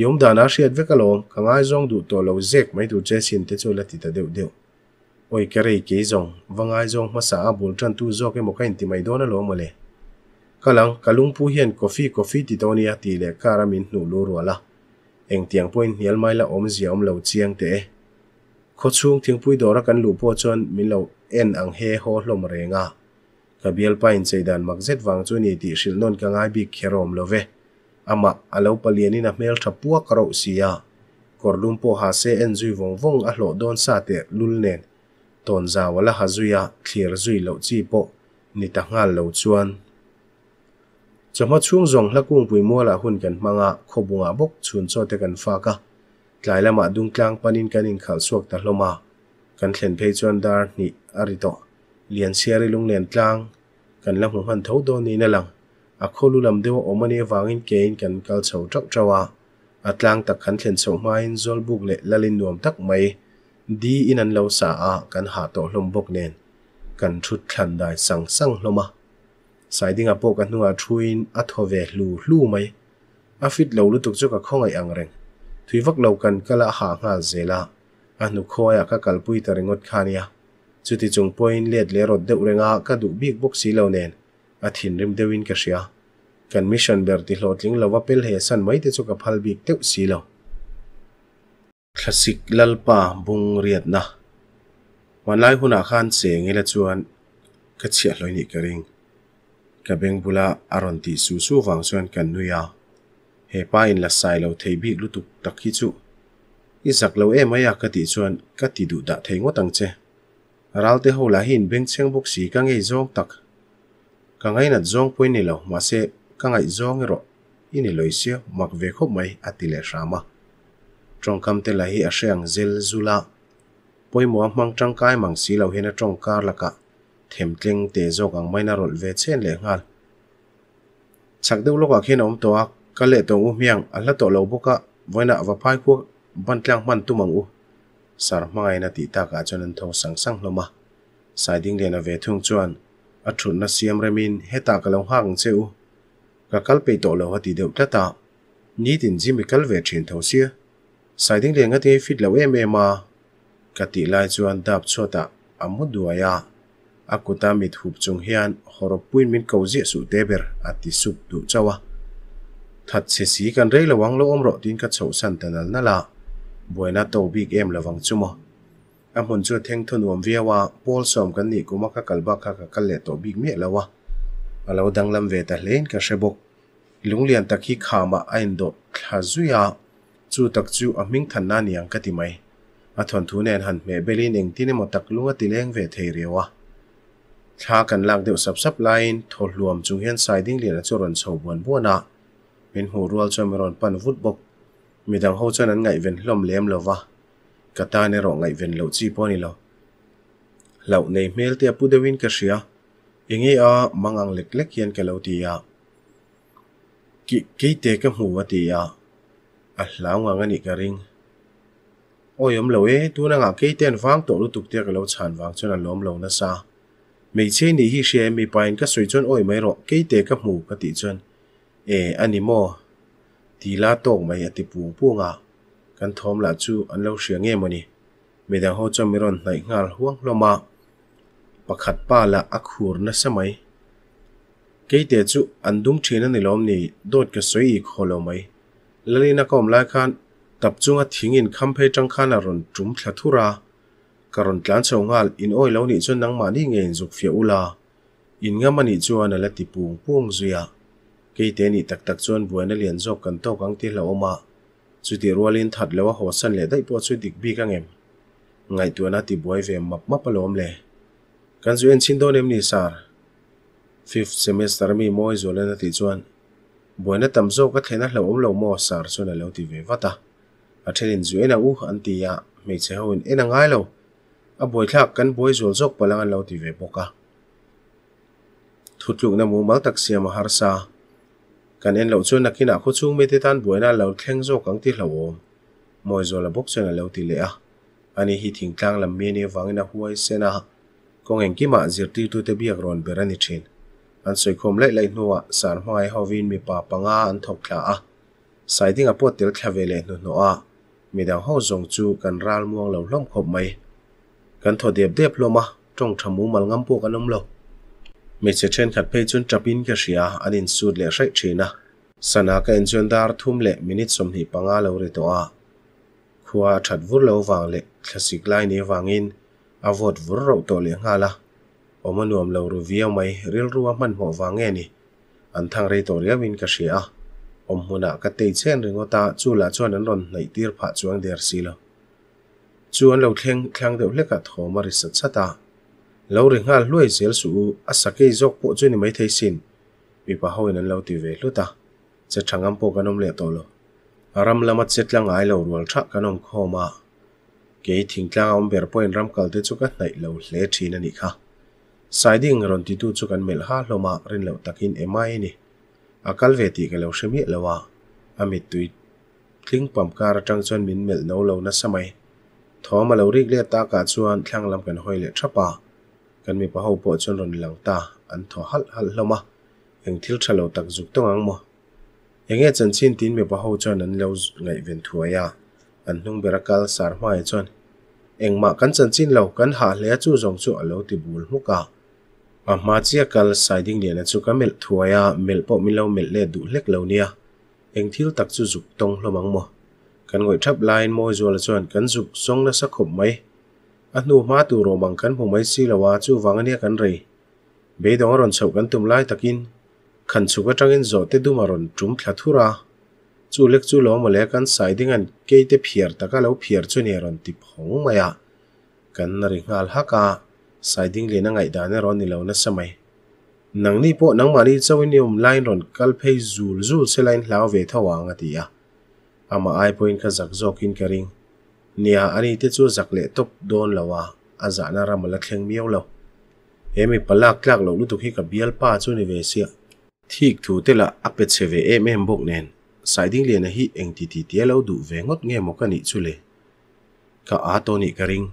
[SPEAKER 1] yom dana hriat ve kalom ka ngai zong du to lo zek mai tu che sin te chu la ti ta deu deu oi ka rei ke zong wangai zong ma sa bul tran tu zo ke mo ka inti mai dona lo mole kalang kalung pu hian coffee coffee ti tonia ti le kara min nu lu ruala eng tiang point nial mai la om zia om lo chiang te khot chung thingpui dora kan lu po chon min lo เอ็นอังเฮโฮลมเรงากับเบลปายนใซดันมักจะวังจุนีติชิลนนกังไอบิกเคโรมโลเวอามะอาลูปเลียนินาเมลทับพัวกระอุสียากอร์ลุมโปฮาเซเอ็นจุยวงวงอัลโลดอนซาเตลุลเนนตอนจาวลาฮาจุยาเคลียร์จุยเลวจีโปนิตางาเลวจวนจอมัดช่วงจงและกุ้งปุยมัวละหุ่นกันมังอาขบุงอาบกชวนโซเตกันฟากะกลายละมาดุงกลางปนินกันอินข่าวสวกตะลมา kan thlen phei chuan dar hnih a ri tawh à lian siari lung len tlang à kan à. la hmu han tho dawn niin a lang a kholu lam deuh awm ani awangin kein kan kal chho teuh teuh a a tlang tak kan thlen chho hmain zawl buk leh lalin nuam tak mai di in an lo sa a kan ha tawh hlawm bawk nen kan thut thlan dai sang sang hlawma sai ding a pawh kan hnungah thuin a thawve hlu hlu mai a fit lo lutuk chu ka khawngai ang reng thui vak lo kan kala ha nga zela อันนุคอยก็กลปุยตระงดขานี้จุดที่จงป่วยเลือดเลี้ยรถเดือดเร่งก็ดูบิ๊กบุกสีเหล่านั้นอาทิตย์ริมเดวินก็สียกันมิชชั่นเบอร์ติโลติงลาวเปิลเฮสันไม่ติดสุกับพัลบีกเต็มสีเหล่าคลาสสิกลลปาบุงเรียดนะวันไล่หุ่นอาคารเสียงเล็ะชวนก็เชียร์ลอยนิกริงกับเบงบุลาอรันติสูสูฟังชวนกันนุยาเฮป้าอินลาสายเหล่าเทบีลุตุกตะกี้จู i zak lo em aya ka ti chuan ka ti du da thei ngo tang che ral te ho la hin beng cheng bok si ka ngei zong tak ka ngai na zong poi ni lo ma se ka ngai zong ro i ni loi se mak ve khop mai atile rama trong kam te la hi a sheng zel zula poi mo mang tang kai mang si lo hena trong kar la ka them tleng te zo kang mai na rol ve chen le ngal chak deulo ka khen om to ka le to u miang ala à to lo boka voina va phai khu ban tlang man tu mang u sar mangai na ti ta ka chon an tho sang sang loma siding na ve thung chuan a thun na siam remin heta ka lo hang che u ka kal pe to lo hati deuh tata ni tin ji mi kal ve thin tho sia siding lenga te fit lo em em a ka ti lai chuan dap chota amu duaya akuta mit hup chung hian horop puin min ko je su teber ati sup du chawa ถัดเสียสีกันเรื่อยระวังโลอมรอดินกัดโฉสันตันนัลนาลาบวนัตโตบิกเอ็มระวังจุ่มอะอันมันจะเท่งทนวมเวียวะบอลสมกันนี่กูมักกักลบักกะกะเลตโตบิกเมียลวะอะเวดังลำเวทาเลนกระเชบกลุงเลียนตะขี้ขามาอันดข้าจุยาจู่ตะจู่อามิงทันนันยังกติไม่อาทนทุนแอนหันเมเบลินเองที่เนี่ยมาตักลุงติเลงเวเทเรียวะถ้ากันลางเดียวสับสับไลน์ทอลรวมจุงเฮีนสายดิ้งเลียนจุรันโฉบวนบัวนะเป็นหัวรัวจอมรอนปันฟุตบก mi dang ho chan an ngay ven lom lem lo wa ka ta ne ro ngay ven lo chi po ni lo lau nei mel te pu de win ka shia ingi a mangang lek lek hian ka lo ti ya ki ke te ka mu wa ti ya a hlau nga ngani ka ring ôi om lo e tu na nga ke ten wang to lu tuk te ka lo chan wang chan an lom lo na sa mei che ni hi she mi pain ka sui chon oi mai ro ke te ka mu ka ti chon e animo ตีลาตกไม่ติปูปูงากันทอมละจูอันเลาเสียงเงี้ยมนี่เมดังโฮจอมิรอนในงานห่วงลมา ประคัดป้าละอักขูรนะสมัยเกยเดจูอันดุมเชนันในลมนี่โดดกระสวยอีกโคลไหม และวีนักอมลายคันตับจุงอถิงอินคำเพจังคานอรอนจุมพลทุระกรณนกลานเชงาลอินอ้อยเลานี่จนนังมานี่เงินจุกเฟียอุลา อินงามันนี่จวนละติปูงพวงเสีย khi ke te ni tak tak chuan buaina lian zawk kan to kang te suy oma chuti rualin thật lewa ho san le dai po suy dik bi kang em ngày ngai nát thì buai về mập map alom le kan zu en xin don em ni sar fifth semester mi moi zo lena ti chuan buaina tam zo ka thena hlo om lo mo sar chuan lo ti ve vata a thenin zu ena u an ti ya me che hoin ena ngai lo a boi thak kan boi zol zok palang an lo ti ve boka thutluk na mu mal tak siam har sa em kan en lo khi nào khu chung me te tan buổi buaina lo thleng zo kang ti hlo om moi zo la bok chena lo ti le a à. ani hi thingtlang lam me ne wangina huai sena kong à. eng ki ma zirti tu te biak ron berani thin anh soi khom lai lai nuwa san hmai hovin mi pa panga anh thọc cả à sai ding a pot tel về vele nu no a mi dang hoa zong chu gần ral muang lo hlom khop mấy gần tho dep dep luôn mà trong thầm thamu mal ngam po kanom lo ม่เช่นขัดเพจจนจับินกัเชียอันอินสุดเละใช่ชีนะสนากันจนดาร์ทุ่มเละมินิสมหิปังอาเลวเรตัวขวาถัดวุ้เลววางเละคลาสิกไลน์เนวางอิน อาวดวุ้เราตัวเลี้ยงอาละอมนวมเลวรูเวี่ไม่เรียลรัวมันหัววางเงนี่อันทางเรตัวเรียวินกัเชียอมหุนักเตยเช่นเรื่องตาจูลาจวนนั้นรนในตีร์ผาจวงเดียร์สีลจวนเราเทงแทงเดือดเล็กกัดหัวมาริสัตตา lo ri ngal luai zel su asake jok po chu ni mai thei sin mi pa hoin an lo ti ve luta che thangam po kanom le to lo ram lama chetlang ai lo rual tha kanom khoma ke thingtlang om ber poin ram kal te chu ka nai lo hle thin ani kha saiding ron ti tu chu kan mel ha loma rin lo takin emai ni akal ve ti ka lo shemi lawa amit tui tling pam kar tang chon min mel no lo na samai thoma lo rik le ta ka chuan thlang lam kan hoi le thapa kan mi pa ho po chon ron lang ta an tho hal hal hloma eng thil thalo tak zuk tong ang mo enge chan chin tin mi pa ho chon an lo ngai ven thuaya an hnung berakal sar mai e chon eng ma kan chan chin lo kan ha hle chu zong chu alo ti bul muka a ma chia kal siding le na chu ka mel ya mel po mi lau mel le du hlek lo nia eng thil tak chu zuk tong hlomang mo kan ngoi thap line moi e zo la chon kan zuk song la sa khop mai a hnu hma tu ro bang kan hmumai chi lawa chu wangania kan rei be dong ron chho kan tum lai takin khan chuka tangin zo te duma ron tum thla thura chu lek chu lo male kan sai ding an ke te phiar taka lo phiar chu ne ron ti phong maya kan na ri ngal haka sai ding le na ngai da ne ron ni lo na samai nang ni po nang mari chawin ni um line ron kal phei zul zul se line về ve thawa nga ti à mà ai point kha zak zokin karing nia ani te chu zak le tok don lawa a zana ramala thleng miau lo emi palak tlak lo lutuk hi ka bial pa chu ni ve sia thik thu te la ape cheve em em bok nen sai ding lena hi eng ti ti te lo du ve ngot nge mo ka ni chu le ka a to ni ka ring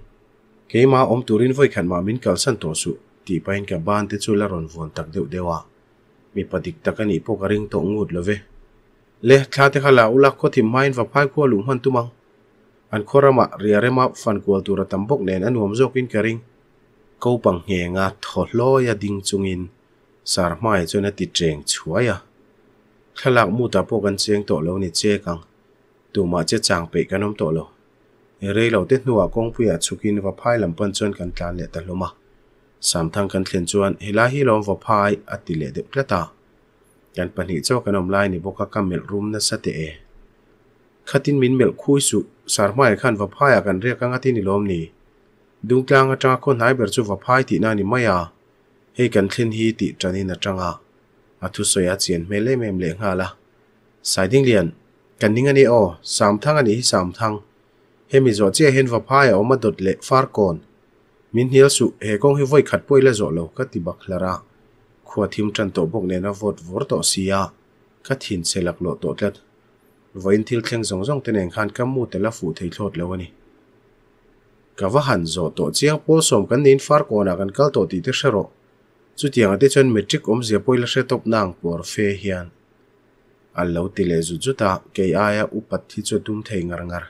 [SPEAKER 1] ke ma om turin voi khan ma min kal san to su ti pain ka ban te chu la ron von tak deu dewa mi padik takani po ka ring to ngut lo ve le thla te khala ula ko thi main va phai ko lu man tumang อันครมาเรียรมาฟันกัวตัวตั้มบกเนนอันหวมจกินกริงกูปังเหงาถอดลอยดิงจุงิน สารไม่จนติดเจงช่วยอะขลักมูตาพวกกันเชียงโตแล้วนี่เจกังตัวมาเจจางไปกันน้ำโตแล้วเรื่อยเราเต้นหนัวกงผู้อาชุกินว่าพายลำปันชนกันตาเละตะลุมาสามทางกันเทียนชวนเฮลาฮิลอมว่าพายอติเลเด็กกระตากันปนาเจ้ากันอ้ำลนยในพวกกำเมลรุมนัสเตเอขัดินมินเมลคุยสุสารพ่อยขันว่าพ่ยกันเรียกกันที่นีลมนี่ดุงกลางอาจารคนหายเบิดจูว่าพ่ยที่นั่นไม่ยาให้กันเคลื่อนที่ติดจานินอาจารย์อาทุสอยาเจียนไม่เล่เมมเลงหาละสายดิ้งเรียนกันนิ่งอันนี้อ๋อสามทั้งอันนี้สามทั้งให้มีจอดเจ้เห็นว่าพ่ยออกมาดดเละฟาร์กอนมินเฮียสุเฮก้งให้ไว้ขัดป่วยและจอดเลากติบักละระขวทิมจันโตบกเนนวดวอร์ตอเซียกดทิ้นเซลักโลโตเล็ด vain thil thleng zong zong ten eng khan kam mu te la fu thei thlot lo ani ka va han zo to chiang pol som kan nin far ko na kan kal to ti te shero chu tiang ate chon metric om zia poila she top nang por fe hian al lo ti le zu ai ke aya upat thi chu tum thei ngar ngar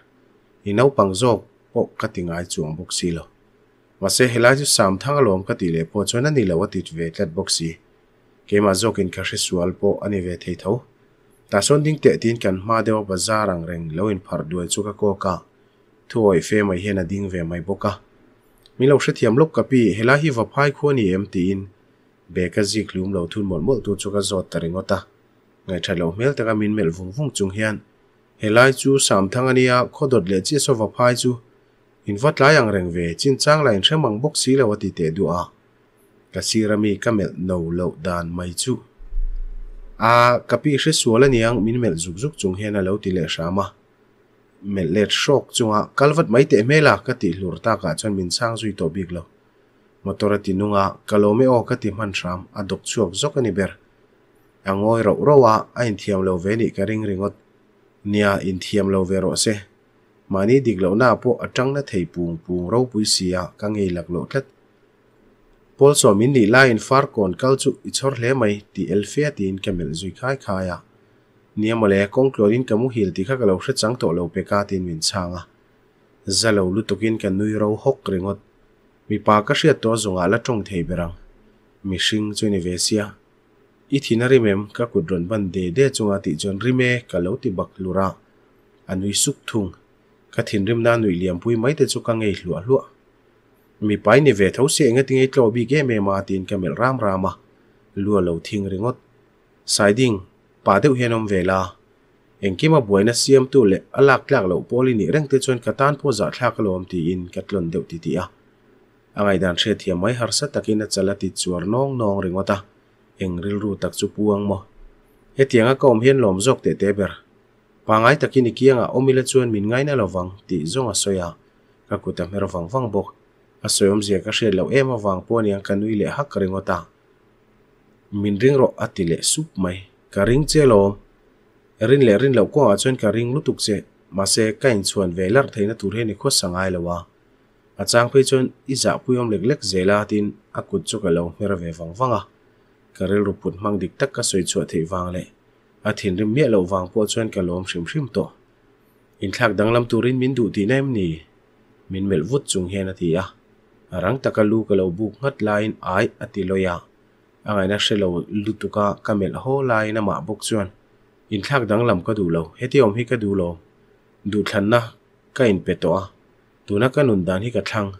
[SPEAKER 1] i nau pang zo po ka ai ngai bốc xì si lo ma se lại chu sam thang lom ka ti le po chon ani lo ati ve tlat bok si ke mà zo kin ka she sual po anh về thei thấu ต่ส่วนดิ่งเตะทิ้งกันมาเดียวบาซารังแรงเลวอินผาดด้วยชุกโกกาทัวไอเฟมไม่เห็นดิ่งเวไม่บกะมีเราเสียมลูกกะปีเฮล่าฮิวพายขวนีเอ็มตีนเบกซิกลุมเราทุนหมดหมดตัวชุกโจอดตริงอตาไงทะเลเมลแต่ก็มินเมลฟุ้งฟุ้งจุงเฮียนเฮล่าจูสามทางอันนี้ขอดดเลจีสวัพายจูอินฟัดหลายอยงแรงเวจินจ้างไลน์เชื่อมังบุกสีเลวตีเตะดูอากระซีรามีก็เมลโนเลดานไม่จู À, cái kapi se suala niang mình mel zuk zuk chung hian a lo ti le shama mel let shok chunga kalvat mai te mela ka ti hlur ta ka chon min sang zui to big lo motora ti nunga kalome o ka ti man ram a dok chuak zok ani ber angoi ro rowa a in thiam lo ve ni cái ring ringot nia in thiam lo ve ro se mani đi lo na po atang na thei pung pung ro pui sia cái nghề lak lo tlat Paul Swamin ni la in far kon kal chu ichor hle mai ti elfia tin kemel zui khai khaya niamale kongklorin kamu hil ti kha kalo hre chang to lo peka tin min changa zalo lu tokin kan nui ro hok ringot mi pa ka hria to zonga la tong thei berang mi shing chu ni vesia i thinari mem ka kudron ban de de chunga ti jon rime kalo ti bak lura anui suk thung ka thin rim na nui liam pui mai te chu ka ngei hlua hlua mi pai ni ve tho se nga ting ei tlo bi ge me ma tin kamel ram rama lua lo thing ringot sai ding pa deu henom vela engkima buaina siam tu le alak tlak lo poli ni reng te chon katan po za thlak lom ti in katlon deu ti ti a angai dan thre thia mai har sa takina chalati chuar nong nong ringota eng ril ru tak chu puang mo hetianga kom hian lom jok te te ber pangai takini kianga omile chuan min ngaina lovang ti zonga soya kakuta mer wang wang bok a om zia ka hre lo ema wang pawh ni ang kanui leh hak rengota min ring ro ati leh sup mai ka ring che lo rin le rin lo ko a chuan ka ring lutuk che ma se ka in chuan ve lar theina tur he ni kho sangai lowa a chang phei chuan i za puyom lek lek zela tin a kut chu ka lo hmer ve wang wanga karel ruput mang dik tak ka soi chu thei wang le a thin rim mia lo wang po chuan ka lom hrim hrim to in thlak danglam turin min du ti nem ni min mel vut chung hen a ti a arang takalu kalau buk ngat lain ai atiloya angai na shelo lutuka kamel ho lain ama bok chuan in thak dang lam ka du lo heti om hi ka du lo du thlan na ka in pe to a tu na ka nun dan hi ka thang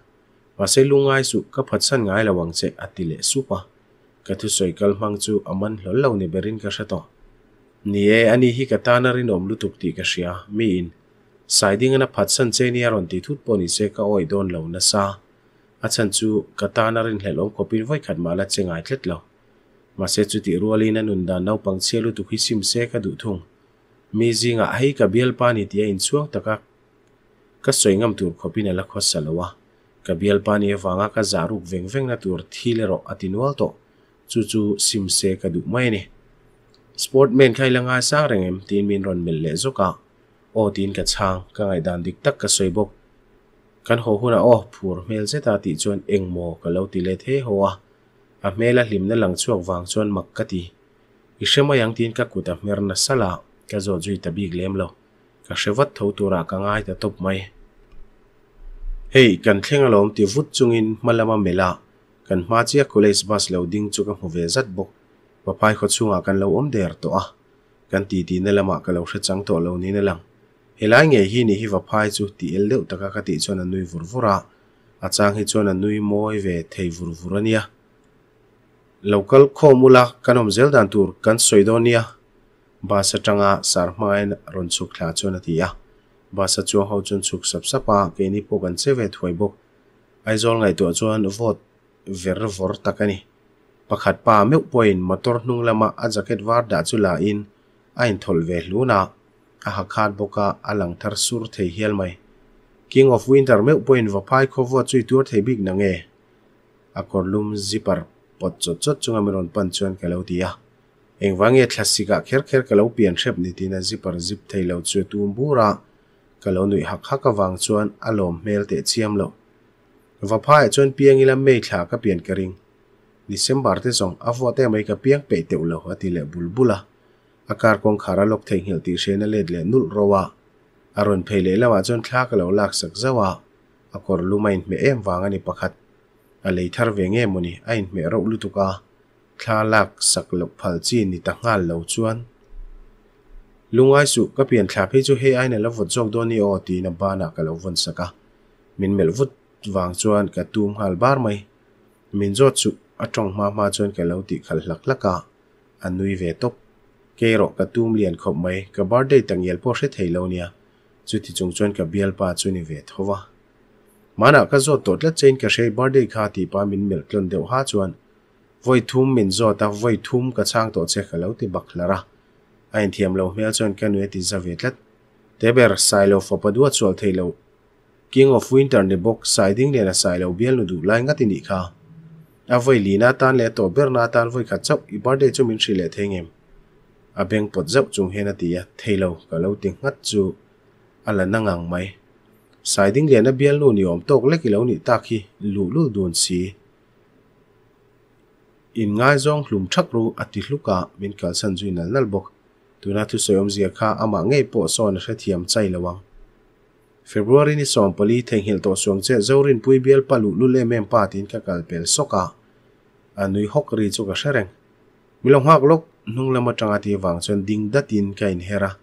[SPEAKER 1] ma se lungai su ka phat san ngai lawang che atile supa ka thu soi kal mang chu aman hlol lo ni berin ka shato ni e ani hi ka tana rin om lutuk ti ka shia mi in saiding na phat san che ni aron ti thut poni se ka oi don lo na sa achan chu katana rin hlelom kopin voi khat mala chengai tlet lo ma se chu ti rualin anun da nau pang chelu tu sim se ka du thung mi zinga hei ka bial pani tia in chuang taka ka soingam tur khopin ala khos salawa ka bial pani wanga ka zaruk veng veng na tur thile ro atinwal to chu chu sim se ka du mai ni sportman khai langa sang rengem tin min ron mil le zoka o tin ka chang ka ngai dan dik tak ka soibok kan ho huna o phur hmel zeta ti chuan engmaw ka lo ti le the ho a a hmel a hlimna lang chuak wang chuan mak ka ti i hrema yang tin ka kuta hmer na sala ka zo zui ta big lem lo ka hrevat tho tura ka ngai ta top mai hei kan thlenga lom ti vut chungin malama mela kan hma chia college bus lo ding chu ka hmu ve zat bok papai kho chunga kan lo om der to a kan ti ti na lama ka lo hre chang to lo ni na lang helai nge hi ni hi va phai chu ti el deuh taka ka ti chuan an nui vur vura achang hi chuan an nui mawi ve thei vur vur ania local khomula kanom zeldan tur kan soidonia basa tanga sarmain ron chuk thla chuan atia basa chu ho chun chuk sap sapa ke ni po kan se ve thoi bok aizol ngai tu chuan vote ver vor takani pakhat pa meu point motor hnung lama a jacket war da chula in ain thol ve hluna a hakhat boka alang thar sur thei hial mai king of winter meu point va pai khowa chui tur thei big na nge a korlum zipper, pot chot chot chunga meron pan chuan kalau tia engwange thlasika kher kher kalau pian threp ni tina zipper zip thei lo chu tum bura kalau nui hak hak awang chuan alom mel te chiam lo va pai chuan piangila mei thla ka pian karing December te song avwa te mai ka piang pe te ulo atile bulbula อาการกองขาระลกเทงเหี่ยวตีเชนเลดเลนุลรวะอรุณเพลเลละว่าจนคลากเหลาลักสักซะวะอากรลุไม่เมเอ็มวางอันนี้ประคัดอะไรทารเวงเอ็มุนีไอ้เมรุลุตุกาคลาลักสักลกพัลจีนี่ตังงานเหลาจวนลุงไอสุก็เปลี่ยนคลาพีจูเฮไอ้ในละวดจอกโดนี่ออตีนับบ้านักเหลาวันสักะมินเมลวุดวางจวนกระตูมหัลบาร์ไหมมินจอดสุอัจงมามาจวนกะเหลาติขลลักลักกะอันนุยเวตบ ke ro ka tum lian khop mai ka birthday tang yel po se theilo nia chu ti chung chuan ka bial pa chu ni ve thowa mana ka zo tot la chain ka shei birthday kha ti pa min mel tlon deuh ha chuan voi thum min zo ta voi thum ka chang to che khalo ti baklara ain thiam lo hmel chuan ka nue ti zavetlat teber silo fo padua chual theilo King of Winter ne bok siding le na silo bial nu du lai ngati ni kha avoi à lina tan le to berna tan voi kha chok i cho mình min shri le em. อาเบงปวดจับจุงเฮนตีอาเทโลกับเลวติงงัดจูอะลรนั่งไหมสายดิ้งเรียนอะเบียนลู่นิยมตกเล็กเล้วนิ่ตาขีลู่ลู่ดวนซีอินง่ายจ้องหลุมชักรูอัติลูกะวินกาลสันจุนันนัลบกตัวนัทสยมเสียค่าอามาเงยปวดซอนเสถียมใจละวังเฟบรัวรีนิสอมปลีเทงเฮลโตสวงเจ้าเรินปุยเบียลปลุลุเลเมมปาตินกับกัลเปลสกาอันนุยฮกรีจูกเสริงมิลองฮักลก hnung lama tanga te wang chuan ding datin ka in hera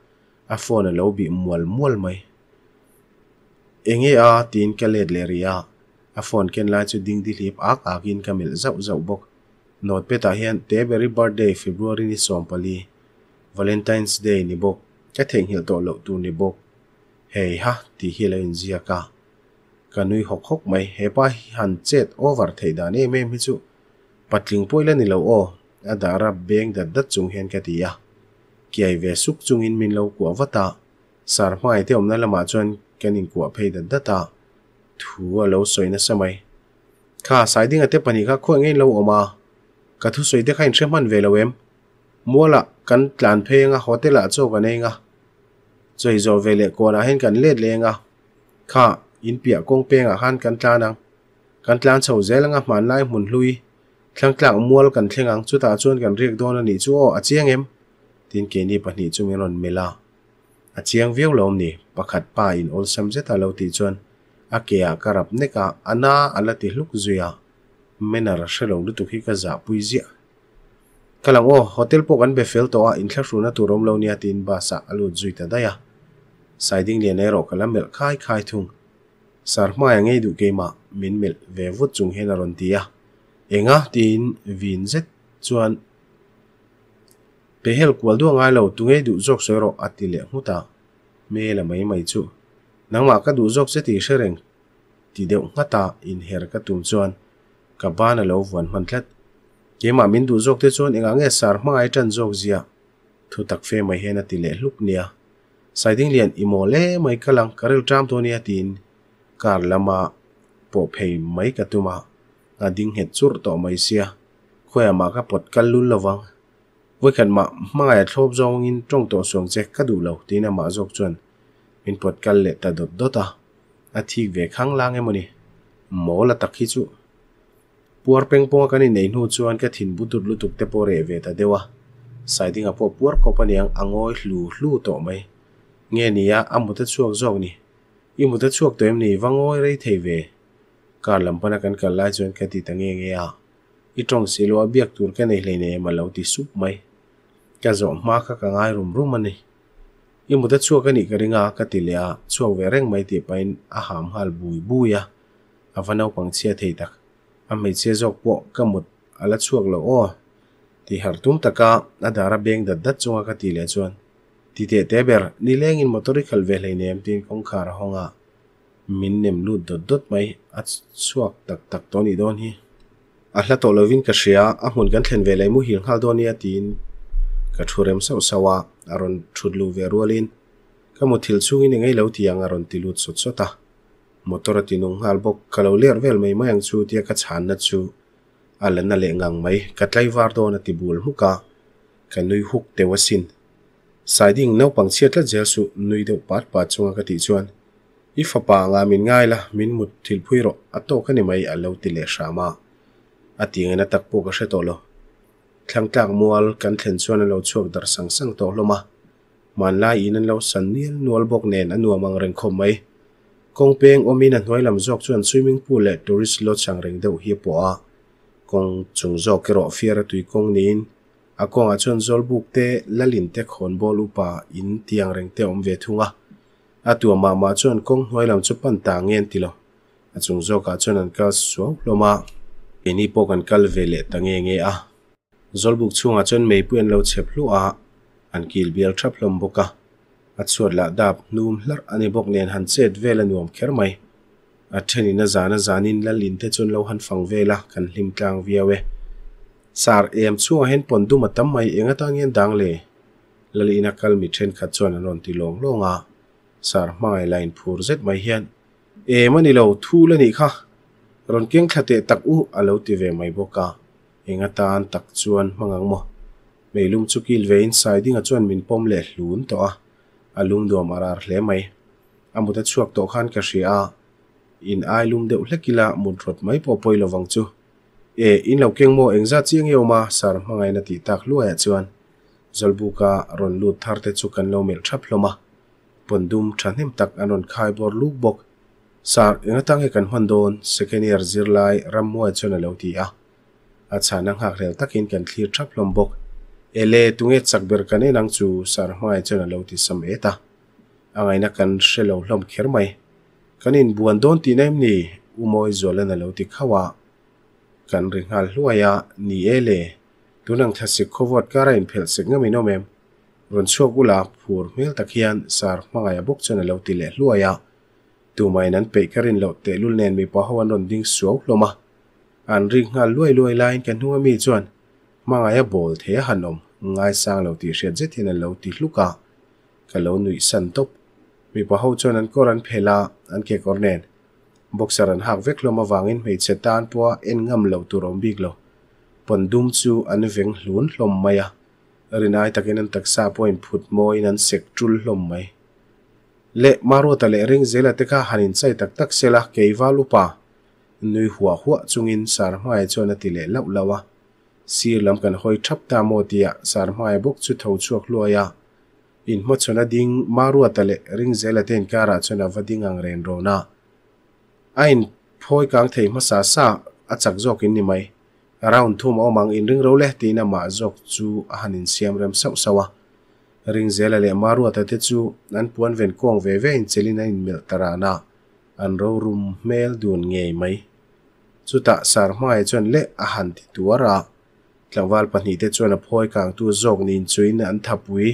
[SPEAKER 1] a phone a lo bi mual mual mai enge a tin ka led le ria a phone ken lai chu ding di hlip ak ak in ka mel zau zau bok not pe ta hian te berry birthday february ni som pali valentines day ni bok ka theng hil to lo tu ni bok hei ha ti hila in zia ka kanui hok hok mai hepa han chet over thei da ne me mi chu patling poila ni lo o adara beng dat dat chung hen ka tia kiai ve suk chung in min lo ku avata sar hmai te omna lama chuan kanin ku phei dat data thu a lo soina samai kha sai dinga te pani kha khoi lâu lo oma cả thu soi te khain threman về lâu em mua muala kan tlan phei nga hotel a cho ka nei nga choi zo ve le ko na hen kan let le nga kha in pia kong pe nga han kan tlanang kan tlan là zelanga man lai mun hlui tlang mua mual kan thlengang chu ta chuan kan riak don ani chu a chiang em tin ke ni pahnih chu mi ron mela a chiang viau lom ni pakhat pa in ol sam zeta lo ti chuan a kea karap neka ana ala ti à zuya mena ra shelo lu tu khi ka za pui zia kalang o hotel po kan be fel to a in thla runa tu rom lo nia tin ba sa alu duy ta đây daya siding le ne cái kala mel khai khai thung sarma anh ấy du ke mà mình mel về vut chung hena ron tia enga tin vin zet chuan pehel kwal du ngai lo tunge du jok soiro atile mấy me la mai mai chu nangma ka du jok se ti shereng ti deuh ngata in các her ka tum chuan ka bana lo wan man thlat kema min du chuẩn, te chuan enga nge sar hmangai tan jok zia thu tak fe mai hena ti le luk nia saiding lian imole mai kalang karel tram to nia tin kar lama po phei mai ka tuma นาดิ้งเห็ดซุดต่อไม่เสียข่อยมาก็ปวดกันลุ้นะวังวิขันมาไม่ได้ทบจองอินตรงต่อส่วนเจ็กกระดูเหลาตีน่มาจกจนเป็นปวดกันเละตาดดดตาอธิกเวข้างล่างไอ้โมนี่หมอละตะขี้จุปวดเป่งปองกันนีนในหูจวนก็ถิ่นบุตรลุตุกเตปอเรเวตาเดวะสายดิ้งอ่ะพอปวดขอบันยังอ่งอ้อยลู่ลู่ต่อไม่เงี้ยนี่อ่ะอ่ะมุดทช่วงจองนี่อีมุดทัดช่วงเต็มนี่วังอ้อยไรเทเว car lampana kan kal lai chuan kan ti tange nge a i tong silo a biak tur ka nei leine ma lo ti sup mai ka zo ma ka ka ngai rum rum ani i muda chu ka ni ka ringa ka ti le a chu ve reng mai ti pain a ham hal bui buya avanau pang chia thei tak a mei che jok po ka mut ala chuak lo o ti har tum taka adara beng dat dat chunga ka ti le chuan ti te te ber ni lengin motori khalve leine em tin kong khar honga min nem lut dot dot mai at chuak tak tak ton i don hi a hla to lovin ka hria a hmun kan thlen ve lai mu hi ngal don ia tin ka thurem saw sawa aron thudlu ve rualin ka mu thil chung in ngai lo ti ang aron ti lut sot sota motor ti nung hal bok ka lo ler vel mai mayang chu tia ka chan na chu ala na le ngang mai ka tlai var don ti bul muka ka nui huk te wasin saiding nau pang chiat la jel su nui deuh pat pa chunga ka ti chuan อิฟปางามินง่ายละมินมุดทิลพุยรออัตโตขันไม่อาเลวติเลชามาอัติเงินตักปูกระเชตโตโลทั้งลางมัวลกันเทนชวนเลวช่วงดรสังสังโตโลมามันลายอินันเลวสันเนียลนวลบกเนนอนัวมังเริงคมไหมกงเปงอมินันหวอยลำจอกชวนซุยมิงปูเลทัวริสลดช่างเริงเดวเฮปัวกงจงจอกเกรอฟีร์ตุยกงนินอากงอาชวนจอลบุกเตลลินเตคอนบอลุปาอินเตียงเริงเตอมเวทุงอะ atua mama chuan kong hnuai lam chu pan ta ngen ti lo a chung zo ka ah chuan an kal suau loma eni pok an kal ve le ta nge nge a ah. zolbuk chunga ah chuan mei pu en lo chhep lu a an kil bial thap lom boka a chuat la dap num hlar ani bok nen han chet vel anuam kher mai a theni na zana zanin lalin te chuan lo han fang vela kan hlim tlang viawe sar em chu hen pon du matam mai enga ta ngen dang le lalina kal mi then kha chuan an ron ti long longa sarhmai lain phur zet mai hian emani lo thul ani kha ron keng khlate tak u alo ti ve mai boka enga tan tak chuan mangang mo meilum chukil ve inside inga chuan min pom le hlun to a alum do marar hle mai amuta chuak to khan ka ria in ai ailum deuh hlekila mun rot mai po poi lowang chu e in lo keng mo engza chiang yoma sar hmangai na ti tak luaya chuan zolbuka ron lut thar te chu kan lo mel thap hloma pon dum thanem tak anon khai bor luk bok sar inga tang kan hon don second year zirlai ramwa chona loti a achana ngak rel takin kan thlir thaplom bok ele tunge chakber kane nang chu sar hmai chona loti sam eta angaina kan shelo hlom kher mai kanin buan don ti nem ni umoi zolana loti khawa kan ringal hluaya ni ele tunang thasik khowat kara in phel sik ngami no mem rawn chhuak ulak phur hmel tak hian sar hmangai a bawk chuan a lo ti leh hluai a tumain an peikarin lo te lul nen mi pa ho an rawn ding suau hlawm a an ring nga luai luai lain kan hnung ami chuan mangai a bol the a hanom ngai sang lo ti hriat zethin an lo ti hluka ka lo nui san top mi pa ho chuan an kor an phela an ke kor nen boxer an hak vek hlawm awangin hmeichhe tan pawh en ngam lo turom bik pondum chu an veng hlun hlawm mai rinai takin an taksa point phut mo in an sek tul hlom mai le maru ta le ring zela te kha hanin chai tak tak sela keiva lupa nui hua hua chungin sar hmai chona ti le lau lawa sir lam kan hoi thap ta mo tia sar hmai buk chu tho chuak luaya in mo chona ding maru ta le ring zela ten kara chona vading ang ren na. ain phoi kang thei ma sa sa achak jok in ni mai round thum o mang in ring ro le ti na ma jok chu hanin siam rem sau sawa ring zela le maru ta te chu an puan ven kong ve ve in chelina in mel tarana an ro rum mel dun nge mai chu ta sar mai chon le a han ti tuara tlangwal pahni te chuan a phoi kang tu jok nin chuin an thapui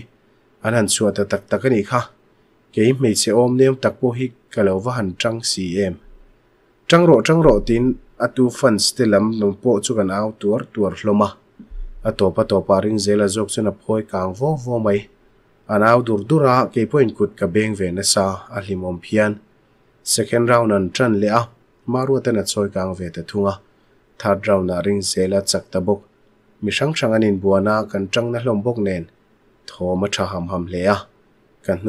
[SPEAKER 1] an han chu ta tak tak ani kha ke mei se om nem tak po hi kalawa han tang si em tang ro tang ro tin atu fanste lam nampah cu kan au tuartuar hloma a tapatapa ringzêla zk una phai kang vavamai anau durdura kipain kt ka bêng veas am phan snd rouan tan lea martana awi kang veta thunga that roua ringzêla a ak a mi rangaga n buana kan tanga hl ne taaṭahahamlea kan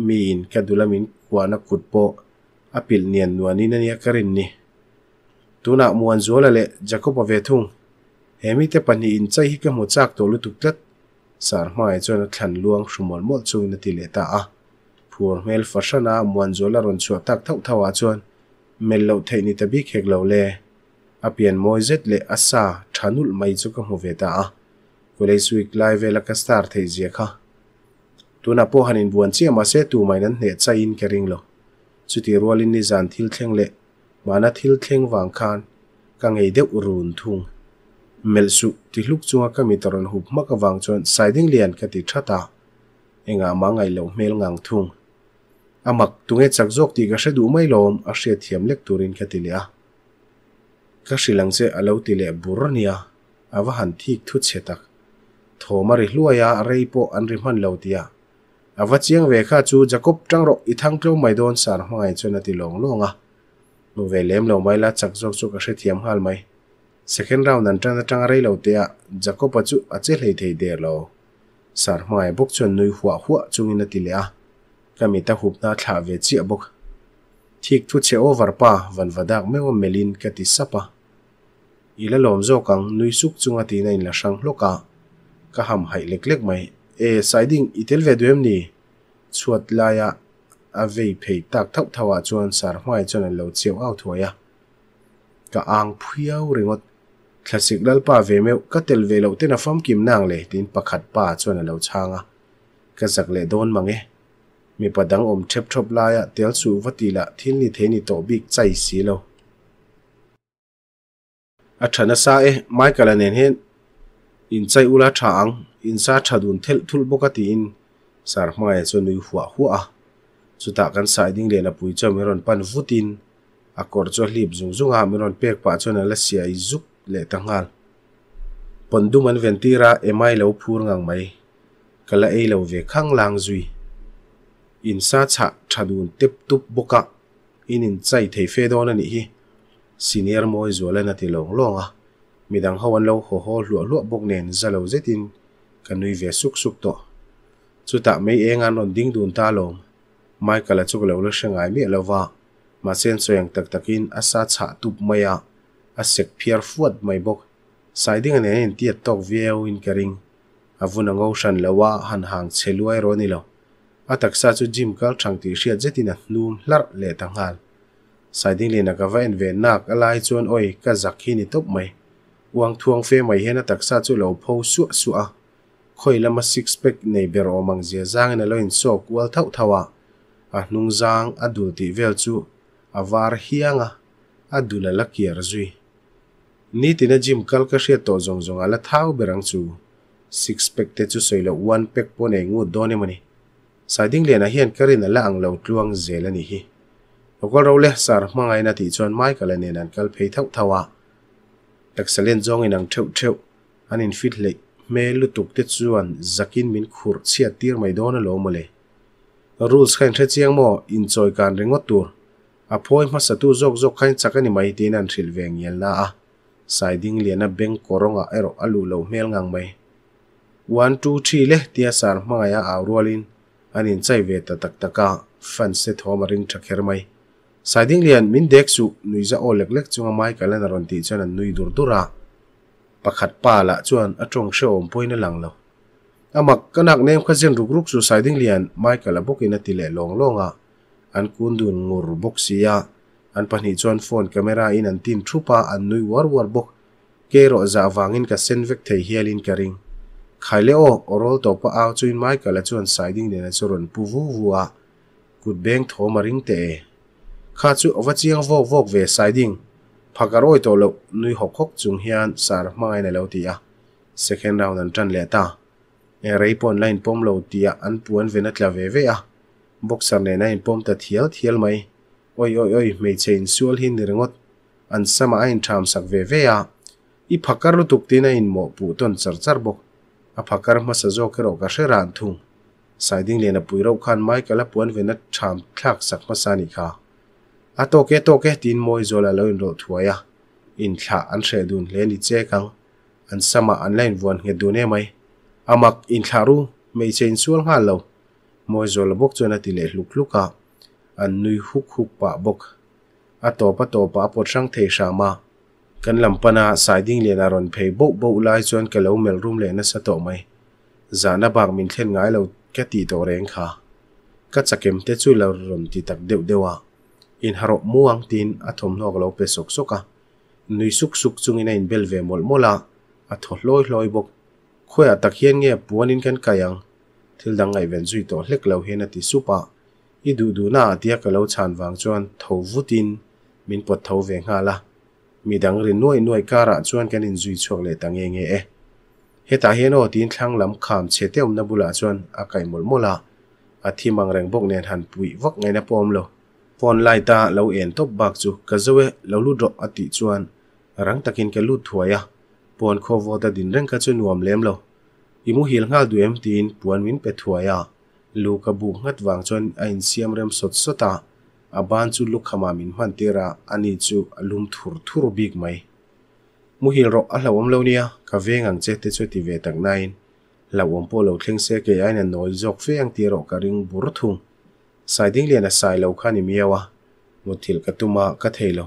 [SPEAKER 1] m ka dan ah a phnian nuaaakarini tuna muan zuala le jacob ave thung hemi te pani in chai hi ka mu chak to lu tuk tlat sar hmai chon e thlan luang hrumol mol chu na ti le ta a phur mel fashana muan zuala ron chu tak thau thawa chon mel lo thei ni tabi khek lo le apian moizet le asa thanul mai chu ka mu ve ta a kulei suik lai ve la ka star thei je kha tuna po hanin buan chi ma se tu mai nan ne chai in kering lo chuti rolin ni zan thil thleng le มานาทิลเคงวังคานกางเอเดอรุนทุงเมลสุติลุกจงก็มีตรนหุบมักวังจนสายดิ้งเลียนกติชตาเองามังไงเลวเมลงังทุงอามักตุงเอจักจกตีกระเสดูไม่ลมอาเชียมเล็กตูรินกติเลียกษิลังเซอเลวติเลบุรนิยาอาวะหันที่ทุตเชตักโทมาริลัวยาอะไรโปอันริมันเลวติยาอาวะเจียงเวค้าจูจักกบจังรกอิทังเคลวไม่โดนสารหงายจนติลงลงอ่ะ mō vē lēm lō māi lā chak dōk chū ka shē tiām hāl māi sā kēn rāo nān chāng dā chāng aray lō te a džakop pa chū a chē lē thēi dē lō sār māi bōk chū nūi hua hua chū ngī na tī lē a ka mē tā khūp nā t'hā vē chī a bōk thīk chū chē ō vā rā pā van vā dāg mē wā mē līn ka tī sā pā i lā lōm dō kāng nūi sūk chū ngā tī ngā in lā shāng lō kā ka ham hāi lē klēk mā a vei phei tak thau thawa à chuan sar hmai chuan an lo chiu au thuaia ka à. ang phiau ringot thlasik lal pa ve meu ka tel ve lo ten a fam kim nang le tin pakhat pa chuan a lo changa ka à. zak le don mange mi padang om thep thop laia tel chu vatila thil ni the ni to bik chai si lo a thana sa e michael anen hen in chai ula thang in sa thadun thel thul boka ti in sar hmai chuan ui huwa huwa chuta kan sai ding le na pui cho meron pan vutin a cho chaw hlip zung zung ha meron pek pa chaw na la sia i zuk le tangal pondum an ventira emai lo phur ngang mai kala ei lo về khang lang zui in sa cha thadun tiếp tục boka in in chai thấy fe don ani hi senior mới moi zuala na ti long long a midang hawan lo ho ho lua lua bok nen zalo zetin kanui ve suk suk to chuta mei enga non ding dun ta long Michael a chuk lo la hrengai mà lova ma chen chuang tak takin a sa chha tup maya a sek phiar fuat mai bốc, sai ding ane en tiat tok veo in karing avun ango shan lawa han hang cheluai ro ni lo atak sa chu gym kal thang ti hria jetina num hlar le tanghal sai ding lena ka vain ve nak alai chuan oi ka zakhi ni top mai uang phê fe mai hena taksa chu lo pho su su a khoi lama six pack nei ber mang dìa zang na lo in sok wal thau thawa a hnung zang a dul tih vel chu a var hianga a dul ala kiar zui ni tina gym kal ka hria to zong zong la thau berang chu six pack te chu soilo one pack pone ngu done mani sai ding a hian karin la ang lo tluang zel ani hi lokal ro le sar hmangai na ti chon mai kala ne nan kal phei thau thawa taksalen jong inang theu theu anin fit le me lutuk te chuan zakin min khur chia tir mai dona lo mole รูสขันเทเจียงมออินจอยการเร่งตัวอาพอยมาสตูจกจกขันจักนิไม่ได้นันทิลเวงยันละอาสายดิ้งเลียนเบงกรงอเอรอลูโลเมลงังไม่วันทูทีเลเทียสารมายาอารัวลินอันอินใจเวตตักตักกาฟันเซทวมารินทักเฮร์ไม่สายดิ้งเลียนมินเด็กสุนุยจะโอเล็กเล็กจงอาไม้กันเล่นรอนตีจนันนุยดูดูระประคัดป่าละจวนอัจงเชื่อมพอยนั่งหลังเรา amak kanak nem khazin rukruk su saiding lian michael abuk ina tile long longa an kundun ngur bok sia an pani chon phone camera in an tin thupa an nui war war bok ke ro za wangin ka sen vek thei hialin karing khaile o orol to pa aw chuin michael a chuan saiding den a churon puwu wuwa kut beng tho maring te kha chu awachiang vok vok ve saiding phakaroi to lo nui hok hok chung hian sar hmai na lo tia second round an tan le ta e rei pon la in pom lo tia an puan vena tla ve ve a boxer ne na in pom ta thial thial mai oi oi oi mei chein sual hin ni rengot an sama a in tham sak ve ve a i phakar lu tuk tina in mo pu ton char char bok a phakar ma sa zo kero ka she ran thung siding lena puiro khan mai kala puan vena tham thlak sak ma sani kha a to ke to ke tin moi zola lo in ro thuaya in thla an she dun le ni che kang an sama an lain vuan nge du ne mai ามักอินทารุไม่เชนส่วนหันเราไม่จะลบกจนตีเลลุกลุกอ่ะอันนุยฮุกฮุกปะบกอัตโตปัตโตปะปวดช่างเทชามากันลำปนาสายดิ้งเลียนารอนเพย์บกบูไล่จนกะเลวเมลรุมเลนัสะโตไมมจานบังมินเช่นไงเราแกตีตัวแรงคาก็จะเก็มเตจุยเรารมที่ตักเดียวเดียวอินฮารุม่วงตินอัตมนอกเราเปสกสกอ่ะนุยสุกสุกจุงอินเบลเวมอลโมลาอัตโตลอยลอยบก khoe khoi nghe buôn nge puanin kan kayang thil dang ngày ven zui to hlek lo hen ati supa ah. i du du na atia ka lo chan wang chuan tho vutin min pot tho ve nga la mi dang rin noi noi kara chuan kan in zui lệ le tange nghe, e heta hiên o tin thlang lam kham che te um na bula chuan a kai mol mola ah. a thi mang rèn bốc nen han bụi vóc ngay na pom lo pon lai ta lo yên top bak chu ka zoe lo lu drop ati chuan rang takin ke lu thuaya ah pon kho voda din reng ka chu nuam lem lo imu hil ngal duem tin puan min pe thuaya lu ka bu ngat wang chon a in siam rem sot sota a ban chu lu khama min man tera ani chu alum thur thur big mai mu hil ro a lawam lo nia ka vengang che te chu ti ve tak nain lawam po lo thleng se ke aina noi jok feng ti ro ka ring bur thung sai ding lian a sai lo khani miawa muthil ka tuma ka theilo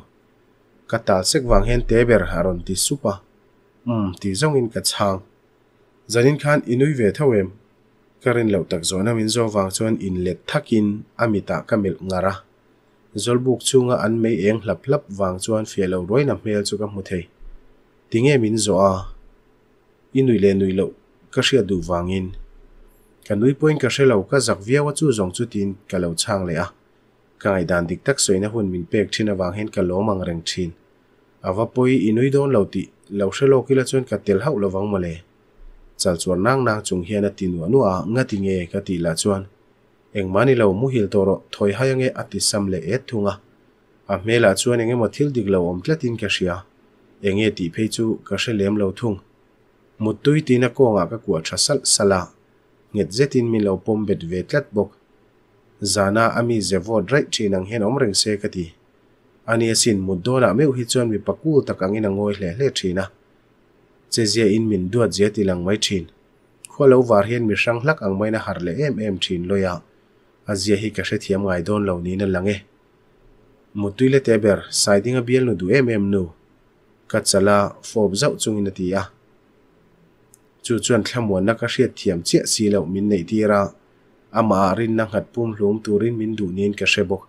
[SPEAKER 1] ka tal sek wang hen te ber haron ti supa um ti zong in ka chang zanin khan inui ve thawem karin lo tak zona min zo wang chuan in let thakin amita kamel ngara zolbuk chunga an mei eng hlap hlap wang chuan fialo roina hmel chu ka hmu thei tinge min zo a inui le nui lo ka hria du wangin ka nui point ka hrelo ka zak viawa chu zong chu tin ka lo chang le a ka ngai dan dik tak soina hun min pek thina wang hen ka lomang reng thin awa poi inui don lo ti lo she lo kila chuan ka tel hau lo wang ma le chal chuan nang nang chung hian a ti nu anu a nga ti nge ka ti la chuan engmani lo mu hil toro thoi hayange ati sam le et thunga a à, mela chuan enge mo thil dik lo om tlatin ka ria enge ti phei chu ka she lem lo thung mutui tina ko nga ka kwa thasal nghe nget tin mi lo bom bet về tlat bốc, zana ami zevo right thinang hen ông reng xe ka ti ani asin mudona meu hi chuan mi pakul takang in angoi hle hle thina chezia in min duat zia tilang mai thin khwalo war hian mi hrang hlak ang maina har le em em thin loya azia hi ka hre thiam ngai don lo ni na lange mutuile teber siding a bial nu du em em nu ka chala fob zau chung in tia chu chuan thlamwan na ka hriat thiam che si lo min nei tira ama rin na ngat pum hlum turin min du nin ka hre bok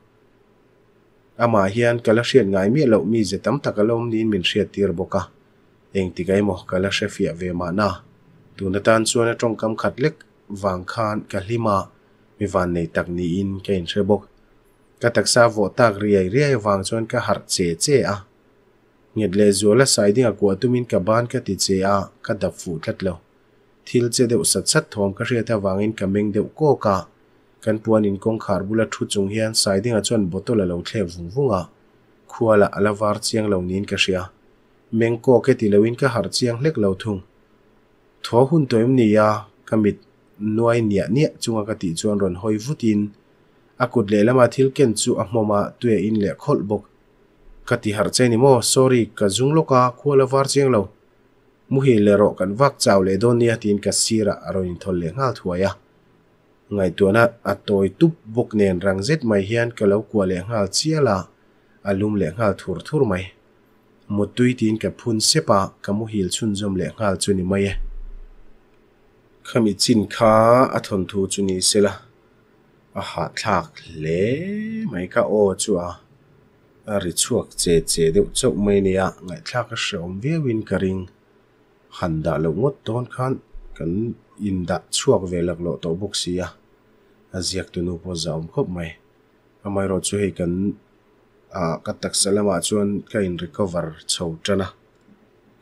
[SPEAKER 1] ama hian kala hriat ngai mi lo mi ze tam tak alom nin min hriat tir boka eng ti gai mo kala hrefia ve ma na tuna tan chuan atong kam khat lek wang khan ka hlima mi van nei tak ni in ka in hre bok ka taksa vo tak riai riai wang chuan ka har che che a nget le zuala sai ding akwa tumin ka ban ka ti che a ka dap fu tlat lo thil che deuh sat sat thom ka hriata wangin kameng deuh ko ka kan puan in kawngkhar bula thu chung hian sai dingah chuan bottle a lo thle vung vunga khuala ala var chiang lo niin ka hria mengko ke ti loin ka har chiang hlek lo thung thaw hun toim nia kamit nuai nia nia chunga ka ti chuan ron hoi vutin akut le lama thil ken chu a hmoma tue in le khol bok ka ti har chei ni mo sorry ka zung loka khuala var chiang lo muhi le ro kan vak chaw le don nia tin ka sira aron in thol le ngal thuaya ngày à, tôi túp tuana nền răng tup buk nen rang zet mai hian kalau kwa le ngal à, lùm alum le ngal thur thur một mutui tin ka phun xếp sepa kamu hil chun zum le chun chuni mai e khami chin khá a à, thon thu chuni sela a ha thak le mai ka o chua a ri chuak che che deuh chok mai nia ngai thak a shom ve win karing handa lo ngot ton khan kan inda chuak velak lo to buk siya a ziak tu nu po za om khop mai amai ro chu he kan a katak salama chuan ka in recover chho tana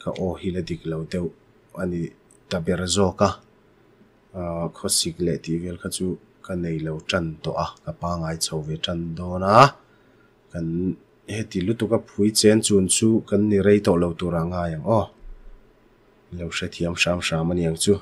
[SPEAKER 1] ka o hila dik lo te ani taber zo ka a khosik le ti vel kha chu ka nei lo chan to a ka pa ngai chho ve chan do na kan he ti lu tu ka phui chen chun chu kan ni to lo tu ra nga yang o lo sha thiam sham sham ani ang chu